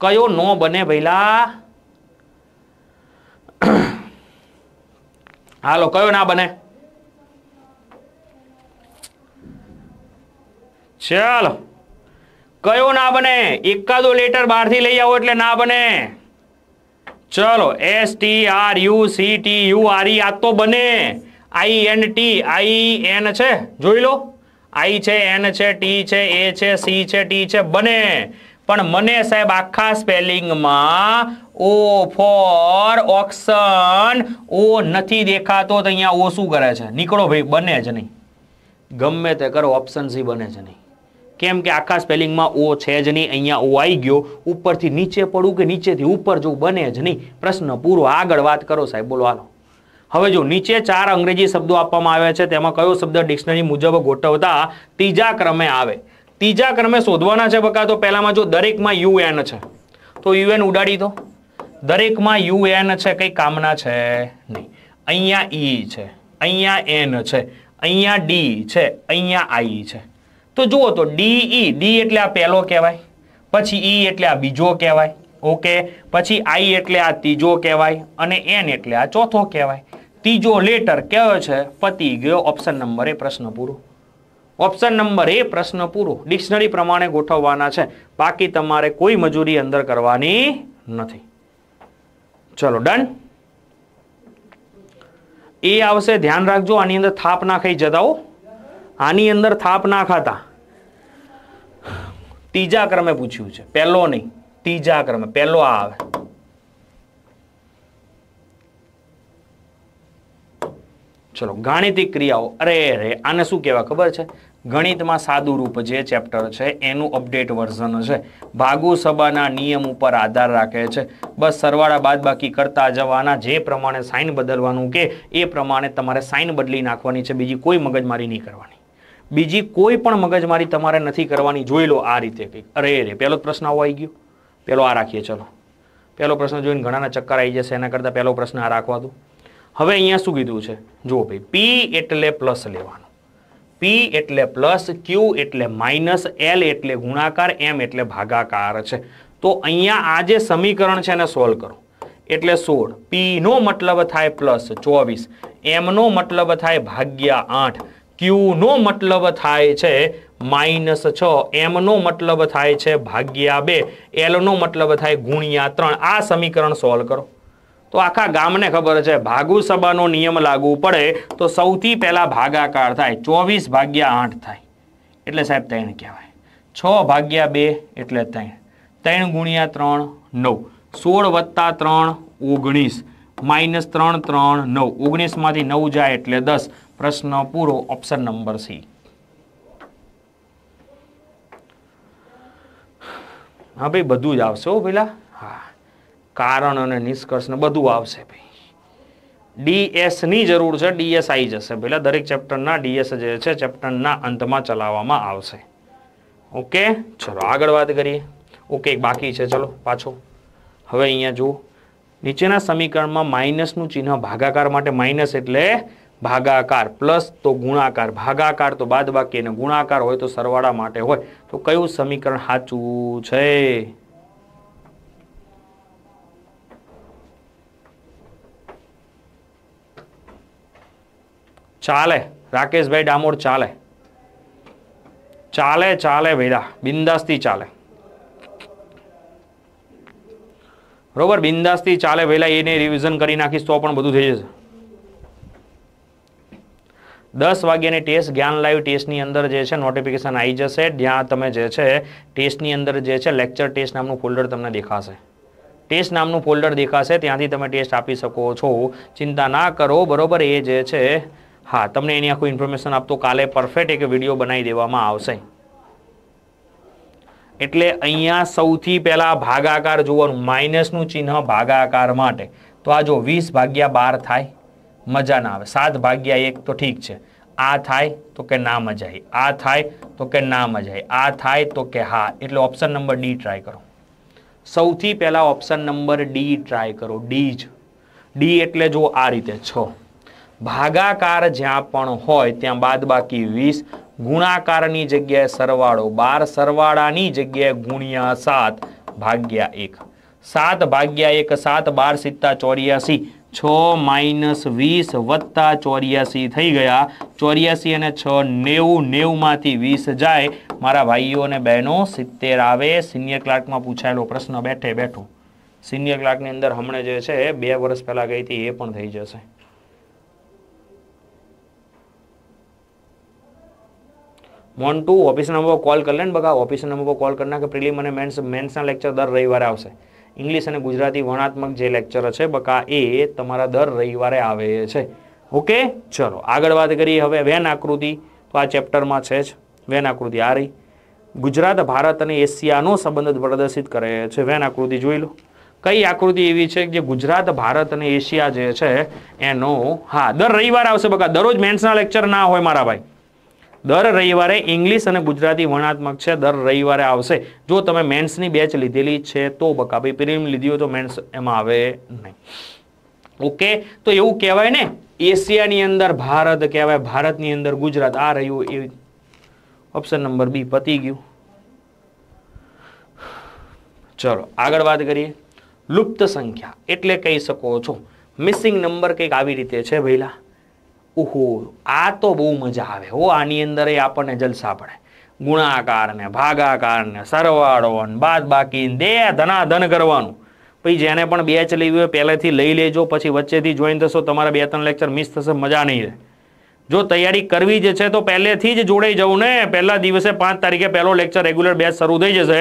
કયો નો બને પહેલાં હાલો કયો ના બને ચાલો કયો ના બને એકાદો લેટર બહારથી લઈ આવો એટલે ના બને ચલો S T R U C T U R E આ તો બને I N T I N છે જોઈ લો આઈ છે એન છે ટી છે એ છે સી છે ટી છે બને પણ મને સાહેબ આખા સ્પેલિંગમાં ઓ ફોર ઓક્સન ઓ નથી દેખાતો તો અહીંયા ઓ શું કરે છે નીકળો ભાઈ બને જ નહીં ગમે તે કરો ઓપ્શન સી બને છે નહીં કેમ કે આખા સ્પેલિંગમાં ઓ છે જ નહીં અહીંયા ઓ આવી ગયો ઉપરથી નીચે પડું કે નીચેથી ઉપર જો બને જ નહીં પ્રશ્ન પૂરો આગળ વાત કરો સાહેબ બોલો હાલો હવે જો નીચે ચાર અંગ્રેજી શબ્દો આપવામાં આવ્યા છે તેમાં કયો શબ્દ ડિક્શનરી મુજબ ગોઠવતા ત્રીજા ક્રમે આવે ત્રીજા ક્રમે શોધવાના છે બકા તો પહેલામાં જો દરેકમાં યુએન છે તો યુએન ઉડાડી દો દરેકમાં યુએન છે કંઈ કામના છે નહીં અહીંયા ઈ છે અહીંયા એન છે અહીંયા ડી છે અહીંયા આઈ છે તો જુઓ તો ડી ઈ ડી એટલે આ પહેલો કહેવાય પછી ઈ એટલે આ બીજો કહેવાય ઓકે પછી આઈ એટલે આ ત્રીજો કહેવાય અને એન એટલે આ ચોથો કહેવાય ત્રીજો લેટર કયો છે પતી ગયો ઓપ્શન નંબર એ પ્રશ્ન પૂરો ઓપ્શન નંબર એ પ્રશ્ન પૂરો ડિક્શનરી પ્રમાણે ગોઠવવાના છે બાકી તમારે કોઈ મજૂરી અંદર કરવાની નથી ચલો ડન એ આવશે ધ્યાન રાખજો આની અંદર થાપ ના ખાઈ જતાઓ આની અંદર થાપ ના ખાતા ત્રીજા ક્રમે પૂછ્યું છે પહેલો નહીં ત્રીજા ક્રમે પહેલો આ આવે ચલો ગાણિતિક ક્રિયાઓ અરે રે આને શું કહેવાય ખબર છે ગણિતમાં સાદું રૂપ જે ચેપ્ટર છે એનું અપડેટ વર્ઝન છે ભાગુ સભાના નિયમ ઉપર આધાર રાખે છે બસ સરવાળા બાદબાકી કરતા જવાના જે પ્રમાણે સાઇન બદલવાનું કે એ પ્રમાણે તમારે સાઇન બદલી નાખવાની છે બીજી કોઈ મગજમારી નહીં કરવાની બીજી કોઈ પણ મગજમારી તમારે નથી કરવાની જોઈ લો આ રીતે કંઈક અરે અરે પહેલો પ્રશ્ન આવો આવી ગયો પહેલો આ રાખીએ ચલો પહેલો પ્રશ્ન જોઈને ઘણાના ચક્કર આવી જશે એના કરતાં પહેલો પ્રશ્ન આ રાખવા દો હવે અહીંયા શું કીધું છે જુઓ ભાઈ પી એટલે પ્લસ લેવાનું પી એટલે પ્લસ ક્યુ એટલે માઇનસ એલ એટલે ગુણાકાર એમ એટલે ભાગાકાર છે તો અહીંયા આ જે સમીકરણ છે એને સોલ્વ કરો એટલે સોળ પીનો મતલબ થાય પ્લસ ચોવીસ એમનો મતલબ થાય ભાગ્યા આઠ ક્યુનો મતલબ થાય છે માઇનસ છ એમનો મતલબ થાય છે ભાગ્યા બે એલનો મતલબ થાય ગુણ્યા ત્રણ આ સમીકરણ સોલ્વ કરો તો આખા ગામને ખબર છે ભાગુ સભાનો નિયમ લાગુ પડે તો સૌથી પહેલા ભાગાકાર થાય ચોવીસ ભાગ્યા આઠ થાય એટલે સાહેબ ત્રણ કહેવાય છ ભાગ્યા બે એટલે ત્રણ ત્રણ ગુણ્યા ત્રણ નવ સોળ વત્તા ત્રણ ઓગણીસ માઇનસ ત્રણ ત્રણ નવ ઓગણીસમાંથી નવ જાય એટલે દસ પ્રશ્ન પૂરો ઓપ્શન નંબર સી હા ભાઈ બધું જ આવશે હો પેલા હા કારણ અને નિષ્કર્ષને બધું આવશે ભાઈ ડીએસની જરૂર છે ડીએસ આવી જશે પહેલાં દરેક ચેપ્ટરના ડીએસ જે છે ચેપ્ટરના અંતમાં ચલાવવામાં આવશે ઓકે ચલો આગળ વાત કરીએ ઓકે બાકી છે ચલો પાછો હવે અહીંયા જુઓ નીચેના સમીકરણમાં માઇનસનું ચિહ્ન ભાગાકાર માટે માઇનસ એટલે ભાગાકાર પ્લસ તો ગુણાકાર ભાગાકાર તો બાદબાકી અને ગુણાકાર હોય તો સરવાળા માટે હોય તો કયું સમીકરણ સાચું છે ચાલે રાકેશભાઈ ડામોર ચાલે ચાલે ચાલે ભૈરા બિંદાસથી ચાલે બરોબર બિંદાસથી ચાલે પહેલાં એને રિવિઝન કરી નાખીશ તો પણ બધું થઈ જશે દસ વાગ્યાની ટેસ્ટ જ્ઞાન લાઈવ ટેસ્ટની અંદર જે છે નોટિફિકેશન આવી જશે જ્યાં તમે જે છે ટેસ્ટની અંદર જે છે લેક્ચર ટેસ્ટ નામનું ફોલ્ડર તમને દેખાશે ટેસ્ટ નામનું ફોલ્ડર દેખાશે ત્યાંથી તમે ટેસ્ટ આપી શકો છો ચિંતા ના કરો બરોબર એ જે છે હા તમને એની આખું ઇન્ફોર્મેશન આપતો કાલે પરફેક્ટ એક વિડીયો બનાવી દેવામાં આવશે એટલે અહીંયા સૌથી પહેલાં ભાગાકાર જોવાનું માઇનસનું ચિહ્ન ભાગાકાર માટે તો આ જો વીસ ભાગ્યા બાર થાય મજા ના આવે સાત ભાગ્યા એક તો ઠીક છે આ થાય તો કે ના મજા આ થાય તો કે ના મજા આ થાય તો કે હા એટલે ઓપ્શન નંબર ડી ટ્રાય કરો સૌથી પહેલાં ઓપ્શન નંબર ડી ટ્રાય કરો ડી જ ડી એટલે જો આ રીતે છ ભાગાકાર જ્યાં પણ હોય ત્યાં બાદ બાકી વીસ ગુણાકારની જગ્યાએ સરવાળો બાર સરવાળાની જગ્યાએ ગુણ્યા સાત ભાગ્યા એક સાત ભાગ્યા એક સાત બાર સિત્તા ચોર્યાસી છ માઇનસ વીસ વત્તા ચોર્યાસી થઈ ગયા ચોર્યાસી અને છ નેવું નેવુંમાંથી વીસ જાય મારા ભાઈઓ અને બહેનો સિત્તેર આવે સિનિયર ક્લાર્કમાં પૂછાયેલો પ્રશ્ન બેઠે બેઠો સિનિયર ક્લાર્કની અંદર હમણાં જે છે બે વર્ષ પહેલાં ગઈ હતી એ પણ થઈ જશે મોન ટુ ઓફિસ નંબર કોલ કરી લે ને બગા ઓફિસ નંબર કોલ કરી નાખે પ્રિલિમ અને મેન્સ મેન્સના લેક્ચર દર રવિવારે આવશે ઇંગ્લિશ અને ગુજરાતી વર્ણાત્મક જે લેક્ચર છે બકા એ તમારા દર રવિવારે આવે છે ઓકે ચલો આગળ વાત કરીએ હવે વેન આકૃતિ તો આ ચેપ્ટરમાં છે જ વેન આકૃતિ આ રહી ગુજરાત ભારત અને એશિયાનો સંબંધ પ્રદર્શિત કરે છે વેન આકૃતિ જોઈ લો કઈ આકૃતિ એવી છે જે ગુજરાત ભારત અને એશિયા જે છે એનો હા દર રવિવાર આવશે બકા દરરોજ મેન્સના લેક્ચર ના હોય મારા ભાઈ દર રવિવારે ઇંગ્લિશ અને ગુજરાતી વર્ણાત્મક છે દર રવિવારે આવશે જો તમે મેન્સની બેચ લીધેલી છે તો બકા ભાઈ પ્રિલિમ લીધી હોય તો મેન્સ એમાં આવે નહીં ઓકે તો એવું કહેવાય ને એશિયાની અંદર ભારત કહેવાય ભારતની અંદર ગુજરાત આ રહ્યું એ ઓપ્શન નંબર બી પતી ગયું ચલો આગળ વાત કરીએ લુપ્ત સંખ્યા એટલે કહી શકો છો મિસિંગ નંબર કંઈક આવી રીતે છે ભૈલા ઓહો આ તો બહુ મજા આવે હો આની અંદર એ આપણને જલસા પડે ગુણાકારને ભાગાકારને સરવાળો બાદ બાકી દે ધના ધન કરવાનું પછી જેને પણ બેચ લેવી હોય પહેલેથી લઈ લેજો પછી વચ્ચેથી જોઈન થશો તમારા બે ત્રણ લેક્ચર મિસ થશે મજા નહીં રહે જો તૈયારી કરવી જ છે તો પહેલેથી જ જોડાઈ જવું ને પહેલા દિવસે પાંચ તારીખે પહેલો લેક્ચર રેગ્યુલર બેચ શરૂ થઈ જશે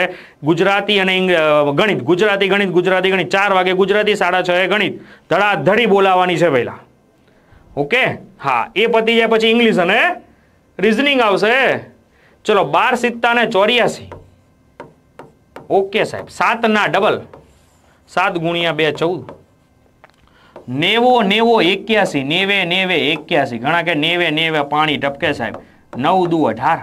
ગુજરાતી અને ગણિત ગુજરાતી ગણિત ગુજરાતી ગણિત ચાર વાગે ગુજરાતી સાડા છ ગણિત ધડાધડી બોલાવાની છે પહેલાં ઓકે હા એ પતી જાય પછી ઇંગ્લિશ અને રિઝનિંગ આવશે ચલો બાર સિત્તા ને ચોર્યાસી ઓકે સાહેબ સાત ના ડબલ સાત ગુણ્યા બે ચૌદ નેવો નેવો એક્યાસી નેવે નેવે એક્યાસી ઘણા કે નેવે નેવે પાણી ટપકે સાહેબ નવ દુ અઢાર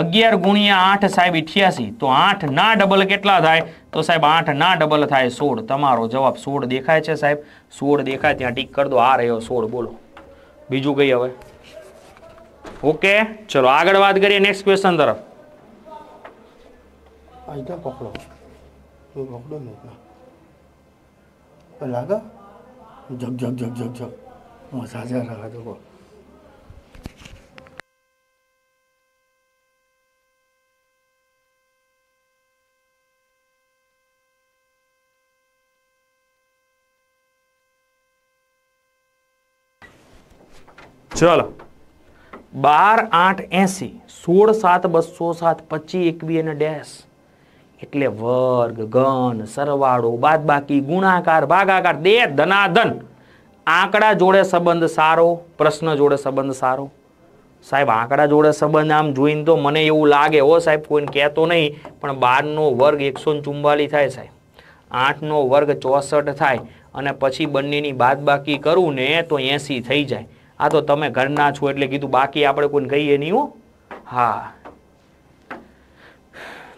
અગિયાર ગુણ્યા આઠ સાહેબ ઇઠ્યાસી તો આઠ ના ડબલ કેટલા થાય તો સાહેબ આઠ ના ડબલ થાય સોળ તમારો જવાબ સોળ દેખાય છે સાહેબ સોળ દેખાય ત્યાં ટીક કરી દો આ રહ્યો સોળ બોલો બીજું કઈ હવે ઓકે ચલો આગળ વાત કરીએ નેક્સ્ટ ક્વેશ્ચન તરફ પકડો પકડો લાગો જગ જગ જગ જગ જગ હું સાજા રહ્યા ચલો બાર આઠ એસી સોળ સાત બસો સાત પચી એકવી અને ડેશ એટલે વર્ગ ઘન સરવાળો બાદ બાકી ગુણાકાર ભાગાકાર દે ધનાધન આંકડા જોડે સંબંધ સારો પ્રશ્ન જોડે સંબંધ સારો સાહેબ આંકડા જોડે સંબંધ આમ જોઈને તો મને એવું લાગે ઓ સાહેબ કોઈને કહેતો નહીં પણ બારનો વર્ગ એકસો ચુમ્બાલીસ થાય સાહેબ આઠનો વર્ગ ચોસઠ થાય અને પછી બંનેની બાદબાકી કરું ને તો એંસી થઈ જાય આ તો તમે ઘરના છો એટલે કીધું બાકી આપણે કોઈ કહીએ નહીં હો હા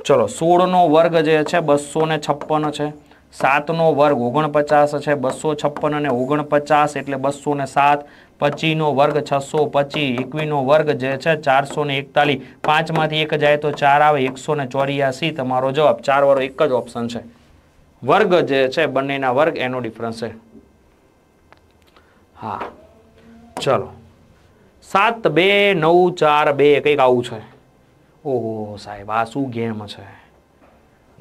ચલો સોળનો વર્ગ જે છે બસો ને છપ્પન છે સાતનો વર્ગ ઓગણપચાસ છે બસો છપ્પન અને ઓગણપચાસ એટલે બસો ને સાત પચીનો વર્ગ છસો પચીસ એકવીનો વર્ગ જે છે ચારસો ને એકતાલીસ પાંચમાંથી એક જાય તો ચાર આવે એકસો ને ચોર્યાસી તમારો જવાબ ચાર વાળો એક જ ઓપ્શન છે વર્ગ જે છે બંનેના વર્ગ એનો ડિફરન્સ છે હા ચાલો સાત બે નવ ચાર બે કંઈક આવું છે ઓહો સાહેબ આ શું ગેમ છે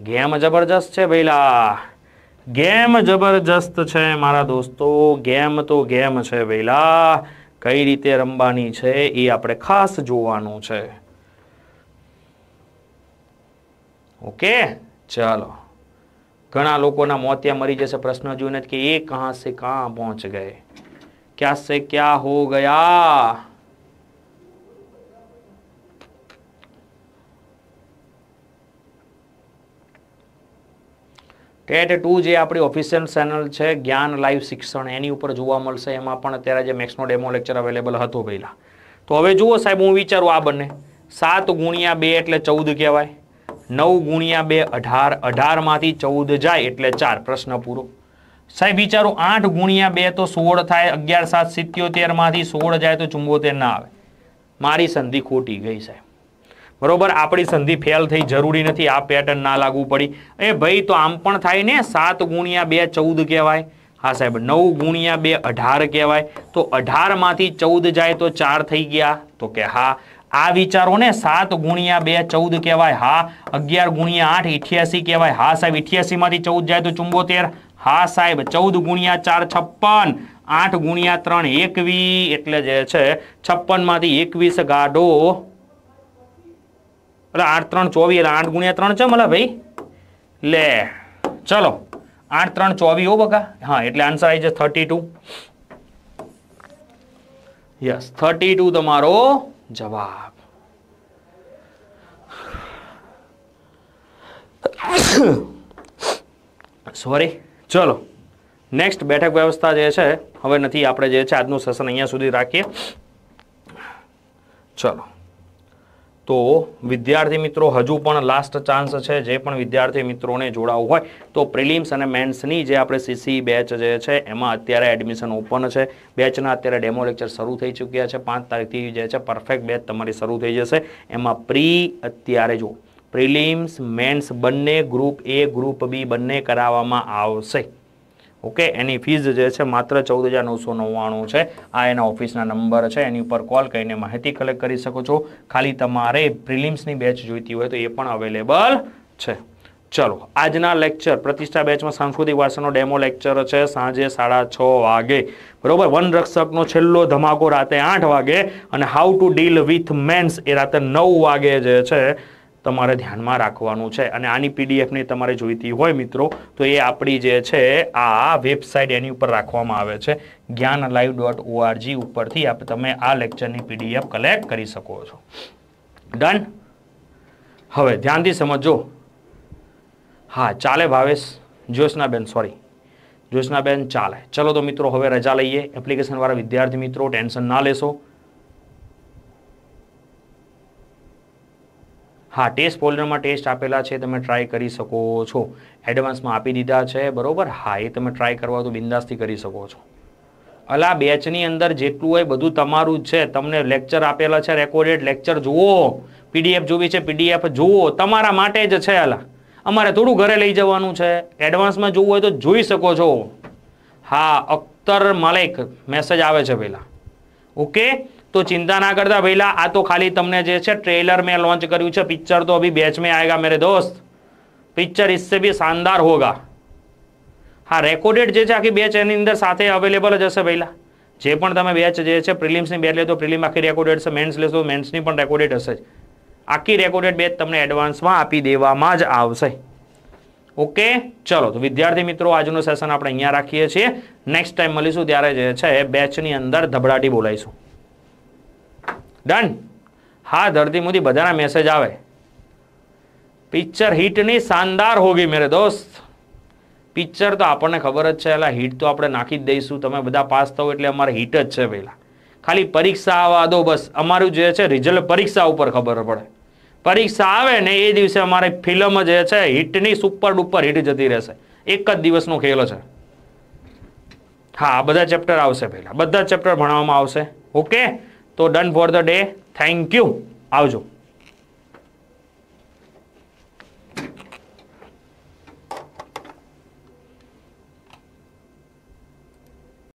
ગેમ જબરજસ્ત છે ભઈલા ગેમ જબરજસ્ત છે મારા દોસ્તો ગેમ તો ગેમ છે ભઈલા કઈ રીતે રમવાની છે એ આપણે ખાસ જોવાનું છે ઓકે ચાલો ઘણા લોકોના મોતિયા મરી જશે પ્રશ્ન જોઈને કે એ કહા સે કહાં પહોંચ ગયે क्या से क्या हो गया ટેટ ટુ જે આપણી ઓફિશિયલ ચેનલ છે જ્ઞાન લાઈવ શિક્ષણ એની ઉપર જોવા મળશે એમાં પણ અત્યારે જે મેક્સનો ડેમો લેક્ચર અવેલેબલ હતો પહેલાં તો હવે જુઓ સાહેબ હું વિચારું આ બંને સાત ગુણ્યા બે એટલે ચૌદ કહેવાય નવ ગુણ્યા બે અઢાર અઢારમાંથી ચૌદ જાય એટલે ચાર પ્રશ્ન પૂરો સાહેબ વિચારો આઠ ગુણ્યા બે તો સોળ થાય અગિયાર સાત સિત્યોતેર માંથી સોળ જાય તો ચુંબોતેર ના આવે મારી સંધિ ખોટી ગઈ સાહેબ બરોબર આપણી સંધિ ફેલ થઈ જરૂરી નથી આ પેટર્ન ના લાગુ પડી એ ભાઈ તો આમ પણ થાય ને સાત ગુણ્યા બે ચૌદ કહેવાય હા સાહેબ નવ ગુણ્યા બે અઢાર કહેવાય તો અઢારમાંથી ચૌદ જાય તો ચાર થઈ ગયા તો કે હા આ વિચારો ને સાત ગુણ્યા બે ચૌદ કહેવાય હા અગિયાર ગુણ્યા આઠ ઇઠ્યાસી કહેવાય હા સાહેબ ઇઠ્યાસીમાંથી ચૌદ જાય તો ચુંબોતેર હા સાહેબ ચૌદ ગુણ્યા ચાર છપ્પન આઠ ગુણ્યા ત્રણ એકવીસ એટલે જે છે છપ્પન માંથી એકવીસ ગાઢો એટલે આઠ ત્રણ ચોવીસ એટલે આઠ ગુણ્યા ત્રણ છે મળે ભાઈ લે ચલો આઠ ત્રણ ચોવીસ હો બકા હા એટલે આન્સર આવી જશે thirty two yes thirty two તમારો જવાબ સોરી ચલો નેક્સ્ટ બેઠક વ્યવસ્થા જે છે હવે નથી આપણે જે છે આજનું સેશન અહીંયા સુધી રાખીએ ચલો તો વિદ્યાર્થી મિત્રો હજુ પણ લાસ્ટ ચાન્સ છે જે પણ વિદ્યાર્થી મિત્રોને જોડાવું હોય તો પ્રિલિમ્સ અને મેન્સની જે આપણે સીસી બેચ જે છે એમાં અત્યારે એડમિશન ઓપન છે બેચના અત્યારે ડેમો લેક્ચર શરૂ થઈ ચૂક્યા છે પાંચ તારીખથી જે છે પરફેક્ટ બેચ તમારી શરૂ થઈ જશે એમાં પ્રી અત્યારે જો પ્રિલિમ્સ મેન્સ બંને ગ્રુપ એ ગ્રુપ બી બંને કરાવવામાં આવશે ઓકે એની ફીસ જે છે માત્ર ચૌદ હજાર નવસો નવ્વાણું છે આ એના ઓફિસના નંબર છે એની ઉપર કોલ કરીને માહિતી કલેક્ટ કરી શકો છો ખાલી તમારે પ્રિલિમ્સની બેચ જોઈતી હોય તો એ પણ અવેલેબલ છે ચલો આજના લેક્ચર પ્રતિષ્ઠા બેચમાં સાંસ્કૃતિક વારસાનો ડેમો લેક્ચર છે સાંજે સાડા છ વાગે બરોબર વન રક્ષકનો છેલ્લો ધમાકો રાતે આઠ વાગે અને how to deal with mains એ રાતે નવ વાગે જે છે તમારે ધ્યાનમાં રાખવાનું છે અને આની પીડીએફની તમારે જોઈતી હોય મિત્રો તો એ આપણી જે છે આ વેબસાઇટ એની ઉપર રાખવામાં આવે છે જ્ઞાન લાઈવ ડોટ ઓઆરજી ઉપરથી આપ તમે આ લેક્ચરની પીડીએફ કલેક્ટ કરી શકો છો ડન હવે ધ્યાનથી સમજો હા ચાલે ભાવેશ જ્યોત્સનાબેન સોરી જ્યોત્સનાબેન ચાલે ચલો તો મિત્રો હવે રજા લઈએ એપ્લિકેશનવાળા વિદ્યાર્થી મિત્રો ટેન્શન ના લેશો હા ટેસ્ટ ફોલ્ડરમાં ટેસ્ટ આપેલા છે તમે ટ્રાય કરી શકો છો એડવાન્સમાં આપી દીધા છે બરાબર હા એ તમે ટ્રાય કરવા તો બિંદાસથી કરી શકો છો અલા બેચની અંદર જેટલું હોય બધું તમારું જ છે તમને લેક્ચર આપેલા છે રેકોર્ડેડ લેક્ચર જુઓ પીડીએફ જોવી છે પીડીએફ જુઓ તમારા માટે જ છે અલા અમારે થોડું ઘરે લઈ જવાનું છે એડવાન્સમાં જોવું હોય તો જોઈ શકો છો હા અખ્તર માલિક મેસેજ આવે છે પહેલાં ઓકે તો ચિંતા ના ना करता આ તો ખાલી તમને જે છે ટ્રેલર મેં લોન્ચ કર્યું છે પિક્ચર તો अभी बैच में आएगा मेरे दोस्त पिक्चर इससे भी શાનદાર હોગા હા રેકોર્ડેડ જે છે આખી બેચ એની અંદર સાથે અવેલેબલ જ હશે પહેલાં જે પણ તમે બેચ જે છે પ્રિલિમ્સની બેચ લેશો પ્રિલિમ આખી રેકોર્ડેડ છે મેન્સ લેશો મેન્સની પણ રેકોર્ડેડ હશે જ આખી રેકોર્ડેડ બેચ તમને એડવાન્સમાં આપી દેવામાં જ આવશે ઓકે ચલો તો વિદ્યાર્થી મિત્રો આજનું સેશન આપણે અહીંયા રાખીએ છીએ નેક્સ્ટ ટાઈમ મળીશું ત્યારે જે છે બેચની અંદર ધબડાટી બોલાવીશું ડન હા ધરતી મુદી બધાના મેસેજ આવે પિક્ચર હિટની શાનદાર હોગી મેરે દોસ્ત પિક્ચર તો આપણને ખબર જ છે એલા હિટ તો આપણે નાખી જ દઈશું તમે બધા પાસ થાવ એટલે અમારે હિટ જ છે પહેલાં ખાલી પરીક્ષા આવવા દો બસ અમારું જે છે રિઝલ્ટ પરીક્ષા ઉપર ખબર પડે પરીક્ષા આવે ને એ દિવસે અમારી ફિલ્મ જે છે હિટની સુપર ડુપર હિટ જતી રહેશે એક જ દિવસનો ખેલ છે હા બધા ચેપ્ટર આવશે પહેલાં બધા ચેપ્ટર ભણવામાં આવશે ઓકે તો done for the day thank you આવજો